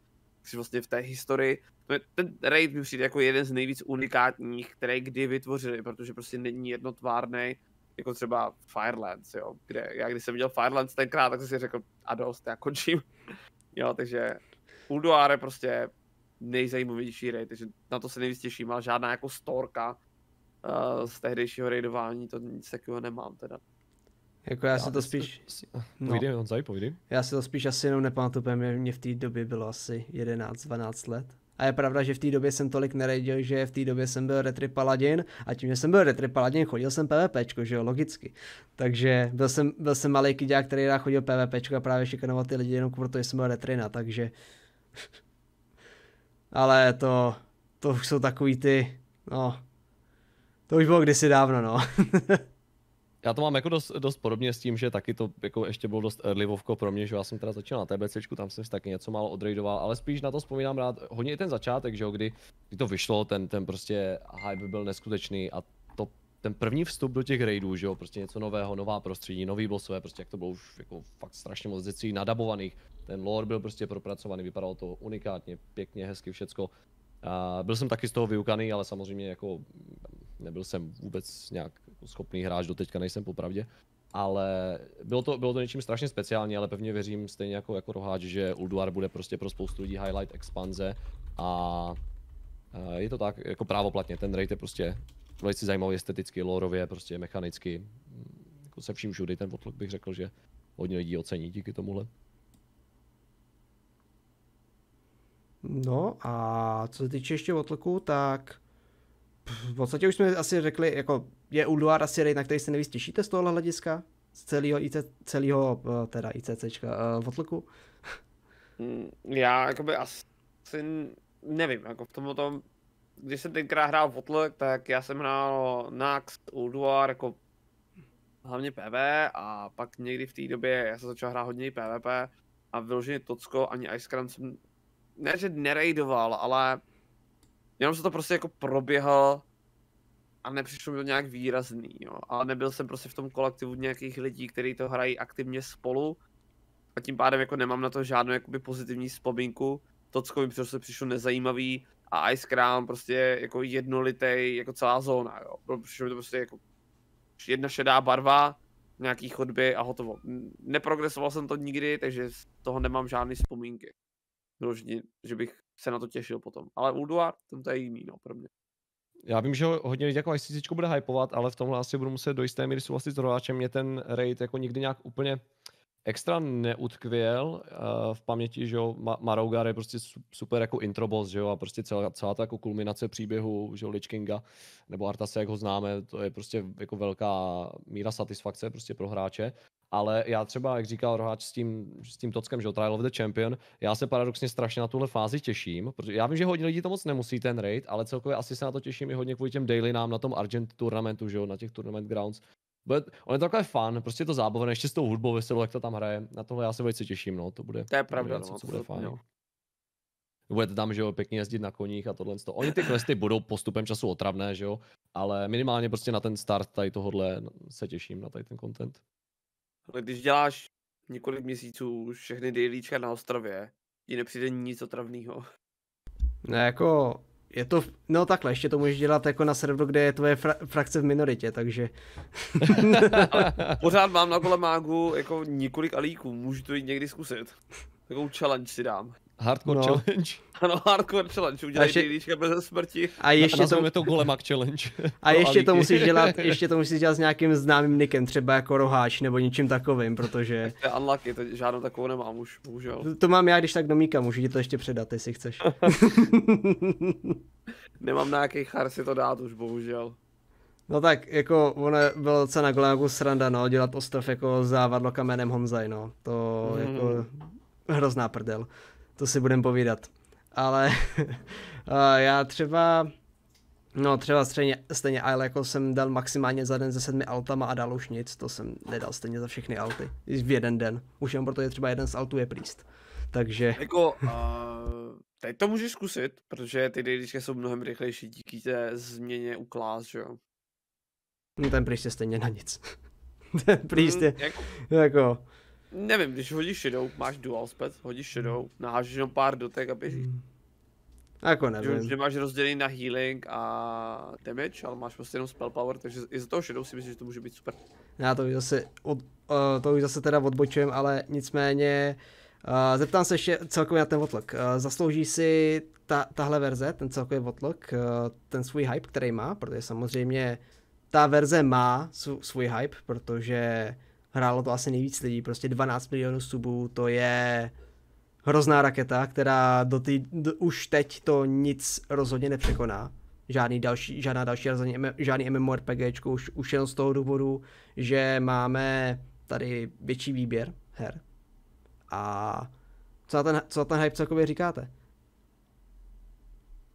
vlastně v té historii, ten raid mi přijde jako jeden z nejvíc unikátních, které kdy vytvořili, protože prostě není jednotvárný, jako třeba Firelands, jo, kde já když jsem viděl Firelands tenkrát, tak jsem si řekl a dost, já končím. jo, takže Ulduar je prostě nejzajímavější raid, takže na to se nejvíc těším, ale žádná jako storka uh, z tehdejšího raidování, to nic takového nemám teda. Jako já, já si to spíš... To... No. Povídej, Honzaj, povídej. Já si to spíš asi jenom nepamatuju, mě v té době bylo asi 11-12 let. A je pravda, že v té době jsem tolik nerejděl, že v té době jsem byl retry paladin a tím, že jsem byl retry paladin, chodil jsem PvPčko, že jo, logicky. Takže byl jsem, byl jsem malý kidák, který rád chodil PvPčko a právě šikanoval ty lidi jenom protože jsem byl retrina, takže... Ale to, to už jsou takový ty, no, to už bylo kdysi dávno, no. já to mám jako dost, dost podobně s tím, že taky to jako ještě bylo dost vovko pro mě, že já jsem teda začínal na TBCčku, tam jsem si taky něco málo odradoval, ale spíš na to vzpomínám rád, hodně i ten začátek, že jo, kdy, kdy to vyšlo, ten, ten prostě hype byl neskutečný a to, ten první vstup do těch raidů, že jo, prostě něco nového, nová prostředí, nový bossové, prostě jak to bylo už jako fakt strašně moc věcí nadabovaných, ten lore byl prostě propracovaný, vypadalo to unikátně, pěkně, hezky všecko. A byl jsem taky z toho vyukaný, ale samozřejmě jako nebyl jsem vůbec nějak schopný hráč, do teďka nejsem popravdě. Ale bylo to, bylo to něčím strašně speciální, ale pevně věřím stejně jako, jako Roháč, že Ulduar bude prostě pro spoustu lidí highlight expanze a je to tak, jako právoplatně, ten raid je prostě velice zajímavý esteticky, lorově, prostě mechanicky, jako se vším všudy, ten potlok bych řekl, že hodně lidí ocení díky tomuhle. No a co se týče ještě Votloku, tak v podstatě už jsme asi řekli, jako je Ulduar asi raid, na který se nejvíc těšíte z tohohle hlediska? Z celého, IC, celého eh, teda ICCčka uh, eh, Votlku? Mm, já jakoby asi nevím, jako v tomu tom, když jsem tenkrát hrál Votlk, tak já jsem hrál Nax, Ulduar, jako hlavně PV a pak někdy v té době já jsem začal hrát hodně PvP a vyloženě Tocko ani Icecrunch jsem ne, že nerejdoval, ale Jenom se to prostě jako proběhal a nepřišlo mi to nějak výrazný, jo. Ale nebyl jsem prostě v tom kolektivu nějakých lidí, kteří to hrají aktivně spolu a tím pádem jako nemám na to žádnou jakoby pozitivní vzpomínku. Tocko mi prostě přišlo nezajímavý a Ice Crown prostě jako jednolitej, jako celá zóna, jo. Přišlo mi to prostě jako jedna šedá barva, nějaký chodby a hotovo. Neprogresoval jsem to nikdy, takže z toho nemám žádný vzpomínky. Důležitě, že bych se na to těšil potom. Ale Ulduar, ten to je jiný, no, pro mě. Já vím, že ho hodně lidí jako ICC bude hypovat, ale v tomhle asi budu muset do jisté míry souhlasit s rováčem. Mě ten raid jako nikdy nějak úplně extra neutkvěl uh, v paměti, že jo, Marougar je prostě super jako intro boss, že jo, a prostě celá, celá ta jako kulminace příběhu, že jo, Lich Kinga, nebo Artase, jak ho známe, to je prostě jako velká míra satisfakce prostě pro hráče, ale já třeba, jak říkal Roháč s tím, s tím Tockem, že o Trial of the Champion, já se paradoxně strašně na tuhle fázi těším, protože já vím, že hodně lidí to moc nemusí ten raid, ale celkově asi se na to těším i hodně kvůli těm nám na tom Argent turnamentu, že jo, na těch tournament grounds. Bude, on je to takové fun, prostě je to zábavné, ještě s tou hudbou veselou, jak to tam hraje, na tohle já se velice těším, no, to bude. To je pravda, to bude, no, co bude fajn. Jo. Budete tam, že jo, pěkně jezdit na koních a tohle. To. Oni ty questy budou postupem času otravné, že jo, ale minimálně prostě na ten start tady tohohle se těším, na tady ten content. No, když děláš několik měsíců všechny dailíčka na ostrově, ti nepřijde nic otravného. No jako je to, no takhle, ještě to můžeš dělat jako na serveru, kde je tvoje fra- frakce v minoritě, takže. pořád mám na kole mágu jako několik alíků, můžu to jít někdy zkusit. Takovou challenge si dám. Hardcore no. challenge. Ano, hardcore challenge, udělej še... DDčka bez smrti. A ještě a to... to Golemak challenge. A ještě to musíš dělat, ještě to musíš dělat s nějakým známým nikem, třeba jako roháč nebo něčím takovým, protože... To je unlucky, to žádnou takovou nemám už, bohužel. To, to mám já, když tak Míka, můžu ti to ještě předat, jestli chceš. nemám na jaký char si to dát už, bohužel. No tak, jako ono bylo docela na Golemaku sranda, no, dělat ostrov jako závadlo kamenem Honzaj, no. To mm. jako hrozná prdel to si budem povídat. Ale eh, já třeba, no třeba stejně, stejně ale jako jsem dal maximálně za den ze sedmi altama a dal už nic, to jsem nedal stejně za všechny alty, v jeden den. Už jenom proto je třeba jeden z altů je priest. Takže... Jako, uh, teď to můžeš zkusit, protože ty DDčka jsou mnohem rychlejší díky té změně u klás, že jo? No ten priest je stejně na nic. ten priest mm, je, mm, jako... jako Nevím, když hodíš šedou, máš dual zpět, hodíš šedou, hmm. nahážeš jenom pár dotek a běží. Hmm. Jako nevím. Že, že máš rozdělený na healing a damage, ale máš prostě jenom spell power, takže i za toho šedou si myslím, že to může být super. Já to už zase, od, uh, to už zase teda odbočujem, ale nicméně uh, zeptám se ještě celkově na ten Votlok. Uh, zaslouží si ta, tahle verze, ten celkový Votlok, uh, ten svůj hype, který má, protože samozřejmě ta verze má svůj hype, protože hrálo to asi nejvíc lidí, prostě 12 milionů subů, to je hrozná raketa, která do tý, do, už teď to nic rozhodně nepřekoná. Žádný další, žádná další, žádný MMORPG, už, už jen z toho důvodu, že máme tady větší výběr her. A co na ten, co na ten hype celkově říkáte?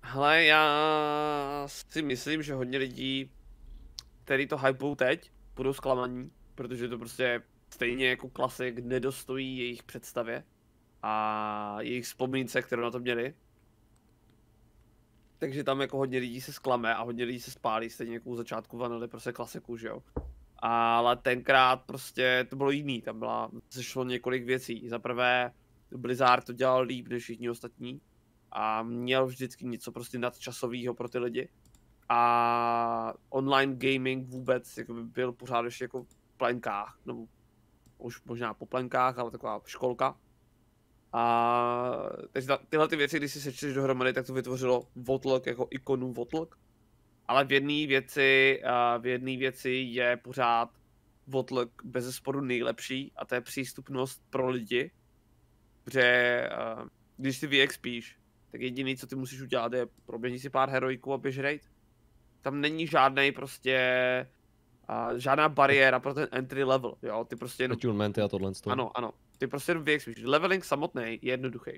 Hele, já si myslím, že hodně lidí, který to hypou teď, budou zklamaní protože to prostě stejně jako klasik nedostojí jejich představě a jejich vzpomínce, které na to měli. Takže tam jako hodně lidí se sklame a hodně lidí se spálí, stejně jako u začátku Vanily, prostě klasiku, že jo. Ale tenkrát prostě to bylo jiný, tam byla, sešlo několik věcí. Za prvé, Blizzard to dělal líp než všichni ostatní a měl vždycky něco prostě nadčasového pro ty lidi. A online gaming vůbec jako by byl pořád ještě jako plenkách, nebo už možná po plenkách, ale taková školka. A takže tyhle ty věci, když si sečteš dohromady, tak to vytvořilo votlok jako ikonu votlok. Ale v jedné věci, v jedné věci je pořád votlok bez sporu nejlepší a to je přístupnost pro lidi. Protože když ty vyexpíš, tak jediný, co ty musíš udělat, je proběhni si pár heroiků a běž raid. Tam není žádný prostě a žádná bariéra pro ten entry level, jo, ty prostě jenom... Attunementy a tohle stůl. Ano, ano, ty prostě jenom vyexpíš. Leveling samotný je jednoduchý.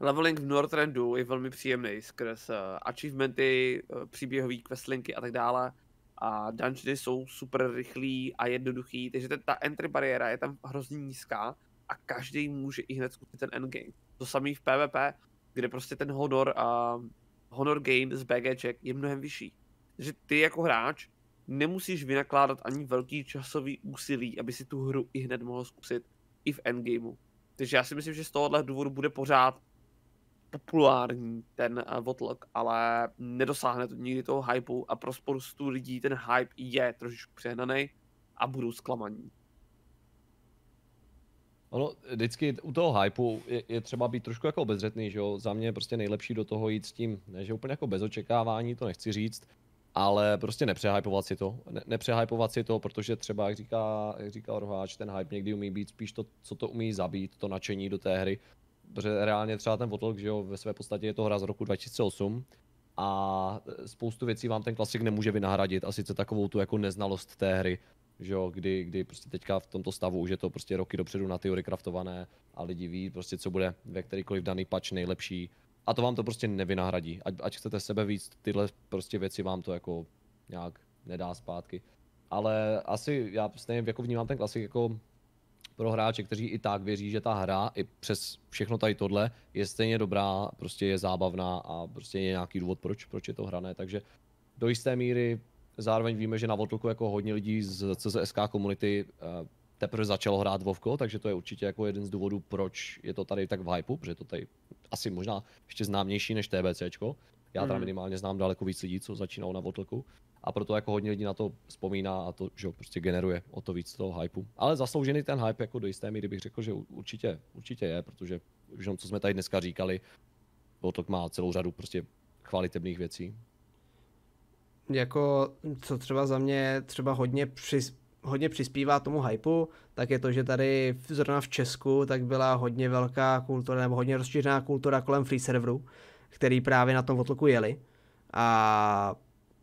Leveling v Northrendu je velmi příjemný skrz uh, achievementy, uh, eh, příběhové questlinky a tak dále. A dungeony jsou super rychlí a jednoduchý, takže ten, ta entry bariéra je tam hrozně nízká a každý může i hned zkusit ten endgame. To samý v PvP, kde prostě ten honor, uh, honor game z BGček je mnohem vyšší. Takže ty jako hráč nemusíš vynakládat ani velký časový úsilí, aby si tu hru i hned mohl zkusit i v endgameu. Takže já si myslím, že z tohohle důvodu bude pořád populární ten uh, Votlog, ale nedosáhne to nikdy toho hypeu a pro spoustu lidí ten hype je trošičku přehnaný a budou zklamaní. Ono, vždycky u toho hypeu je, je třeba být trošku jako obezřetný, že jo? Za mě je prostě nejlepší do toho jít s tím, ne, že úplně jako bez očekávání, to nechci říct, ale prostě nepřehypovat si to, ne, nepřehypovat si to, protože třeba, jak říká, jak říkal Roháč, ten hype někdy umí být spíš to, co to umí zabít, to nadšení do té hry, protože reálně třeba ten Votlog, že jo, ve své podstatě je to hra z roku 2008 a spoustu věcí vám ten klasik nemůže vynahradit a sice takovou tu jako neznalost té hry, že jo, kdy, kdy prostě teďka v tomto stavu už je to prostě roky dopředu na teorie kraftované a lidi ví prostě, co bude ve kterýkoliv daný patch nejlepší, a to vám to prostě nevynahradí. Ať, ať chcete sebe víc, tyhle prostě věci vám to jako nějak nedá zpátky. Ale asi já stejně jako vnímám ten klasik jako pro hráče, kteří i tak věří, že ta hra i přes všechno tady tohle je stejně dobrá, prostě je zábavná a prostě je nějaký důvod, proč, proč je to hrané. Takže do jisté míry zároveň víme, že na Votlku jako hodně lidí z CZSK komunity eh, teprve začalo hrát Vovko, takže to je určitě jako jeden z důvodů, proč je to tady tak v hypeu, protože to tady asi možná ještě známější než TBCčko. Já teda hmm. minimálně znám daleko víc lidí, co začínalo na Votlku. A proto jako hodně lidí na to vzpomíná a to, že ho prostě generuje o to víc toho hypeu. Ale zasloužený ten hype jako do jisté míry bych řekl, že určitě, určitě je, protože že co jsme tady dneska říkali, Votlk má celou řadu prostě chvalitebných věcí. Jako, co třeba za mě třeba hodně přis, hodně přispívá tomu hypeu, tak je to, že tady zrovna v Česku tak byla hodně velká kultura, nebo hodně rozšířená kultura kolem free serveru, který právě na tom otloku jeli. A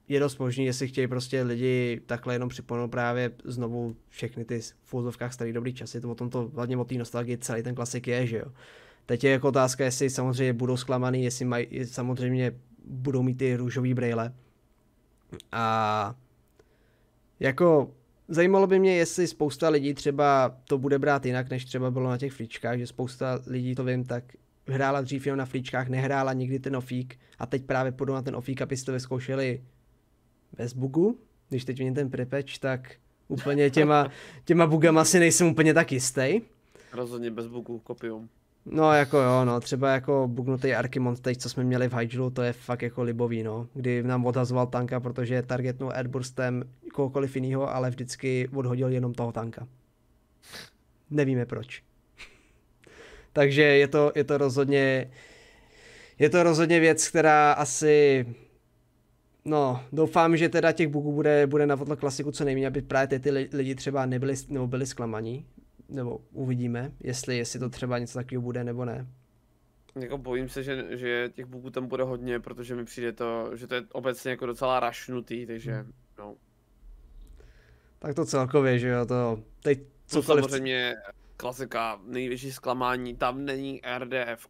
je dost možný, jestli chtějí prostě lidi takhle jenom připomenout právě znovu všechny ty v úzovkách starý dobrý časy, to o to hlavně o té nostalgii celý ten klasik je, že jo. Teď je jako otázka, jestli samozřejmě budou zklamaný, jestli mají, samozřejmě budou mít ty růžové brýle. A jako Zajímalo by mě, jestli spousta lidí třeba to bude brát jinak, než třeba bylo na těch flíčkách, že spousta lidí, to vím, tak hrála dřív jenom na flíčkách, nehrála nikdy ten ofík a teď právě půjdu na ten ofík, abyste vyzkoušeli bez bugu, když teď mění ten prepeč, tak úplně těma, těma bugama si nejsem úplně tak jistý. Rozhodně bez bugu, kopium. No jako jo, no, třeba jako bugnutý Arkimond teď, co jsme měli v Hydžlu, to je fakt jako libový, no, kdy nám odhazoval tanka, protože targetnul airburstem kohokoliv jiného, ale vždycky odhodil jenom toho tanka. Nevíme proč. Takže je to, je to rozhodně, je to rozhodně věc, která asi No, doufám, že teda těch bugů bude, bude na Votl klasiku co nejméně, aby právě ty, ty lidi třeba nebyli, nebo byli zklamaní, nebo uvidíme, jestli, jestli to třeba něco takového bude nebo ne. Jako bojím se, že, že těch bugů tam bude hodně, protože mi přijde to, že to je obecně jako docela rašnutý, takže hmm. no. Tak to celkově, že jo, to teď co No, samozřejmě klasika, největší zklamání, tam není RDF.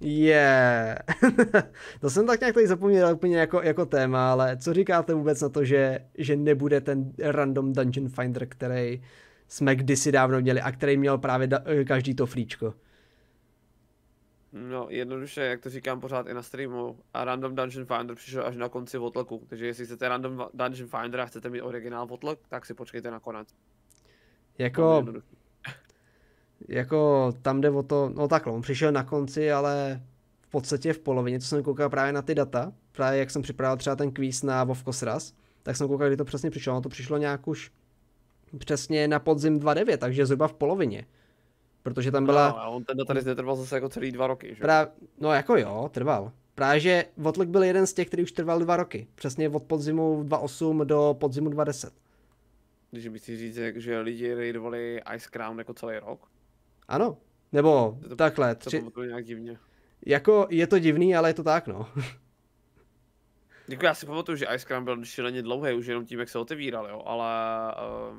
Je. Yeah. to jsem tak nějak tady zapomněl úplně jako, jako téma, ale co říkáte vůbec na to, že, že nebude ten random dungeon finder, který jsme kdysi dávno měli a který měl právě da- eh, každý to flíčko. No, jednoduše, jak to říkám pořád i na streamu, a Random Dungeon Finder přišel až na konci Votlaku, takže jestli chcete Random Dungeon Finder a chcete mít originál votlak, tak si počkejte na konec. Jako, jako tam jde o to, no takhle, on přišel na konci, ale v podstatě v polovině, co jsem koukal právě na ty data, právě jak jsem připravil třeba ten kvíz na Vovko tak jsem koukal, kdy to přesně přišlo, ono to přišlo nějak už přesně na podzim 2.9, takže zhruba v polovině. Protože tam byla... No, a on ten tady netrval zase jako celý dva roky, že? Pra... No jako jo, trval. Právě, že Votlik byl jeden z těch, který už trval dva roky. Přesně od podzimu 2.8 do podzimu 2.10. Když bych si říct, že lidi raidovali Ice Crown jako celý rok? Ano. Nebo to, takhle. Tři... To, to nějak divně. Jako je to divný, ale je to tak, no. Děkuji, jako já si pamatuju, že Ice Crown byl šíleně dlouhý, už jenom tím, jak se otevíral, jo, ale... Uh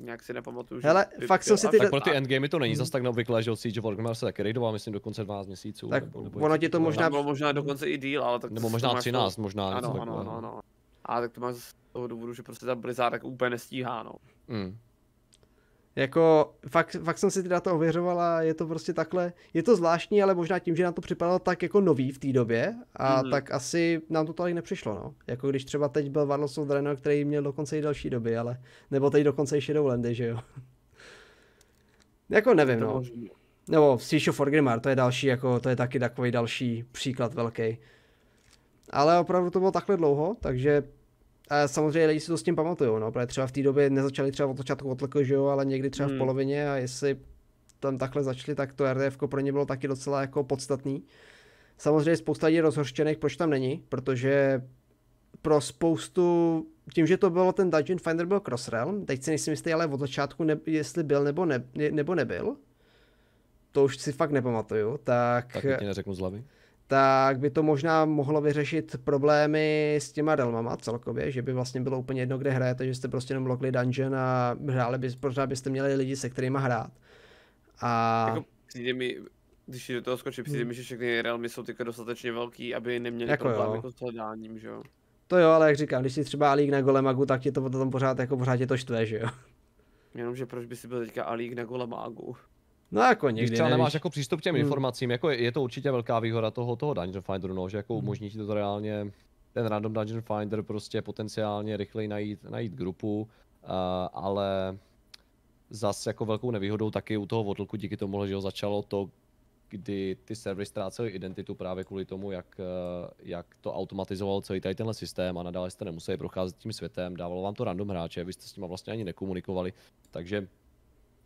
Nějak si nepamatuju, Hele, že fakt jsem si ty... Tak pro ty endgamey to není hmm. zas tak neobvyklé, že od Siege of Orgrimmar se taky raidoval, myslím, dokonce 12 měsíců. Tak nebo, nebo ono ti to možná... Nebo možná dokonce i díl, ale tak... Nebo možná 13, možná ano, něco takové. Ano, ano, ano. A tak to máš z toho důvodu, že prostě ta Blizzard tak úplně nestíhá, no. Mm. Jako, fakt, fakt jsem si teda to a je to prostě takhle, je to zvláštní, ale možná tím, že nám to připadalo tak jako nový v té době a mm-hmm. tak asi nám to tady nepřišlo, no. Jako když třeba teď byl Warlords of Draenor, který měl dokonce i další doby, ale, nebo teď dokonce i Shadowlandy, že jo. jako nevím, no. Nebo Siege of Orgrimmar, to je další, jako, to je taky takový další příklad velký. Ale opravdu to bylo takhle dlouho, takže a samozřejmě lidi si to s tím pamatují, no, protože třeba v té době nezačali třeba od začátku otleku, že jo, ale někdy třeba hmm. v polovině a jestli tam takhle začali, tak to RDF pro ně bylo taky docela jako podstatný. Samozřejmě spousta lidí rozhorštěných, proč tam není, protože pro spoustu, tím, že to bylo ten Dungeon Finder byl Crossrealm, teď si nejsem jistý, ale od začátku, ne, jestli byl nebo, ne, nebo nebyl, to už si fakt nepamatuju, tak... Tak ti neřeknu z hlavy tak by to možná mohlo vyřešit problémy s těma realmama celkově, že by vlastně bylo úplně jedno, kde hrajete, že jste prostě jenom lokli dungeon a hráli by, pořád byste měli lidi, se kterými hrát. A... Jako mi, když do toho skočí, přijde hmm. mi, že všechny realmy jsou teďka dostatečně velký, aby neměli jako problémy jako s hledáním, že jo? To jo, ale jak říkám, když si třeba alík na golemagu, tak ti to potom pořád, jako pořád je to štve, že jo? Jenomže proč by si byl teďka alík na golemagu? No jako někdy třeba nemáš jako přístup k těm hmm. informacím, jako je, je, to určitě velká výhoda toho, toho Dungeon Finderu, no, že jako hmm. umožní ti to reálně ten random Dungeon Finder prostě potenciálně rychleji najít, najít grupu, uh, ale zas jako velkou nevýhodou taky u toho vodlku díky tomu, že ho začalo to, kdy ty servery ztrácely identitu právě kvůli tomu, jak, e, jak to automatizoval celý tady tenhle systém a nadále jste nemuseli procházet tím světem, dávalo vám to random hráče, vy jste s nimi vlastně ani nekomunikovali, takže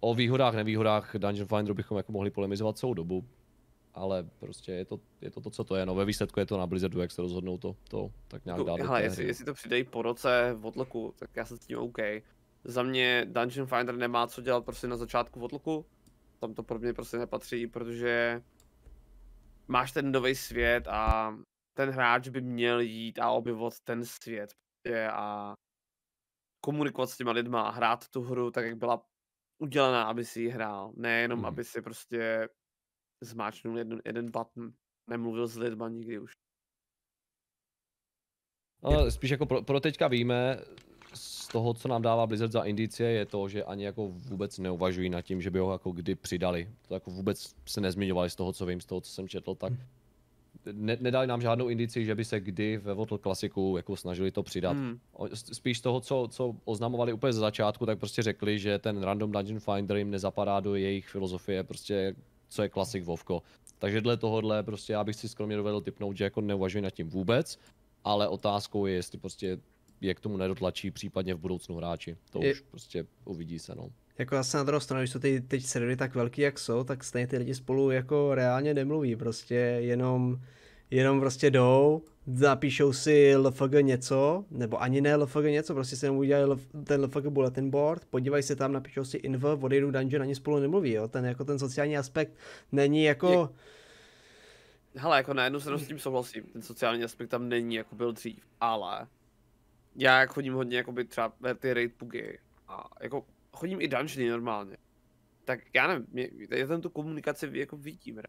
o výhodách, nevýhodách Dungeon Finderu bychom jako mohli polemizovat celou dobu, ale prostě je to, je to, to co to je. No ve výsledku je to na Blizzardu, jak se rozhodnou to, to tak nějak jako, dát. Hele, jestli, jestli to přidají po roce v odloku, tak já se s tím OK. Za mě Dungeon Finder nemá co dělat prostě na začátku v odloku. Tam to pro mě prostě nepatří, protože máš ten nový svět a ten hráč by měl jít a objevovat ten svět prostě a komunikovat s těma lidma a hrát tu hru tak, jak byla udělaná, aby si ji hrál, nejenom, hmm. aby si prostě zmáčnul jeden, jeden button, nemluvil s lidma nikdy už. Ale spíš jako pro, pro teďka víme, z toho, co nám dává Blizzard za indicie, je to, že ani jako vůbec neuvažují nad tím, že by ho jako kdy přidali. To jako vůbec se nezmiňovali z toho, co vím, z toho, co jsem četl, tak hmm ne, nedali nám žádnou indici, že by se kdy ve Votl klasiku jako snažili to přidat. Hmm. Spíš toho, co, co oznamovali úplně ze začátku, tak prostě řekli, že ten Random Dungeon Finder jim nezapadá do jejich filozofie, prostě co je klasik Vovko. Takže dle tohohle prostě já bych si skromně dovedl typnout, že jako neuvažuji nad tím vůbec, ale otázkou je, jestli prostě je k tomu nedotlačí případně v budoucnu hráči. To je... už prostě uvidí se, no. Jako zase na druhou stranu, když jsou ty teď servery tak velký, jak jsou, tak stejně ty lidi spolu jako reálně nemluví, prostě jenom jenom prostě jdou, napíšou si LFG něco, nebo ani ne LFG něco, prostě se jenom udělají ten LFG bulletin board, podívají se tam, napíšou si inv, odejdu dungeon, ani spolu nemluví, jo, ten jako ten sociální aspekt není jako... Je... Hele, jako na jednu stranu s tím souhlasím, ten sociální aspekt tam není, jako byl dřív, ale já chodím hodně, by třeba ve ty raid pugy a jako chodím i dungeony normálně, tak já nevím, mě, já tam tu komunikaci jako vidím,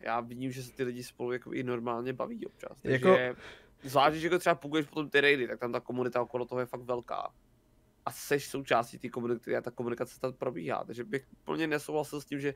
já vidím, že se ty lidi spolu jako i normálně baví občas. Takže jako... zvlášť, že jako třeba půjdeš potom ty raidy, tak tam ta komunita okolo toho je fakt velká. A seš součástí té komunity a ta komunikace tam probíhá. Takže bych plně nesouhlasil s tím, že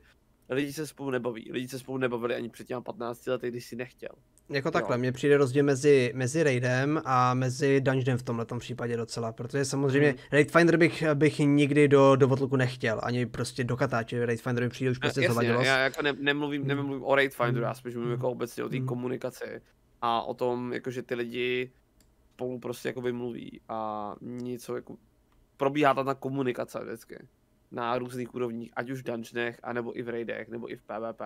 Lidi se spolu nebaví. Lidi se spolu nebavili ani před těma 15 lety, když si nechtěl. Jako takhle, mně přijde rozdíl mezi, mezi raidem a mezi dungeonem v tomhle případě docela, protože samozřejmě hmm. raid finder bych, bych nikdy do, do Votluku nechtěl, ani prostě do katáče, raid finder mi přijde už prostě zavadilost. Já jako ne, nemluvím, hmm. nemluvím o raid finderu, hmm. já spíš mluvím jako obecně o té hmm. komunikaci a o tom, jako že ty lidi spolu prostě jako mluví a něco jako probíhá ta komunikace vždycky na různých úrovních, ať už v dungeonech, anebo i v raidech, nebo i v PvP.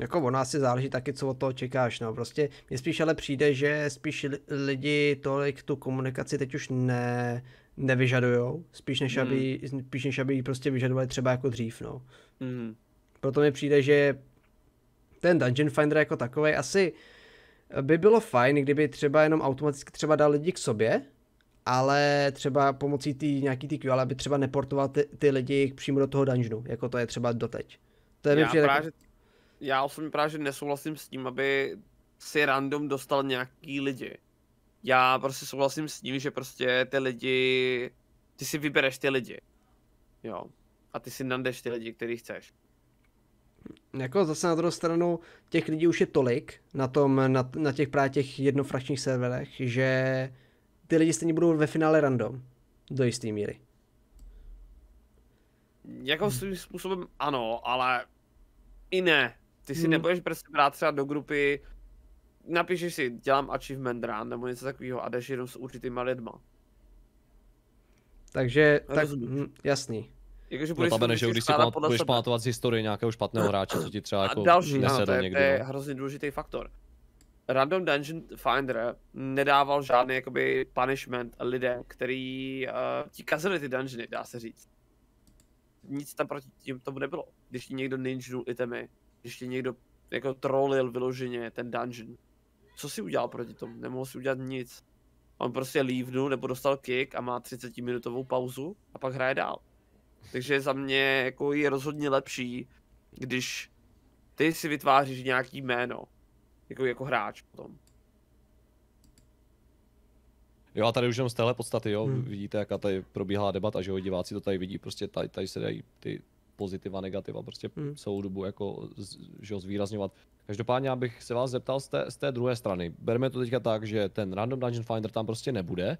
Jako ono asi záleží taky, co od toho čekáš, no. Prostě mně spíš ale přijde, že spíš lidi tolik tu komunikaci teď už ne, nevyžadujou, spíš než, mm. aby, hmm. spíš než aby prostě vyžadovali třeba jako dřív, no. Mm. Proto mi přijde, že ten Dungeon Finder jako takový asi by bylo fajn, kdyby třeba jenom automaticky třeba dal lidi k sobě, ale třeba pomocí tý, nějaký ty QL, e, aby třeba neportoval ty, ty lidi přímo do toho dungeonu, jako to je třeba doteď. To je já, právě, tak... já osobně právě nesouhlasím s tím, aby si random dostal nějaký lidi. Já prostě souhlasím s tím, že prostě ty lidi, ty si vybereš ty lidi. Jo. A ty si nandeš ty lidi, který chceš. Jako zase na druhou stranu, těch lidí už je tolik na tom, na, na těch právě těch jednofrakčních serverech, že ty lidi stejně budou ve finále random. Do jisté míry. Jako svým způsobem ano, ale i ne. Ty si hmm. nebudeš prostě brát třeba do grupy, napíšeš si, dělám achievement run nebo něco takového a jdeš jenom s určitýma lidma. Takže, no, Rozumím. tak, hm, jasný. Jakože no, budeš Notabene, že když si památ, budeš pamatovat z historie nějakého špatného hráče, co ti třeba jako další, nesedl ano, to je, někdy. to je no. hrozně důležitý faktor. Random Dungeon Finder nedával žádný jakoby punishment lidem, který uh, ti kazili ty dungeony, dá se říct. Nic tam proti tím tomu nebylo. Když ti někdo ninjnul itemy, když ti někdo jako trollil vyloženě ten dungeon. Co si udělal proti tomu? Nemohl si udělat nic. On prostě lívnu, nebo dostal kick a má 30 minutovou pauzu a pak hraje dál. Takže za mě jako je rozhodně lepší, když ty si vytváříš nějaký jméno, jako, jako hráč potom. Jo a tady už jenom z téhle podstaty, jo, hmm. vidíte, jaká tady probíhá debata, že jo, diváci to tady vidí, prostě tady, tady se dají ty pozitiva, negativa, prostě hmm. celou dobu jako, z, že jo, zvýrazňovat. Každopádně, abych se vás zeptal z té, z té druhé strany, berme to teďka tak, že ten Random Dungeon Finder tam prostě nebude,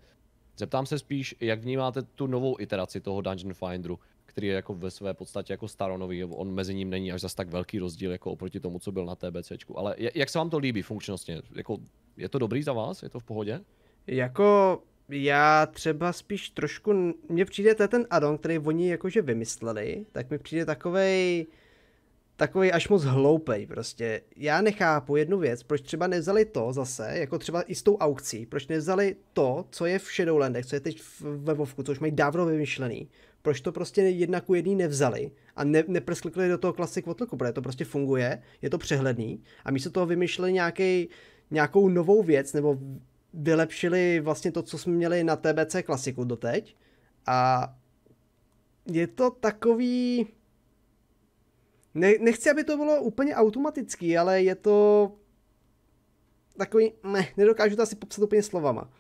zeptám se spíš, jak vnímáte tu novou iteraci toho Dungeon Finderu, který je jako ve své podstatě jako Staronový, on mezi ním není až zas tak velký rozdíl jako oproti tomu, co byl na TBC. Ale jak se vám to líbí funkčnostně? Jako, je to dobrý za vás? Je to v pohodě? Jako já třeba spíš trošku, mně přijde ten addon, který oni jakože vymysleli, tak mi přijde takovej, takový až moc hloupej prostě. Já nechápu jednu věc, proč třeba nevzali to zase, jako třeba i s tou aukcí, proč nevzali to, co je v Shadowlandech, co je teď ve Vovku, co už mají dávno vymyšlený, proč to prostě jedna ku jedný nevzali a ne, neprsklikli do toho klasik otloku, protože to prostě funguje, je to přehledný a místo toho vymyšleli nějaký, nějakou novou věc nebo vylepšili vlastně to, co jsme měli na TBC klasiku doteď a je to takový ne, nechci, aby to bylo úplně automatický, ale je to takový, ne, nedokážu to asi popsat úplně slovama.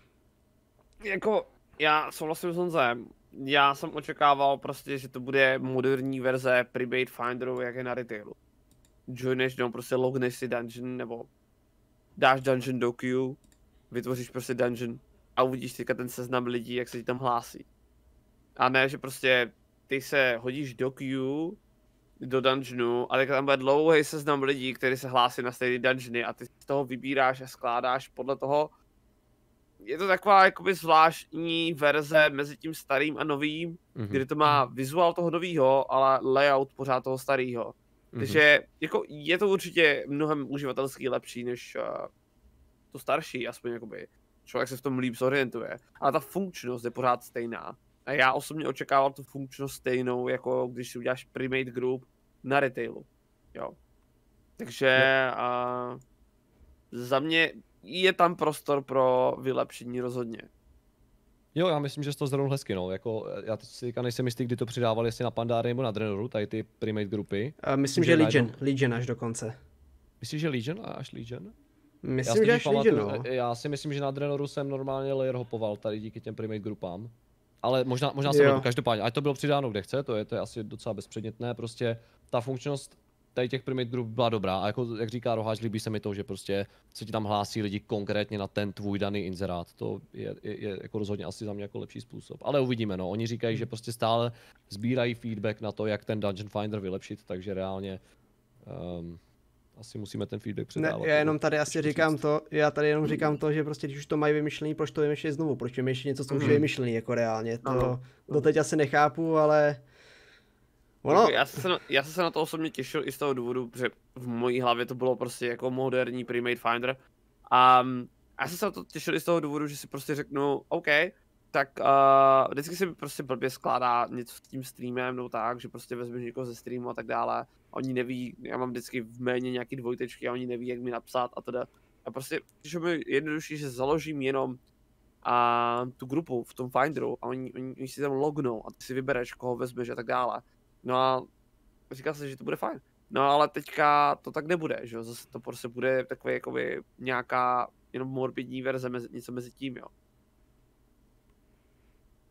Jako, já souhlasím s Honzem, já jsem očekával prostě, že to bude moderní verze Primate Finderu, jak je na retailu. Joineš, no prostě logneš si dungeon, nebo dáš dungeon do queue, vytvoříš prostě dungeon a uvidíš teďka ten seznam lidí, jak se ti tam hlásí. A ne, že prostě ty se hodíš do queue, do dungeonu ale tam bude dlouhý seznam lidí, kteří se hlásí na stejné dungeony a ty z toho vybíráš a skládáš podle toho. Je to taková jakoby zvláštní verze mezi tím starým a novým, mm-hmm. kde to má mhm. vizuál toho nového, ale layout pořád toho starého. Mm-hmm. Takže mhm. jako je to určitě mnohem uživatelský lepší než uh, to starší, aspoň jakoby člověk se v tom líp zorientuje. Ale ta funkčnost je pořád stejná. A já osobně očekávám tu funkčnost stejnou, jako když si uděláš primate group na retailu. Jo. Takže a za mě je tam prostor pro vylepšení rozhodně. Jo, já myslím, že jsi to zrovna hezky, no. Jako, eh, já teď si nejsem jistý, kdy to přidávali, jestli na Pandáry nebo na Drenoru, tady ty primate grupy. A eh, myslím, myslím, že, že Legion, najdou... Legion až dokonce. Myslíš, že Legion až Legion? Myslím, já si že až pamatuju, Legion, no. Eh, já si myslím, že na Drenoru jsem normálně layer hopoval tady díky těm primate grupám. Ale možná, možná se to jako každopádně, ať to bylo přidáno kde chce, to je, to je asi docela bezpředmětné, prostě ta funkčnost tady těch primate group byla dobrá a jako, jak říká Roháč, líbí se mi to, že prostě se ti tam hlásí lidi konkrétně na ten tvůj daný inzerát, to je, je, je jako rozhodně asi za mě jako lepší způsob, ale uvidíme no, oni říkají, že prostě stále sbírají feedback na to, jak ten Dungeon Finder vylepšit, takže reálně um, asi musíme ten feedback předávat. Ne, já jenom tady asi říkám říct. to, já tady jenom říkám to, že prostě když už to mají vymyšlený, proč to vymyšlí znovu, proč vymyšlí něco, co už je mhm. vymyšlený jako reálně, to Aha. doteď asi nechápu, ale Ono... Jako já, jsem se na, já jsem se na to osobně těšil i z toho důvodu, že v mojí hlavě to bylo prostě jako moderní Primate Finder. A já jsem se na to těšil i z toho důvodu, že si prostě řeknu, OK, tak uh, vždycky se mi prostě blbě skládá něco s tím streamem, no tak, že prostě vezmeš někoho ze streamu a tak dále oni neví, já mám vždycky v méně nějaký dvojtečky a oni neví, jak mi napsat a teda. A prostě když mi jednodušší, že založím jenom a tu grupu v tom Finderu a oni, oni, oni si tam lognou a ty si vybereš, koho vezmeš a tak dále. No a říkal jsem, že to bude fajn. No ale teďka to tak nebude, že jo, zase to prostě bude takové jakoby nějaká jenom morbidní verze, mezi, něco mezi tím, jo.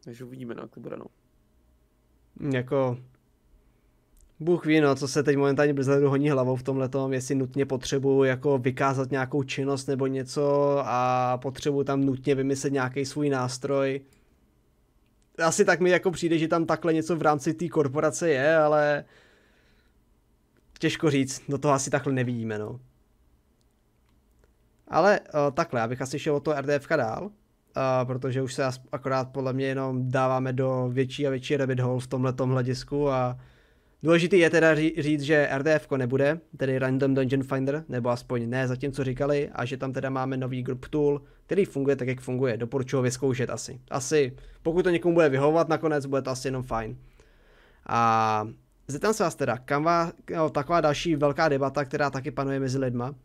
Takže uvidíme, no, jak to bude, no. Jako, Bůh ví, no, co se teď momentálně Blizzardu honí hlavou v tomhle tom, jestli nutně potřebuju jako vykázat nějakou činnost nebo něco a potřebuju tam nutně vymyslet nějaký svůj nástroj. Asi tak mi jako přijde, že tam takhle něco v rámci té korporace je, ale těžko říct, do toho asi takhle nevidíme, no. Ale uh, takhle, abych asi šel o to RDFka dál, uh, protože už se akorát podle mě jenom dáváme do větší a větší rabbit hole v tomhle hledisku a Důležitý je teda říct, že RDF nebude, tedy Random Dungeon Finder, nebo aspoň ne za tím, co říkali, a že tam teda máme nový group tool, který funguje tak, jak funguje. Doporučuji ho vyzkoušet asi. Asi, pokud to někomu bude vyhovovat nakonec, bude to asi jenom fajn. A zeptám se vás teda, kam vás, no, taková další velká debata, která taky panuje mezi lidma,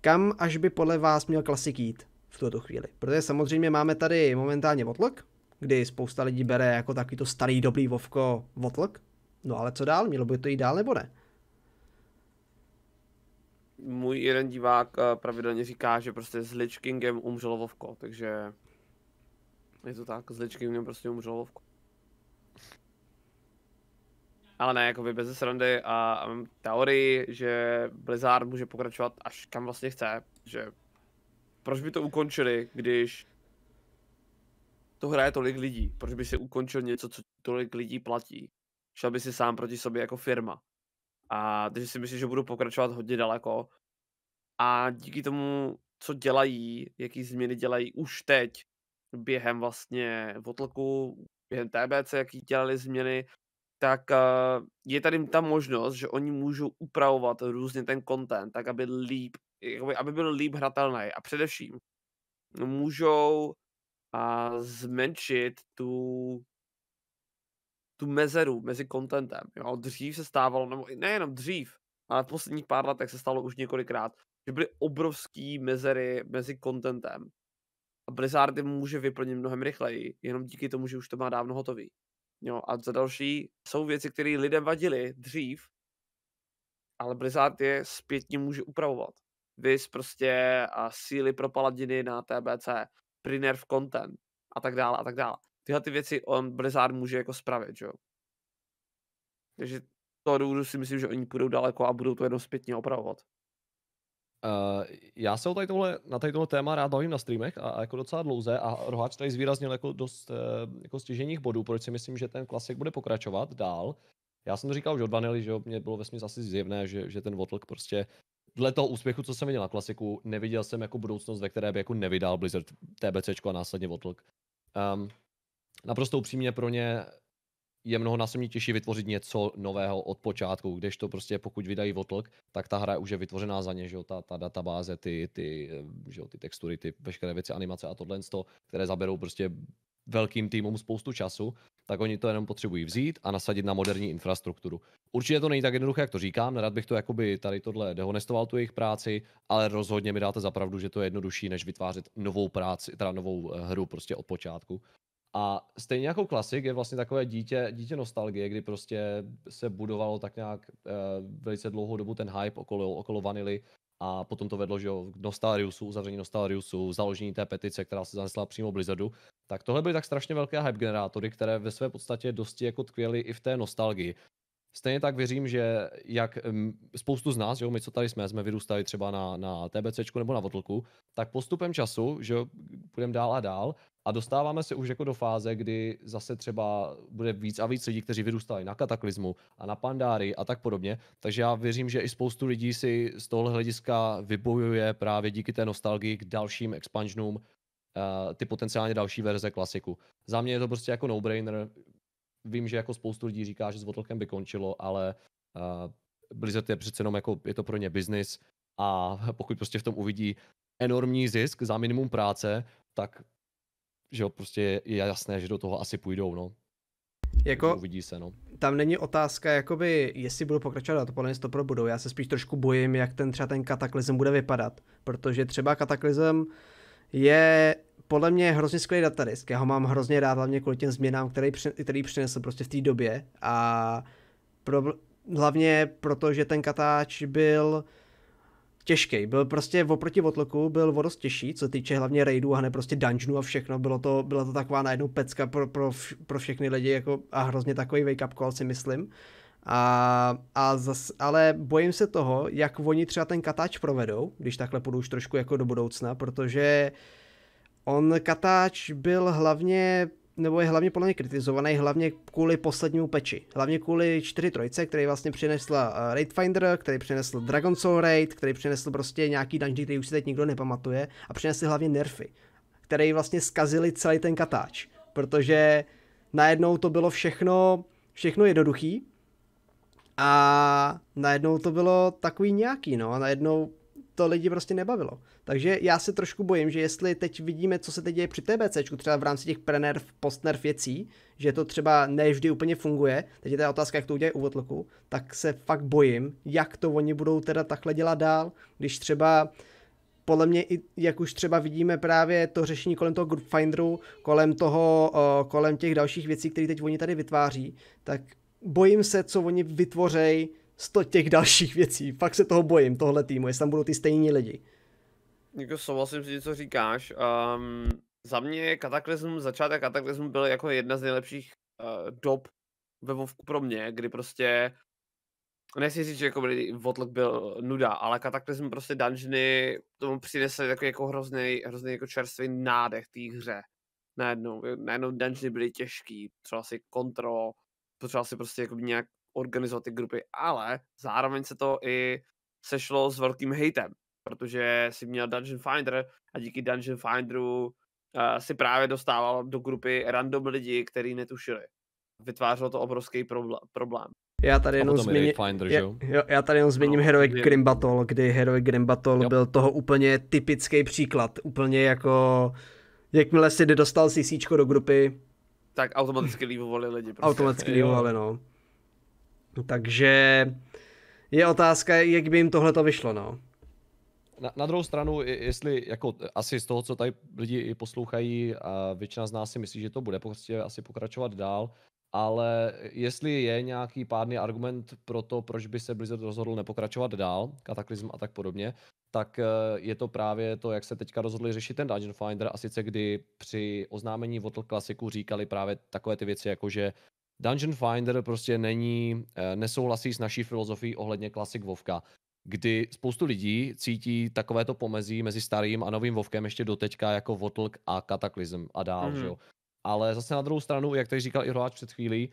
kam až by podle vás měl klasik jít v tuto chvíli? Protože samozřejmě máme tady momentálně Votlok, kdy spousta lidí bere jako takový to starý dobrý Vovko Votlok, No ale co dál? Mělo by to jít dál nebo ne? Můj jeden divák eh, pravidelně říká, že prostě s Lich Kingem umřelo Vovko, takže je to tak, s Lich Kingem prostě umřelo Vovko. Ale ne, by bez srandy a, a mám teorii, že Blizzard může pokračovat až kam vlastně chce, že proč by to ukončili, když to hraje tolik lidí, proč by se ukončil něco, co tolik lidí platí šel by si sám proti sobě jako firma. A takže si myslím, že budu pokračovat hodně daleko. A díky tomu, co dělají, jaký změny dělají už teď, během vlastně Votlku, během TBC, jaký dělali změny, tak eh, je tady ta možnost, že oni můžou upravovat různě ten content, tak aby líp, aby byl líp hratelný. A především můžou a eh, zmenšit tu tu mezeru mezi contentem. Jo? Dřív se stávalo, nebo nejenom dřív, ale v posledních pár letech se stalo už několikrát, že byly obrovský mezery mezi contentem. A Blizzard je může vyplnit mnohem rychleji, jenom díky tomu, že už to má dávno hotový. Jo, a za další jsou věci, které lidem vadily dřív, ale Blizzard je zpětně může upravovat. Vys prostě a síly pro paladiny na TBC, Prinerv content a tak dále a tak dále tyhle ty věci on Blizzard může jako spravit, jo. Takže to důvodu si myslím, že oni půjdou daleko a budou to jenom zpětně opravovat. Uh, já se o tady tohle, na tady tohle téma rád bavím na streamech a, a jako docela dlouze a Roháč tady zvýraznil jako dost uh, jako stěženích bodů, proč si myslím, že ten klasik bude pokračovat dál. Já jsem to říkal už od Vanily, že mě bylo vesmír asi zjevné, že, že ten Votlk prostě dle toho úspěchu, co jsem viděl na klasiku, neviděl jsem jako budoucnost, ve které by jako nevydal Blizzard TBC a následně Votlk. Um, ehm, naprosto upřímně pro ně je násobně těžší vytvořit něco nového od počátku, když to prostě pokud vydají Votlk, tak ta hra už je vytvořená za ně, že jo, ta, ta databáze, ty, ty, že jo, ty textury, ty veškeré věci, animace a tohle, které zaberou prostě velkým týmům spoustu času, tak oni to jenom potřebují vzít a nasadit na moderní infrastrukturu. Určitě to není tak jednoduché, jak to říkám, nerad bych to jakoby tady tohle dehonestoval tu jejich práci, ale rozhodně mi dáte pravdu, že to je jednodušší, než vytvářet novou práci, teda novou eh, hru prostě od počátku. A stejně jako klasik je vlastně takové dítě, dítě nostalgie, kdy prostě se budovalo tak nějak uh, velice dlouhou dobu ten hype okolo, okolo vanily a potom to vedlo že jo, k Nostariusu, uzavření Nostariusu, založení té petice, která se zanesla přímo Blizzardu. Tak tohle byly tak strašně velké hype generátory, které ve své podstatě dosti jako tkvěly i v té nostalgii. Stejně tak věřím, že jak mm, spoustu z nás, že jo, my co tady jsme, jsme vyrůstali třeba na, na TBC nebo na Votlku, tak postupem času, že jo, půjdeme dál a dál, a dostáváme se už jako do fáze, kdy zase třeba bude víc a víc lidí, kteří vyrůstali na kataklizmu a na pandáry a tak podobně. Takže já věřím, že i spoustu lidí si z tohle hlediska vybojuje právě díky té nostalgii k dalším expansionům eh, ty potenciálně další verze klasiku. Za mě je to prostě jako no-brainer. Vím, že jako spoustu lidí říká, že s Votlkem by končilo, ale uh, Blizzard je přece jenom jako, je to pro ně biznis a pokud prostě v tom uvidí enormní zisk za minimum práce, tak že jo, prostě je jasné, že do toho asi půjdou, no. Jako, jako, uvidí se, no. Tam není otázka, jakoby, jestli budou pokračovat, to podle mě to probudou. Já se spíš trošku bojím, jak ten třeba ten kataklizm bude vypadat, protože třeba kataklizm je podle mě hrozně skvělý datadisk. Já ho mám hrozně rád, hlavně kvůli těm změnám, který, který přinesl prostě v té době a pro, hlavně proto, že ten katáč byl těžký. Byl prostě oproti Votloku byl o dost těžší, co týče hlavně raidů a ne prostě dungeonů a všechno. Bylo to, byla to taková najednou pecka pro, pro, pro všechny lidi jako, a hrozně takový wake up call si myslím. A, a zas, ale bojím se toho, jak oni třeba ten katáč provedou, když takhle půjdu už trošku jako do budoucna, protože on katáč byl hlavně nebo je hlavně podle mě kritizovaný, hlavně kvůli poslednímu peči. Hlavně kvůli 4 trojce, který vlastně přinesla eh, Raid Finder, který přinesl Dragon Soul Raid, který přinesl prostě nějaký dungeon, který už si teď nikdo nepamatuje a přinesl hlavně nerfy, které vlastně skazily celý ten katáč, protože najednou to bylo všechno, všechno jednoduchý a najednou to bylo takový nějaký, no a najednou to lidi prostě nebavilo. Takže já se trošku bojím, že jestli teď vidíme, co se teď děje při TBC, třeba v rámci těch prenerv, postnerv věcí, že to třeba ne vždy úplně funguje, teď je ta otázka, jak to udělají u Votloku, tak se fakt bojím, jak to oni budou teda takhle dělat dál, když třeba podle mě, jak už třeba vidíme právě to řešení kolem toho Finderu, kolem toho, kolem těch dalších věcí, které teď oni tady vytváří, tak bojím se, co oni vytvořejí sto těch dalších věcí. Fakt se toho bojím, tohle týmu, jestli tam budou ty stejní lidi. Jako souhlasím s tím, co říkáš. Um, za mě kataklizm, začátek kataklizmu byl jako jedna z nejlepších uh, dob ve Vovku pro mě, kdy prostě nechci říct, že jako byli, Votlok byl nuda, ale kataklizm prostě dungeony tomu přinesl takový jako hrozný, hrozný jako čerstvý nádech té hře. Najednou, najednou dungeony byly těžký, třeba si kontrol, potřeba si prostě jako nějak organizovat ty grupy, ale zároveň se to i sešlo s velkým hejtem, protože si měl Dungeon Finder a díky Dungeon Finderu uh, si právě dostával do grupy random lidi, který netušili. Vytvářelo to obrovský problém. Já tady jenom zmíním, Finder, já, jo, já tady jenom zmíním no, Heroic je... Grim Battle, kdy Heroic Grim Battle byl toho úplně typický příklad, úplně jako jakmile si dostal CC do grupy, tak automaticky líbovali lidi. Prostě. Automaticky líbovali, no. No. Takže je otázka, jak by jim tohle to vyšlo, no. Na, na druhou stranu, jestli jako asi z toho, co tady lidi i poslouchají, a většina z nás si myslí, že to bude prostě asi pokračovat dál, ale jestli je nějaký pádný argument pro to, proč by se Blizzard rozhodl nepokračovat dál, kataklizm a tak podobně, tak eh, je to právě to, jak se teďka rozhodli řešit ten Dungeon Finder a sice kdy při oznámení Votl klasiku říkali právě takové ty věci, jako že Dungeon Finder prostě není, eh, nesouhlasí s naší filozofií ohledně klasik Vovka, kdy spoustu lidí cítí takovéto pomezí mezi starým a novým Vovkem ještě doteďka jako Votlk a Kataklizm a dál, mm-hmm. že mhm. jo. Ale zase na druhou stranu, jak tady říkal i hráč před chvílí,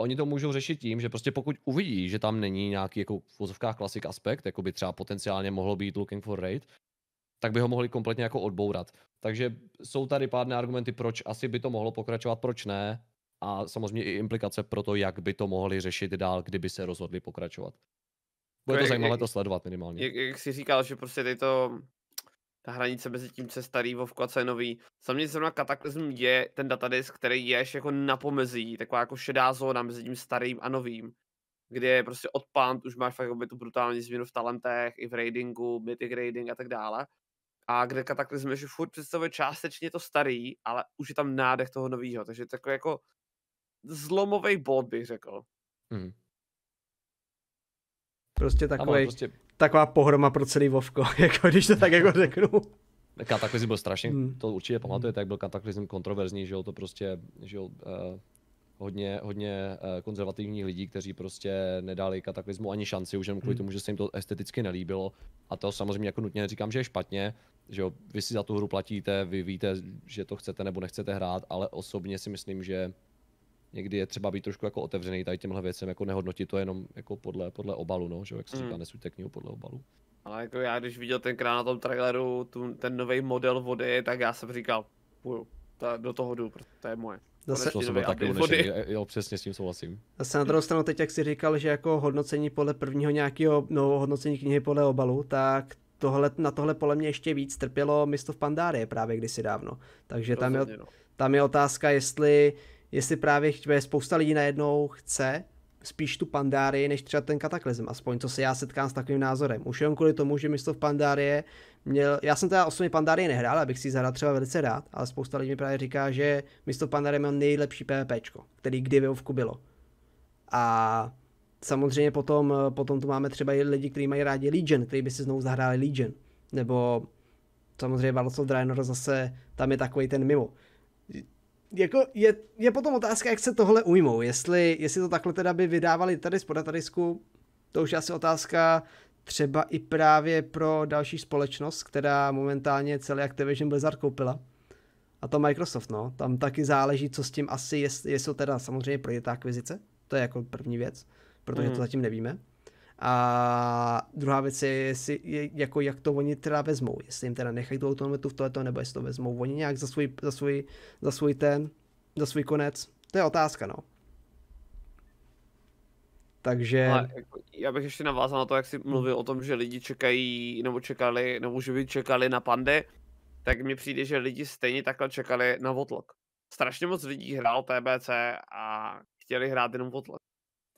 oni to můžou řešit tím, že prostě pokud uvidí, že tam není nějaký jako v vozovkách klasik aspekt, jako by třeba potenciálně mohlo být Looking for Raid, tak by ho mohli kompletně jako odbourat. Takže jsou tady pádné argumenty, proč asi by to mohlo pokračovat, proč ne, a samozřejmě i implikace pro to, jak by to mohli řešit dál, kdyby se rozhodli pokračovat. Bude to jako zajímavé to sledovat minimálně. Jak, jak jsi říkal, že prostě tady to ta hranice mezi tím, co je starý Vovko a co je nový. Samozřejmě zrovna Kataklizm je ten datadisk, který je ještě jako na pomezí, taková jako šedá zóna mezi tím starým a novým, kde prostě od Pant už máš fakt tu brutální změnu v talentech, i v ratingu, mythic rating a tak dále. A kde Kataklizm ještě furt představuje částečně to starý, ale už je tam nádech toho nového, takže takové jako zlomový bod, bych řekl. Hmm. Prostě takový, prostě... taková pohroma pro celý Vovko, jako když to tak jako řeknu. Kataklizm byl strašně, hmm. to určitě hmm. pamatujete, jak byl kataklizm kontroverzní, že jo, to prostě, že jo, uh, hodně, hodně uh, konzervativních lidí, kteří prostě nedali kataklizmu ani šanci, už jenom kvůli hmm. tomu, že se jim to esteticky nelíbilo. A to samozřejmě jako nutně neříkám, že je špatně, že jo, vy si za tu hru platíte, vy víte, že to chcete nebo nechcete hrát, ale osobně si myslím, že někdy je třeba být trošku jako otevřený tady těmhle věcem, jako nehodnotit to jenom jako podle, podle obalu, no, že jak se hmm. říká, mm. nesuďte knihu podle obalu. Ale jako já, když viděl tenkrát na tom traileru tu, ten nový model vody, tak já jsem říkal, půjdu, ta, do toho jdu, protože to je moje. Zase, to jsem byl taky unešený, jo, přesně s tím souhlasím. Zase na druhou stranu, teď jak jsi říkal, že jako hodnocení podle prvního nějakého, no hodnocení knihy podle obalu, tak tohle, na tohle pole mě ještě víc trpělo město v Pandárie právě kdysi dávno. Takže tam je, no. tam je otázka, jestli jestli právě chtěje, spousta lidí najednou chce spíš tu Pandárii než třeba ten kataklizm, aspoň co se já setkám s takovým názorem. Už jenom kvůli tomu, že místo v Pandárie měl, já jsem teda osmi Pandárie nehrál, abych si ji zahrál třeba velice rád, ale spousta lidí mi právě říká, že místo Pandárie měl nejlepší PvPčko, který kdy v bylo. A samozřejmě potom, potom tu máme třeba i lidi, kteří mají rádi Legion, kteří by si znovu zahráli Legion. Nebo samozřejmě Battlestar Draenor zase tam je takový ten mimo jako je, je potom otázka, jak se tohle ujmou. Jestli, jestli to takhle teda by vydávali tady z podatarisku, to už je asi otázka třeba i právě pro další společnost, která momentálně celý Activision Blizzard koupila. A to Microsoft, no. Tam taky záleží, co s tím asi, jestli, jestli teda samozřejmě projde ta akvizice. To je jako první věc, protože mm. to mhm. zatím nevíme. A druhá věc je, jestli, je, jako jak to oni teda vezmou, jestli jim teda nechají tu autonomitu v tohleto, nebo jestli to vezmou oni nějak za svůj, za svůj, za svůj ten, za svůj konec. To je otázka, no. Takže... Ale jako, já bych ještě navázal na to, jak jsi mluvil o tom, že lidi čekají, nebo čekali, nebo že by čekali na pandy, tak mi přijde, že lidi stejně takhle čekali na Votlok. Strašně moc lidí hrál TBC a chtěli hrát jenom Votlok.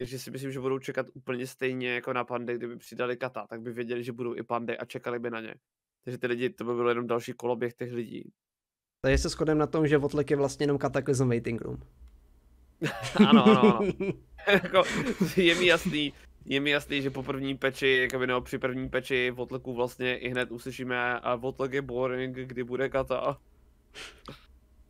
Takže si myslím, že budou čekat úplně stejně jako na pandy, kdyby přidali kata, tak by věděli, že budou i pandy a čekali by na ně. Takže ty lidi, to by bylo jenom další koloběh těch lidí. Takže se shodem na tom, že Votlek je vlastně jenom Cataclysm Waiting Room. ano, ano, ano. Jako, je mi jasný, je mi jasný, že po první peči, jakoby nebo při první peči Votleku vlastně i hned uslyšíme a Votlek je boring, kdy bude kata.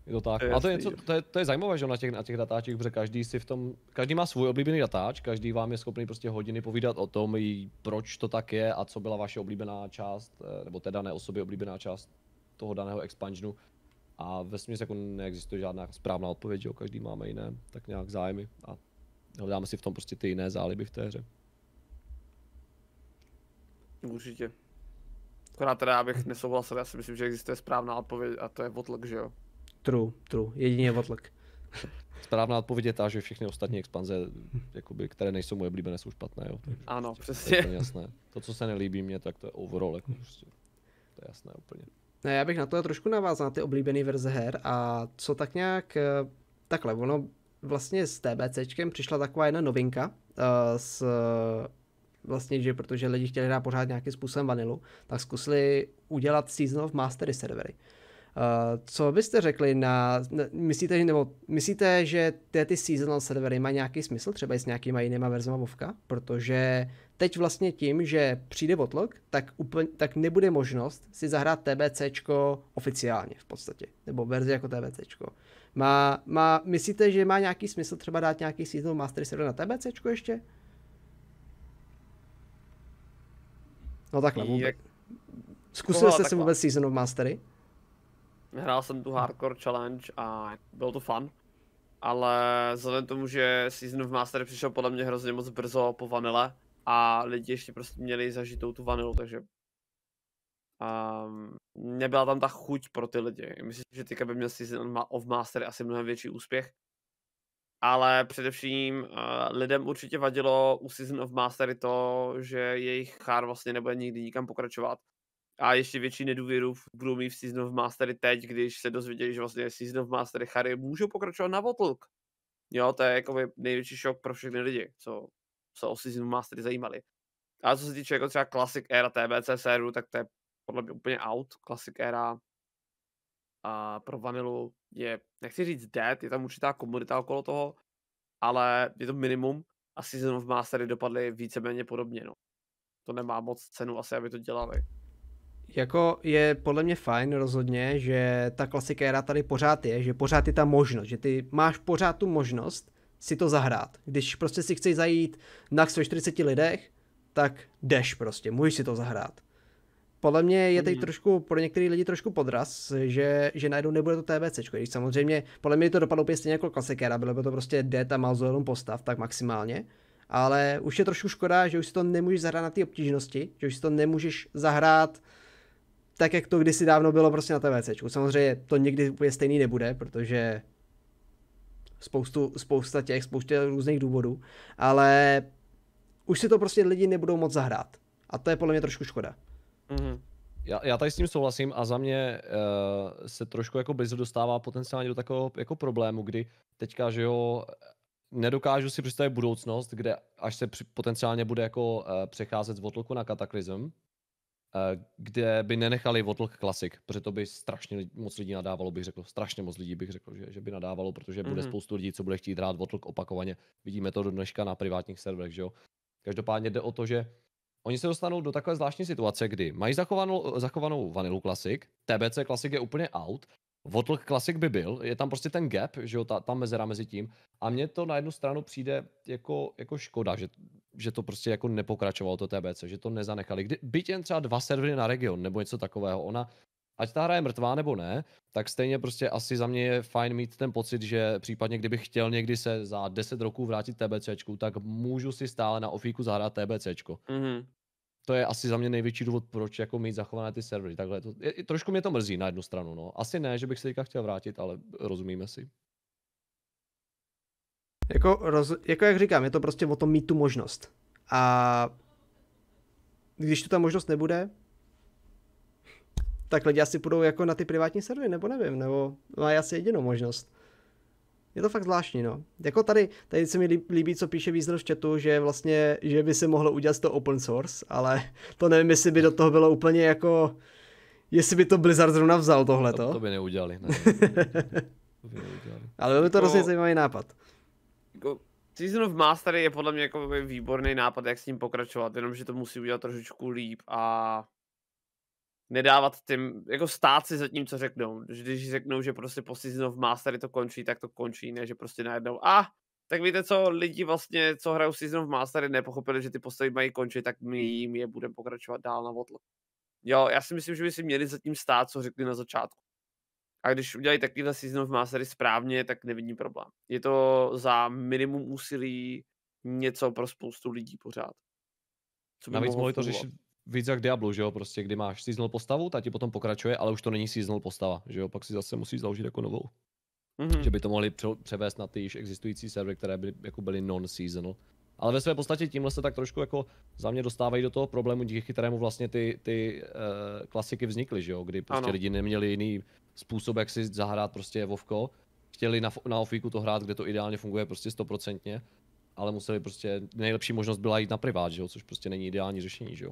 Je to tak. A to je, něco, to, je, to je zajímavé, že na těch, na těch datáčích, protože každý si v tom, každý má svůj oblíbený datáč, každý vám je schopný prostě hodiny povídat o tom, proč to tak je a co byla vaše oblíbená část, eh, nebo teda dané osoby oblíbená část toho daného expansionu. A ve smyslu jako neexistuje žádná správná odpověď, že jo? každý máme jiné, tak nějak zájmy a hledáme si v tom prostě ty jiné záliby v té hře. Určitě. Akorát teda, abych nesouhlasil, já si myslím, že existuje správná odpověď a to je Votlk, že jo? True, true, jedině otlak. Správná odpověď je ta, že všechny ostatní expanze, jakoby, které nejsou moje oblíbené, jsou špatné. Jo. Takže ano, přesně. To je jasné. To, co se nelíbí mě, tak to je overall. Jako prostě. To je jasné úplně. Ne, no, já bych na to trošku navázal na ty oblíbené verze her a co tak nějak, eh, takhle, ono vlastně s TBCčkem přišla taková jedna novinka uh, s vlastně, že protože lidi chtěli dát pořád nějakým způsobem vanilu, tak zkusili udělat Season of Mastery servery. Uh, Eh, co byste řekli na, myslíte, nebo myslíte, že ty, ty seasonal servery mají nějaký smysl, třeba i s nějakýma jinýma verzema Vovka, protože teď vlastně tím, že přijde botlok, tak, úplně, tak nebude možnost si zahrát TBCčko oficiálně v podstatě, nebo verzi jako TBCčko. Má, má, myslíte, že má nějaký smysl třeba dát nějaký seasonal mastery server na TBCčko ještě? No takhle vůbec. Zkusil jste si vůbec Season of Mastery? Hrál jsem tu Hardcore Challenge a byl to fun. Ale vzhledem tomu, že Season of Master přišel podle mě hrozně moc brzo po vanile a lidi ještě prostě měli zažitou tu vanilu, takže um, nebyla tam ta chuť pro ty lidi. Myslím, že teďka by měl Season of Master asi mnohem větší úspěch. Ale především uh, lidem určitě vadilo u Season of Mastery to, že jejich chár vlastně nebude nikdy nikam pokračovat a ještě větší nedůvěru budou mít v Season of Mastery teď, když se dozvěděli, že vlastně Season of Mastery Harry můžou pokračovat na Votlk. Jo, to je jako největší šok pro všechny lidi, co se o Season of Mastery zajímali. A co se týče jako třeba Classic Era TBC séru, tak to je podle mě úplně out. Classic Era a pro Vanilu je, nechci říct dead, je tam určitá komodita okolo toho, ale je to minimum a Season of Mastery dopadly víceméně podobně, no. To nemá moc cenu asi, aby to dělali jako je podle mě fajn rozhodně, že ta era tady pořád je, že pořád je ta možnost, že ty máš pořád tu možnost si to zahrát. Když prostě si chceš zajít na 140 lidech, tak jdeš prostě, můžeš si to zahrát. Podle mě je teď mhm. trošku, pro některé lidi trošku podraz, že, že najednou nebude to TBC, když samozřejmě, podle mě to dopadlo úplně stejně jako klasikéra, bylo by to prostě dead a mouse postav, tak maximálně, ale už je trošku škoda, že už si to nemůžeš zahrát na ty obtížnosti, že už si to nemůžeš zahrát tak jak to kdysi dávno bylo prostě na TVC. Samozřejmě to někdy úplně stejný nebude, protože spoustu, spousta těch, spousta různých důvodů, ale už si to prostě lidi nebudou moc zahrát. A to je podle mě trošku škoda. Mm-hmm. Já, já tady s tím souhlasím a za mě uh, se trošku jako Blizzard dostává potenciálně do takového jako problému, kdy teďka, že jo, nedokážu si představit budoucnost, kde až se při, potenciálně bude jako uh, přecházet z Votloku na kataklizm, Eh, kde by nenechali Votlk Classic, protože to by strašně moc lidí nadávalo, bych řekl, strašně moc lidí bych řekl, že, že by nadávalo, protože mm-hmm. bude mhm. spoustu lidí, co bude chtít hrát Votlk opakovaně. Vidíme to do dneška na privátních serverech, že jo. Každopádně jde o to, že oni se dostanou do takové zvláštní situace, kdy mají zachovanou, zachovanou Vanilu Classic, TBC Classic je úplně out Votlk klasik by byl, je tam prostě ten gap, že jo, ta, ta mezera mezi tím. A mně to na jednu stranu přijde jako, jako škoda, že, že to prostě jako nepokračovalo to TBC, že to nezanechali. Kdy, byť jen třeba dva servery na region nebo něco takového, ona, ať ta hra je mrtvá nebo ne, tak stejně prostě asi za mě je fajn mít ten pocit, že případně kdybych chtěl někdy se za 10 roků vrátit TBCčku, tak můžu si stále na ofíku zahrát TBCčko. Mm-hmm to je asi za mě největší důvod, proč jako mít zachované ty servery. Takhle to, je, trošku mě to mrzí na jednu stranu. No. Asi ne, že bych se teďka chtěl vrátit, ale rozumíme si. Jako, roz, jako jak říkám, je to prostě o tom mít tu možnost. A když tu ta možnost nebude, tak lidi asi půjdou jako na ty privátní servery, nebo nevím, nebo má asi jedinou možnost. Je to fakt zvláštní, no. Jako tady, tady se mi líbí, co píše Vízner v chatu, že vlastně, že by se mohlo udělat to open source, ale to nevím, jestli by do toho bylo úplně jako, jestli by to Blizzard zrovna vzal tohleto. To, to by neudělali, ne. to by neudělali. ale byl by to jako, zajímavý nápad. Jako, Season of Mastery je podle mě jako výborný nápad, jak s ním pokračovat, jenomže to musí udělat trošičku líp a nedávat tím, jako stát si za tím, co řeknou. Když řeknou, že prostě po Season of Mastery to končí, tak to končí, ne, že prostě najednou, a ah, tak víte co, lidi vlastně, co hrajou Season of Mastery, nepochopili, že ty postavy mají končit, tak my hmm. jim je budeme pokračovat dál na vodlo. Jo, já si myslím, že by si měli zatím stát, co řekli na začátku. A když udělají takovýhle Season of Mastery správně, tak nevidím problém. Je to za minimum úsilí něco pro spoustu lidí pořád. Co by Navíc mohli to řešit víc jak Diablo, že jo, prostě, kdy máš seasonal postavu, ta ti potom pokračuje, ale už to není seasonal postava, že jo, pak si zase musí založit jako novou. Mm-hmm. Že by to mohli převést na ty již existující servery, které by jako byly non-seasonal. Ale ve své podstatě tímhle se tak trošku jako za mě dostávají do toho problému, díky kterému vlastně ty, ty uh, klasiky vznikly, že jo? Kdy prostě ano. lidi neměli jiný způsob, jak si zahrát prostě Vovko. Chtěli na, na ofíku to hrát, kde to ideálně funguje prostě stoprocentně, ale museli prostě, nejlepší možnost byla jít na privát, že jo? Což prostě není ideální řešení, že jo?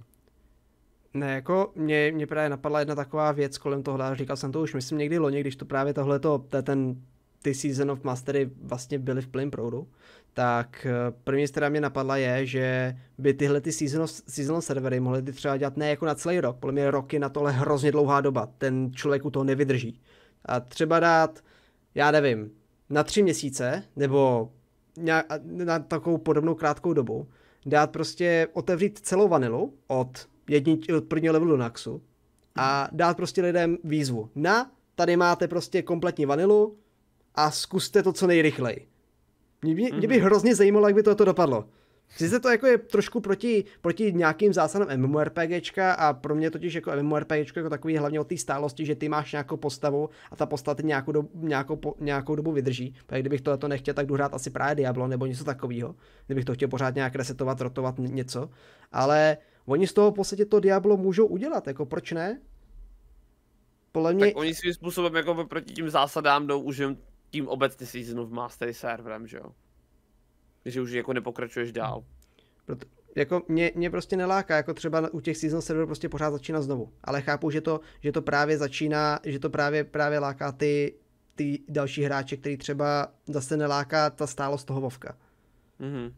Ne, jako mě, mě právě napadla jedna taková věc kolem toho, a říkal jsem to už, myslím někdy loni, když to právě tohleto, ten, ty Season of Mastery vlastně byly v plném Proudu, tak eh, první která mě napadla je, že by tyhle ty seasonal, seasonal servery mohly ty třeba dělat ne jako na celý rok, podle mě roky na tohle hrozně dlouhá doba, ten člověk u toho nevydrží. A třeba dát, já nevím, na tři měsíce, nebo na, na takovou podobnou krátkou dobu, dát prostě otevřít celou vanilu od jedni, od prvního levelu do Naxu a dát prostě lidem výzvu. Na, tady máte prostě kompletní vanilu a zkuste to co nejrychleji. Mě, mě, mě by mhm. hrozně zajímalo, jak by to dopadlo. Sice to jako je trošku proti, proti nějakým zásadám MMORPGčka a pro mě totiž jako MMORPGčko jako takový hlavně o té stálosti, že ty máš nějakou postavu a ta postava ty nějakou, do nějakou, po, nějakou dobu vydrží. Tak kdybych tohle to nechtěl, tak jdu hrát asi právě Diablo nebo něco takového, kdybych to chtěl pořád nějak resetovat, rotovat něco. Ale Oni z toho v podstatě to Diablo můžou udělat, jako proč ne? Podle mě... Tak oni svým způsobem jako proti tím zásadám jdou už jen tím obecně seasonu v Mastery serverem, že jo? Že už jako nepokračuješ dál. Proto, jako mě, mě, prostě neláká, jako třeba u těch season server prostě pořád začíná znovu. Ale chápu, že to, že to právě začíná, že to právě, právě láká ty, ty další hráče, který třeba zase neláká ta stálost toho Vovka. Mhm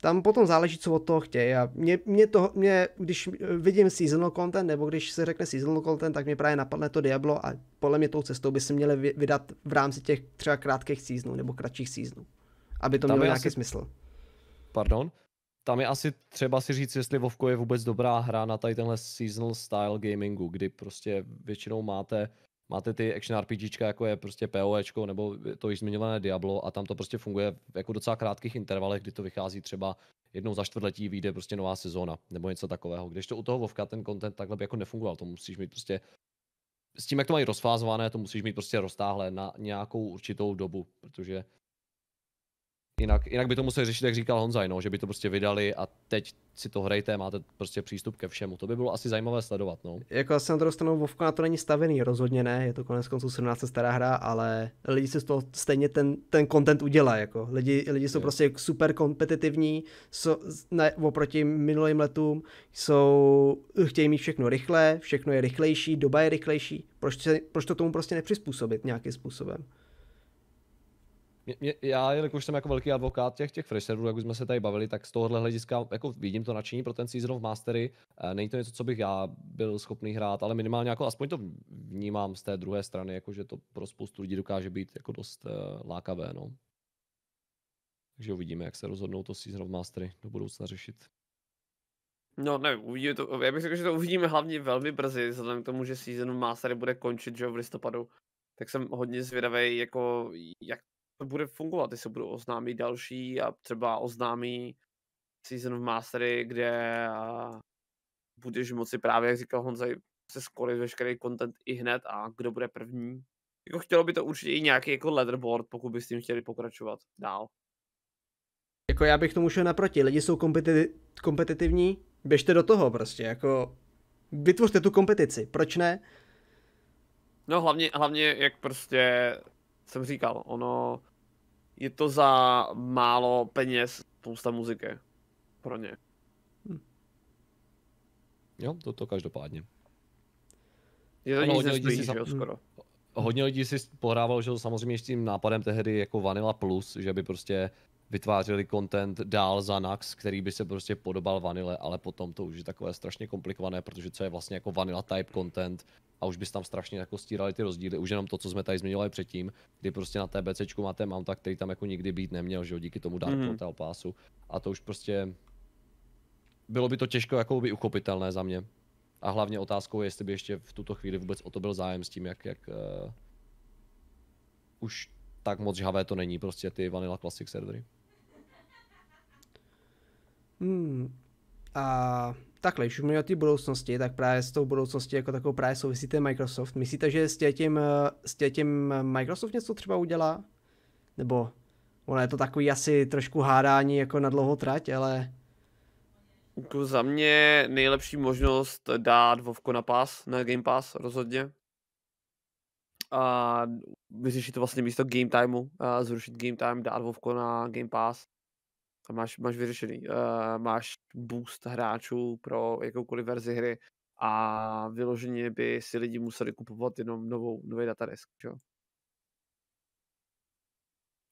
tam potom záleží, co od toho chtějí. A mě, mě to, mě, když vidím seasonal content, nebo když se řekne seasonal content, tak mě právě napadne to Diablo a podle mě tou cestou by se měli vydat v rámci těch třeba krátkých seasonů nebo kratších seasonů, aby to tam mělo nějaký asi... smysl. Pardon? Tam je asi třeba si říct, jestli Vovko je vůbec dobrá hra na tady tenhle seasonal style gamingu, kdy prostě většinou máte máte ty action RPGčka, jako je prostě POEčko, nebo to již zmiňované Diablo a tam to prostě funguje v jako docela krátkých intervalech, kdy to vychází třeba jednou za čtvrtletí vyjde prostě nová sezóna nebo něco takového. Když to u toho Vovka ten content takhle by jako nefungoval, to musíš mít prostě s tím, jak to mají rozfázované, to musíš mít prostě roztáhlé na nějakou určitou dobu, protože Jinak, jinak by to museli řešit, jak říkal Honzaj, no, že by to prostě vydali a teď si to hrajte, máte prostě přístup ke všemu. To by bylo asi zajímavé sledovat. No. Jako asi na druhou stranu Vovko na to není stavený, rozhodně ne, je to konec konců 17 stará hra, ale lidi si z toho stejně ten, ten content udělá. Jako. Lidi, lidi jsou je. prostě super kompetitivní, jsou, ne, oproti minulým letům jsou, chtějí mít všechno rychle, všechno je rychlejší, doba je rychlejší. Proč, se, proč to tomu prostě nepřizpůsobit nějakým způsobem? mě, já, jelikož jsem jako velký advokát těch, těch fresherů, jak už jsme se tady bavili, tak z tohohle hlediska jako vidím to nadšení pro ten Season of Mastery. Eh, není to něco, co bych já byl schopný hrát, ale minimálně jako aspoň to vnímám z té druhé strany, jako že to pro spoustu lidí dokáže být jako dost uh, lákavé. No. Takže uvidíme, jak se rozhodnou to Season of Mastery do budoucna řešit. No ne, uvidíme to, já bych řekl, že to uvidíme hlavně velmi brzy, vzhledem k tomu, že Season of Mastery bude končit že v listopadu tak jsem hodně zvědavý, jako jak to bude fungovat, jestli budou oznámit další a třeba oznámí Season of Mastery, kde budeš moci právě, jak říkal Honza, se skolit veškerý content i hned a kdo bude první. Jako chtělo by to určitě i nějaký jako leaderboard, pokud by s tím chtěli pokračovat dál. Jako já bych tomu šel naproti, lidi jsou kompeti- kompetitivní, běžte do toho prostě, jako vytvořte tu kompetici, proč ne? No hlavně, hlavně jak prostě jsem říkal, ono je to za málo peněz spousta muziky pro ně. Hm. Jo, to to každopádně. Je to ano, nic nestojí, si jo, skoro. Hm. Hodně lidí si pohrávalo, že samozřejmě s tím nápadem tehdy jako Vanilla Plus, že by prostě vytvářeli content dál za Nax, který by se prostě podobal Vanille, ale potom to už je takové strašně komplikované, protože co je vlastně jako vanilla type content, a už bys tam strašně jako stírali ty rozdíly. Už jenom to, co jsme tady zmiňovali předtím, kdy prostě na té BCčku máte mounta, který tam jako nikdy být neměl, že jo, díky tomu Dark mm-hmm. Hotel pásu. A to už prostě bylo by to těžko jako by uchopitelné za mě. A hlavně otázkou je, jestli by ještě v tuto chvíli vůbec o to byl zájem s tím, jak, jak uh, už tak moc žhavé to není, prostě ty Vanilla Classic servery. Hmm. A takhle, když mluví o té budoucnosti, tak právě s tou budoucností jako takovou právě souvisí ten Microsoft. Myslíte, že s tím, eh, s tím Microsoft něco třeba udělá? Nebo ono je to takový asi trošku hádání jako na dlouhou trať, ale... Jako za mě nejlepší možnost dát Vovko na pás, na Game Pass rozhodně. A vyřešit to vlastně místo Game Timeu, zrušit Game Time, dát Vovko na Game Pass a máš, máš vyřešený. Uh, máš boost hráčů pro jakoukoliv verzi hry a vyloženě by si lidi museli kupovat jenom novou, nový datadesk, jo?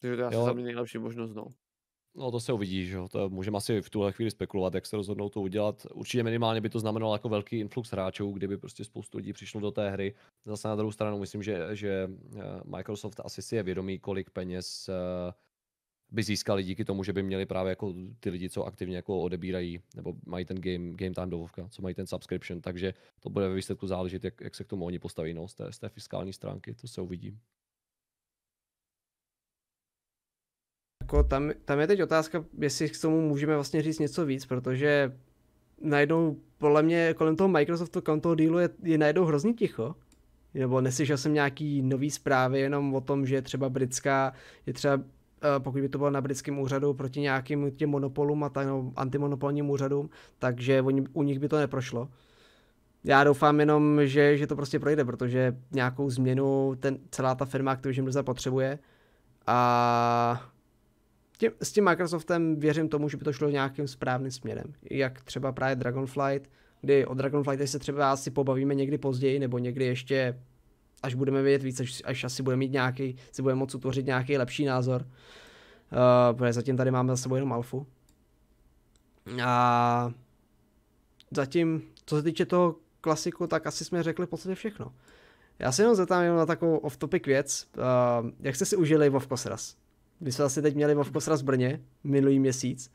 Takže to je asi za mě nejlepší možnost, no. No to se uvidí, že jo. To můžeme asi v tuhle chvíli spekulovat, jak se rozhodnou to udělat. Určitě minimálně by to znamenalo jako velký influx hráčů, kdyby prostě spoustu lidí přišlo do té hry. Zase na druhou stranu myslím, že, že eh, Microsoft asi si je vědomý, kolik peněz eh, by získali díky tomu, že by měli právě jako ty lidi, co aktivně jako odebírají nebo mají ten game, game time dovovka, co mají ten subscription, takže to bude ve výsledku záležet, jak, jak se k tomu oni postaví no, z, té, z té fiskální stránky, to se uvidí. Jako tam, tam je teď otázka, jestli k tomu můžeme vlastně říct něco víc, protože najednou, podle mě, kolem toho Microsoftu, kolem toho dealu je, je najednou hrozně ticho nebo neslyšel jsem nějaký nový zprávy jenom o tom, že třeba britská, je třeba Eh, pokud by to bylo na britském úřadu proti nějakým těm monopolům a no, antimonopolním úřadům, takže oni, u nich by to neprošlo. Já doufám jenom, že, že to prostě projde, protože nějakou změnu ten, celá ta firma Activision Blizzard potřebuje a tím, s tím Microsoftem věřím tomu, že by to šlo nějakým správným směrem, jak třeba právě Dragonflight, kdy o Dragonflight se třeba asi pobavíme někdy později nebo někdy ještě až budeme vědět víc, až, až asi budeme mít nějaký, si budeme moct utvořit nějaký lepší názor. Uh, protože zatím tady máme za sebou jenom alfu. A zatím, co se týče toho klasiku, tak asi jsme řekli v podstatě všechno. Já se jenom zeptám jenom na takovou off-topic věc. Uh, jak jste si užili Vovko sraz? My jsme asi teď měli Vovko sraz v Brně minulý měsíc,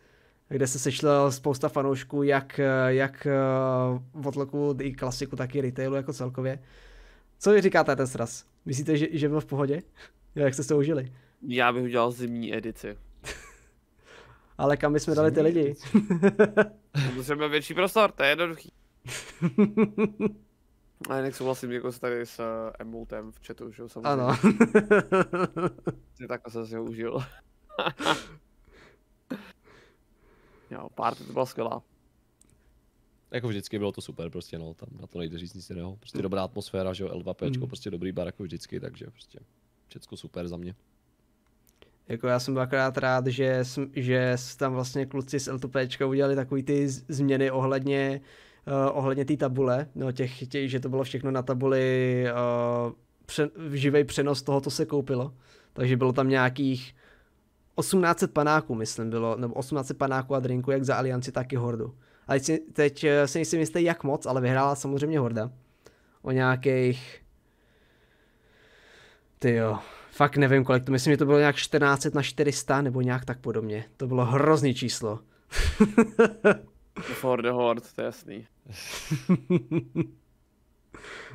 kde se sešlo spousta fanoušků jak, jak uh, v i klasiku, tak i retailu jako celkově. Co vy říkáte, ten sraz? Myslíte, že, že byl v pohodě? Jo, jak jste to užili? Já bych udělal zimní edici. Ale kam bychom dali ty lidi? Potřebujeme větší prostor, to je jednoduchý. A jinak souhlasím jako tady s uh, eh, Emultem v chatu, že jo, samozřejmě. Ano. tak jsem si ho užil. jo, party to byla skvělá jako vždycky bylo to super prostě, no, tam na to nejde říct nic jiného. Prostě dobrá atmosféra, že jo, L2P, mm. prostě dobrý bar jako vždycky, takže prostě všecko super za mě. Jako já jsem byl akorát rád, že, že tam vlastně kluci z L2P udělali takový ty změny ohledně, uh, ohledně té tabule, no těch, tě, že to bylo všechno na tabuli uh, pře, živej přenos toho, co se koupilo. Takže bylo tam nějakých 1800 panáků, myslím, bylo, nebo 1800 panáků a drinku, jak za Alianci, tak i Hordu. A teď, si, teď eh, si nejsem jistý jak moc, ale vyhrála samozřejmě Horda. O nějakých... Ty jo, fakt nevím kolik, to myslím, že to bylo nějak 14 na 400 nebo nějak tak podobně. To bylo hrozný číslo. For the Horde, to je jasný.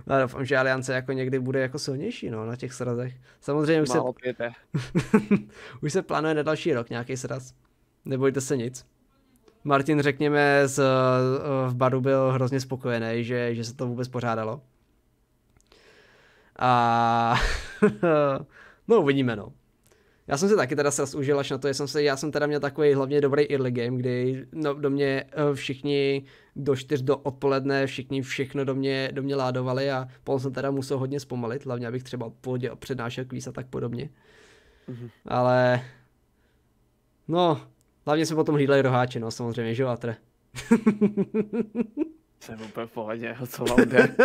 No, doufám, že Aliance jako někdy bude jako silnější no, na těch srazech. Samozřejmě už Málo se... už se plánuje na další rok nějaký sraz. Nebojte se nic. Martin, řekněme, z, eh, v baru byl hrozně spokojený, že, že se to vůbec pořádalo. A no, uvidíme, no. Já jsem se taky teda se užil až na to, že jsem se, já jsem teda měl takový hlavně dobrý early game, kdy no, do mě eh, všichni do čtyř do odpoledne, všichni všechno do mě, do mě ládovali a potom jsem teda musel hodně zpomalit, hlavně abych třeba pohodě přednášel kvíz a tak podobně. Mm-hmm. Ale no, Hlavně se potom hlídají roháče, no samozřejmě, že jo, Atre? Jsem úplně v pohodě, co vám jde?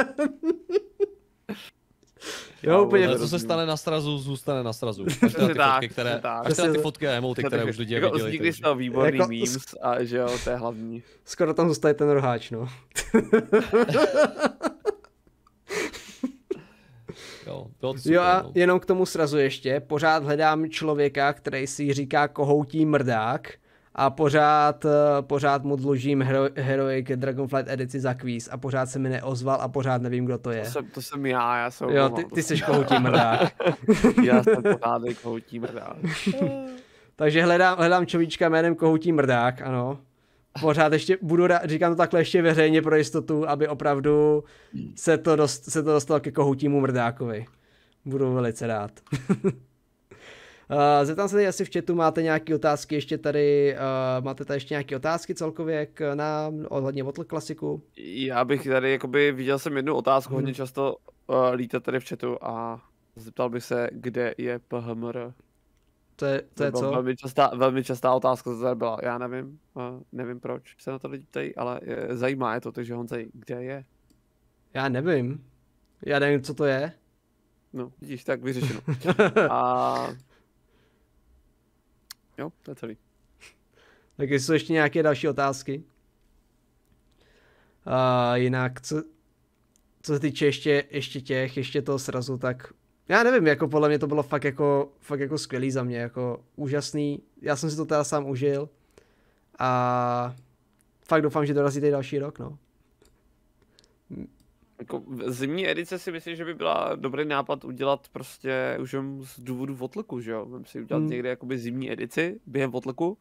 Jo, úplně. to, co se stane na srazu, zůstane na srazu. Až ty tak, fotky, které, tak. až ty fotky a emoty, které jako už lidi jako viděli. Vznikli z toho výborný jako, memes a že jo, to je hlavní. Skoro tam zůstane ten roháč, no. jo, to super, jo a no. jenom k tomu srazu ještě, pořád hledám člověka, který si říká kohoutí mrdák a pořád, eh, pořád mu dlužím Hero, Heroic Dragonflight edici za quiz a pořád se mi neozval a pořád nevím, kdo to je. To jsem, to jsem já, já jsem... Jo, ty, ty jsi kohoutí mrdák. já jsem pořád kohoutí jako mrdák. Takže hledám, hledám čovíčka jménem kohoutí mrdák, ano. Pořád ještě budu rád, říkám to takhle ještě veřejně pro jistotu, aby opravdu se to, dost, se to dostalo ke kohoutímu mrdákovi. Budu velice rád. Eh, zeptám se tady asi v chatu, máte nějaké otázky ještě tady, eh, máte tady ještě nějaké otázky celkově k nám ohledně Bottle klasiku? Já bych tady, jakoby viděl jsem jednu otázku, hmm. hodně mhm. často uh, eh, lítat tady v chatu a zeptal bych se, kde je PHMR. To je, to je to co? Velmi častá, velmi častá otázka to tady byla, já nevím, uh, nevím proč se na to lidi ptají, ale je, zajímá je to, takže Honza, kde je? Já nevím, já nevím, co to je. No, vidíš, tak vyřešeno. a Jo, to je celý. tak jestli jsou ještě nějaké další otázky? A jinak, co, co se týče ještě, ještě těch, ještě toho srazu, tak já nevím, jako podle mě to bylo fakt jako, fakt jako skvělý za mě, jako úžasný. Já jsem si to teda sám užil a fakt doufám, že dorazí tady další rok, no. Jako zimní edice si myslím, že by byla dobrý nápad udělat prostě už jen z důvodu votlku, že jo? Vem si udělat hmm. někde jakoby zimní edici během votlku.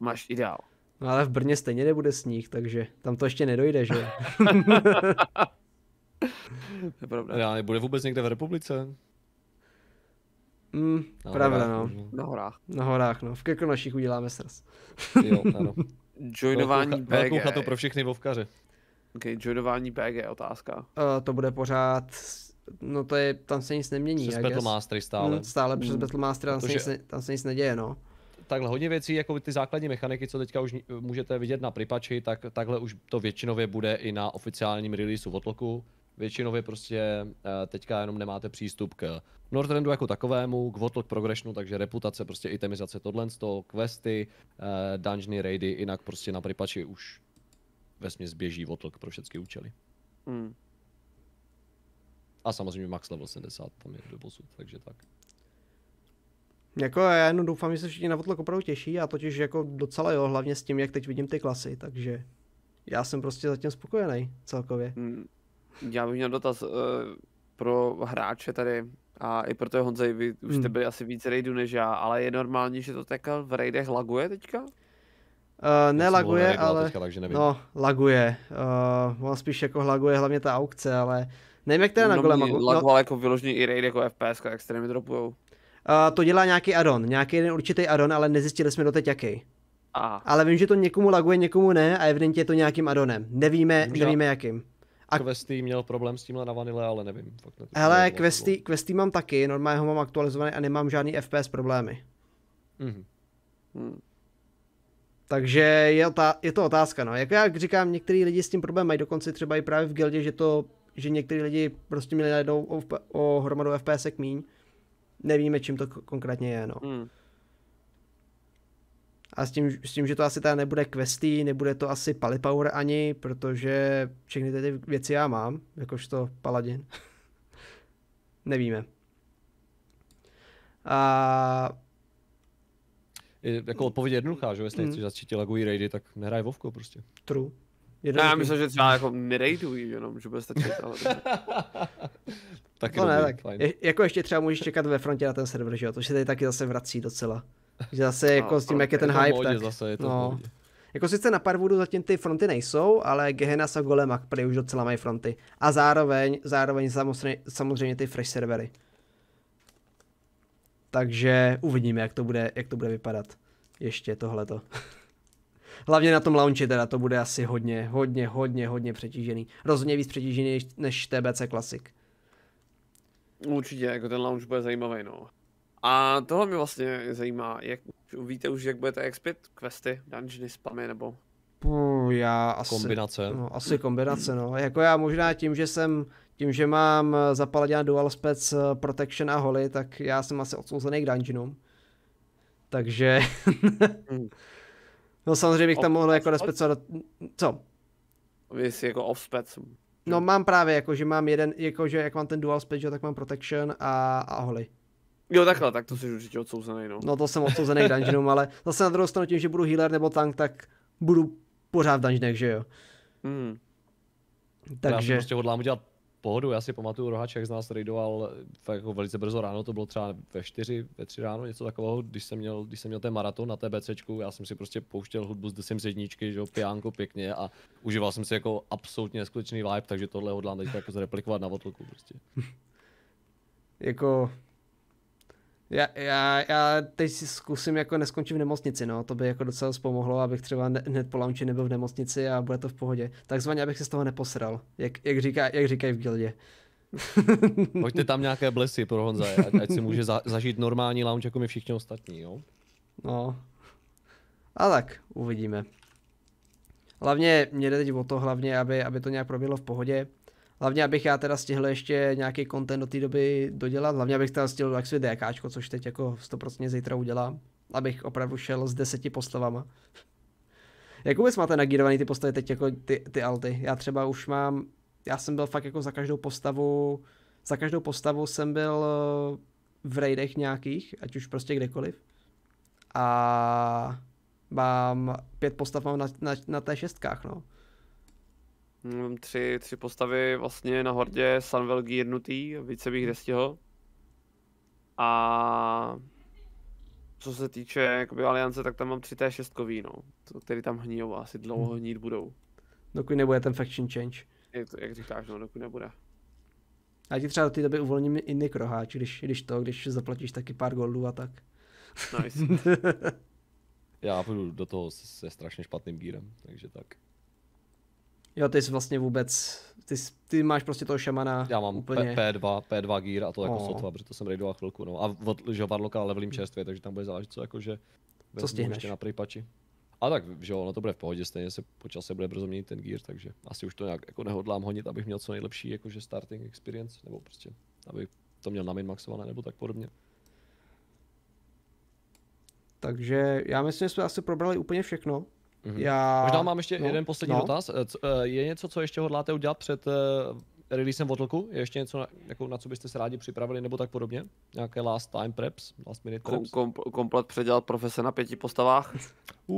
Máš ideál. No ale v Brně stejně nebude sníh, takže tam to ještě nedojde, že jo? je Ale bude vůbec někde v republice? Mm, na pravda, horách, no. Na horách. Na horách, no. V Krkonoších uděláme srs. jo, ano. Joinování BG. velkou e. chatu pro všechny vovkaře. Okay, joinování PG je otázka. Uh, to bude pořád, no to je, tam se nic nemění. Přes Battlemastery stále. Mm, stále přes mm. Battlemastery, tam, Protože... tam se nic neděje, no takhle hodně věcí, jako ty základní mechaniky, co teďka už můžete vidět na Pripači, tak takhle už to většinově bude i na oficiálním releaseu Votloku. Většinově prostě eh, teďka jenom nemáte přístup k Northrendu jako takovému, k Votlok progressionu, takže reputace, prostě itemizace tohle, questy, eh, dungeony, raidy, jinak prostě na Pripači už vesměs běží otlk pro všechny účely. Mm. A samozřejmě max level 70 tam je do posud, takže tak. Jako já jenom doufám, že se všichni na Votlok opravdu těší a totiž jako docela jo, hlavně s tím, jak teď vidím ty klasy, takže já jsem prostě zatím spokojený celkově. Mm. Já bych měl dotaz uh, pro hráče tady a i proto Honzej, vy už jste hmm. byli asi víc raidů než já, ale je normální, že to takhle v raidech laguje teďka? Uh, eh, nelaguje, ale... Teďka, takže nevím. No, laguje. Uh, on spíš jako laguje hlavně ta aukce, ale nevím jak teda no, na golema. Lagoval no... no- jako vyložený i raid jako FPS, extrémně dropujou. Uh, to dělá nějaký addon, nějaký jeden určitý addon, ale nezjistili jsme doteď jaký. Aha. Ale vím, že to někomu laguje, někomu ne a evidentně je to nějakým addonem. Nevíme, Může... nevíme jakým. A Questy měl problém s tímhle na vanile, ale nevím. Fakt nevím Hele, questy, questy mám taky, normálně ho mám aktualizovaný a nemám žádný FPS problémy. Mhm. hmm takže je, otá- je to otázka, no. Jak já říkám, některý lidi s tím problém mají dokonce třeba i právě v gildě, že to, že některý lidi prostě měli najednou o, o hromadu FPS míň. Nevíme, čím to k- konkrétně je, no. Hmm. A s tím, s tím, že to asi teda nebude questy, nebude to asi palipower ani, protože všechny ty věci já mám, jakožto paladin. Nevíme. A je jako hmm. odpověď je jednoduchá, že jestli mm. chceš začít lagují raidy, tak nehraj Vovko prostě. True. Jeden já myslím, že třeba jako nerejdují jenom, že bude stačit, ale... taky no ne, tak. Fajn. Je, jako ještě třeba můžeš čekat ve frontě na ten server, že jo, to se tady taky zase vrací docela. Že zase no, jako no, s tím, jak je ten jako hype, tak... Zase je to no. Jako sice na Parvoodu zatím ty fronty nejsou, ale Gehenna a Golemak prý už docela mají fronty. A zároveň, zároveň samozřejmě, samozřejmě ty fresh servery. Takže uvidíme, jak to bude, jak to bude vypadat. Ještě tohleto. Hlavně na tom launchi teda to bude asi hodně, hodně, hodně, hodně přetížený. Rozhodně víc přetížený než TBC Classic. Určitě, jako ten launch bude zajímavý, no. A toho mě vlastně zajímá, jak víte už, jak budete expit questy, dungeony, spamy nebo... Puh, já asi... Kombinace. No, asi kombinace, no. Jako já možná tím, že jsem tím, že mám eh, zapaladěna Dual Spec eh, Protection a Holy, tak já jsem asi odsouzený k dungeonům. Takže... Hmm. no samozřejmě bych tam mohl jako respektovat... Co? Vy jsi jako off-spec. No mám právě, jako že mám jeden, jako že jak mám ten dual spec, tak mám protection a, a holy. Jo takhle, tak to jsi určitě odsouzený, no. No to jsem odsouzený k dungeonům, ale zase na druhou stranu tím, že budu healer nebo tank, tak budu pořád v dungeonech, že jo. Hmm. Takže... Já prostě hodlám udělat pohodu, já si pamatuju, jak z nás raidoval jako velice brzo ráno, to bylo třeba ve 4, ve 3 ráno, něco takového, když jsem měl, když jsem měl ten maraton na TBCčku, já jsem si prostě pouštěl hudbu z The Sims jedničky, že jo, piánko pěkně a užíval jsem si jako absolutně neskutečný vibe, takže tohle hodlám teď jako zreplikovat na otlku prostě. jako já, já, já teď zkusím jako neskončit v nemocnici, no, to by jako docela zpomohlo, abych třeba hned po launchi nebyl v nemocnici a bude to v pohodě. Takzvaně, abych se z toho neposral, jak, jak, říká, jak říkají v gildě. Pojďte tam nějaké blesy pro Honza, ať, ať si může za, zažít normální launch jako my všichni ostatní, jo? No. A tak, uvidíme. Hlavně mě jde teď o to, hlavně, aby, aby to nějak proběhlo v pohodě. Hlavně, abych já teda stihl ještě nějaký content do té doby dodělat, hlavně abych teda stihl jak svý DKčko, což teď jako 100% zítra udělám, abych opravdu šel s deseti postavama. Jak vůbec máte nagírovaný ty postavy teď jako ty, ty alty? Já třeba už mám, já jsem byl fakt jako za každou postavu, za každou postavu jsem byl eh, v raidech nějakých, ať už prostě kdekoliv. A mám pět postav mám na, na, na té šestkách, no. Mám Tři, tři postavy vlastně na hordě, Sunwell gearnutý, více bych hmm. nestihl. A co se týče jakoby, aliance, tak tam mám 3 T6, no, to, který tam hníjou a asi dlouho hmm. hnít budou. Dokud nebude ten faction change. Jak, jak říkáš, no, dokud nebude. Já ti třeba do té doby uvolním i nekroháč, když, když to, když zaplatíš taky pár goldů a tak. Nice. Já půjdu do toho se strašně špatným gírem, takže tak. Jo, ty jsi vlastně vůbec, ty, jsi, ty máš prostě toho šamana Já mám úplně... P, P2, P2 gear a to jako oh. sotva, protože to jsem raidoval chvilku, no. A od žobarloka levelím čerstvě, takže tam bude záležit, co jakože... Co stihneš? Ještě na prejpači. A tak, že ono to bude v pohodě, stejně se počase bude brzo měnit ten gear, takže asi už to nějak jako nehodlám honit, abych měl co nejlepší jakože starting experience, nebo prostě, aby to měl na minmaxované nebo tak podobně. Takže já myslím, že jsme asi probrali úplně všechno. Mhm. Já... Možná mám ještě no. jeden poslední no. dotaz. Eh, eh, je něco, co ještě hodláte udělat před eh, releasem Votlku? Je ještě něco, na, jako, na co byste se rádi připravili nebo tak podobně? Nějaké last time preps? Last minute preps? Kom, kom, komplet předělat profese na pěti postavách?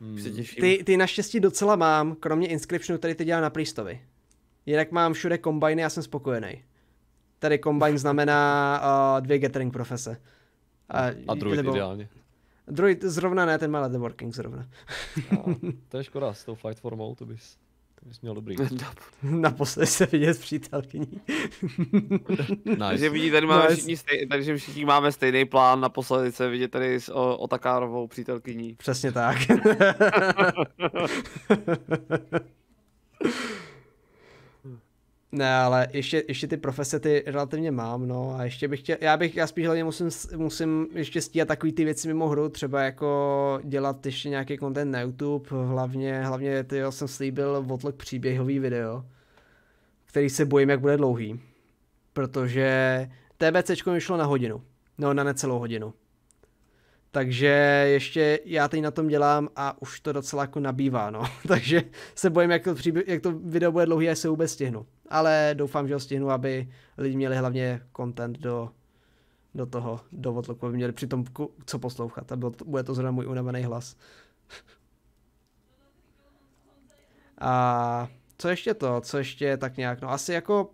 hmm. ty, ty naštěstí docela mám, kromě Inscriptionu, který ty dělám na prístovi. Jinak mám všude kombajny, já jsem spokojený. Tady kombajn znamená uh, dvě gathering profese. A, a druhý nebo, ideálně. Droid zrovna ne, ten má The Working zrovna. No, A, to je škoda, s tou Flight formou to bys, to bys měl dobrý. Naposledy se vidět s přítelkyní. nice. Takže vidí, tady, máme nice. všichni tady, že všichni máme stejný plán, naposledy se vidět tady s o, Otakárovou přítelkyní. Přesně tak. Ne, ale ještě, ještě ty profese ty relativně mám, no a ještě bych chtěl, já bych, já spíš hlavně musím, musím ještě stíhat takový ty věci mimo hru, třeba jako dělat ještě nějaký content na YouTube, hlavně, hlavně ty, jo, jsem slíbil odlog příběhový video, který se bojím, jak bude dlouhý, protože TBCčko mi šlo na hodinu, no na necelou hodinu. Takže ještě já teď na tom dělám a už to docela jako nabývá, no. Takže se bojím, jak to, příběh, jak to video bude dlouhý, až se vůbec stihnu ale doufám, že ho stihnu, aby lidi měli hlavně content do, do toho, do odloku, aby měli při tom co poslouchat a bude to zrovna můj unavený hlas. a co ještě to, co ještě tak nějak, no asi jako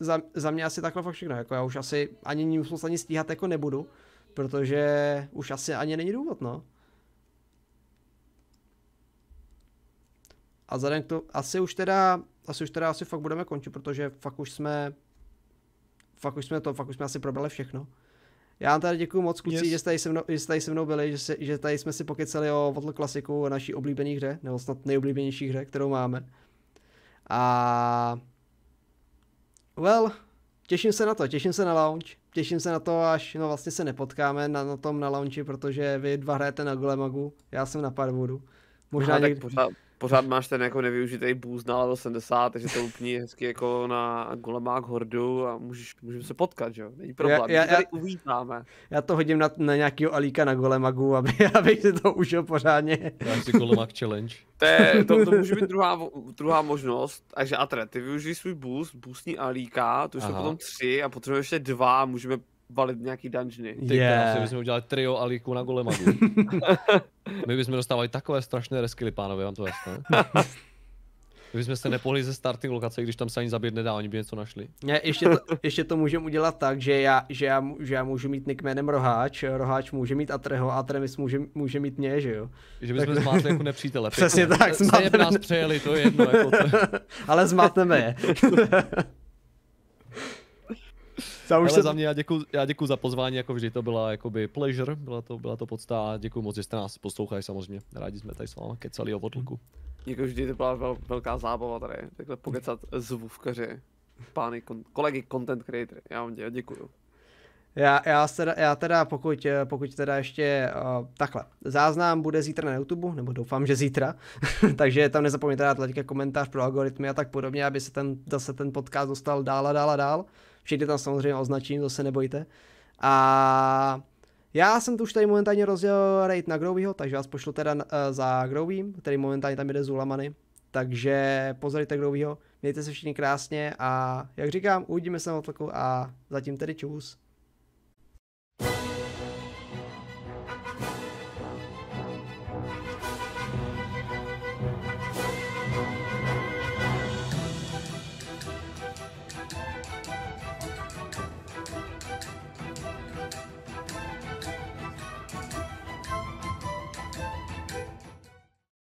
za, za mě asi takhle fakt všechno, jako já už asi ani ním moc ani stíhat jako nebudu, protože už asi ani není důvod, no. A vzhledem k to, asi už teda asi už teda asi fakt budeme končit, protože fakt už jsme fakt už jsme to, fakt už jsme asi probrali všechno. Já vám tady děkuji moc, kluci, yes. že, jste mnou, že jste tady se mnou byli, že, se, že tady jsme si pokyceli o Vodl klasiku, a naší oblíbené hře, nebo snad nejoblíbenější hře, kterou máme. A... Well, těším se na to, těším se na launch, těším se na to, až no vlastně se nepotkáme na, na tom na launchi, protože vy dva hrajete na Golemagu, já jsem na Parvodu. Možná no, někdy... Tak pořád, pořád máš ten jako nevyužitý boost na level 70, takže to upní hezky jako na golemák hordu a můžeš, můžeme se potkat, že jo? Není problém, já, já, tady uvítáme. Já to hodím na, na nějakýho alíka na golemagu, aby, aby se to užil pořádně. Dáš si golemák challenge. To, je, to, to, může být druhá, druhá možnost, takže Atre, ty využij svůj boost, boostní alíka, to už jsou potom tři a potřebuješ ještě dva, můžeme valit nějaký dungeony. Ty yeah. krásy, prostě bychom udělali trio Aliku na Golema. My bychom dostávali takové strašné reskily, pánové, vám to jasné. My bychom se nepohli ze starting lokace, když tam se ani zabít nedá, oni by něco našli. Ne, ještě to, ještě to můžeme udělat tak, že já, že já, že já můžu mít nickmanem Roháč, Roháč může mít Atreho, Atremis může, může mít mě, že jo? Že bychom tak... zmátli jako nepřítele. Přesně tak, zmátneme. nás přejeli, to je jedno. Jako to... Ale zmátneme je. Já už Ale se... za mě já děkuji já děkuju za pozvání, jako vždy to byla jakoby pleasure, byla to, byla to podsta a děkuji moc, že jste nás poslouchali samozřejmě. Rádi jsme tady s vámi kecali o vodlku. Jako vždy to byla vel, velká zábava tady, takhle pokecat s vůvkaři, pány, kon, kolegy content creator. já vám děkuju. Já, já, teda, já teda, pokud, pokud teda ještě uh, takhle, záznam bude zítra na YouTube, nebo doufám, že zítra, takže tam nezapomeňte dát like, komentář pro algoritmy a tak podobně, aby se ten, zase ten podcast dostal dál a dál a dál. Všechny tam samozřejmě označím, to se nebojte. A já jsem tu už tady momentálně rozjel raid na Growbyho, takže vás pošlu teda eh, za Growbym, který momentálně tam jde z Ulamany. Takže pozorujte Growbyho, mějte se všichni krásně a jak říkám, uvidíme se na otlaku a zatím tedy čus.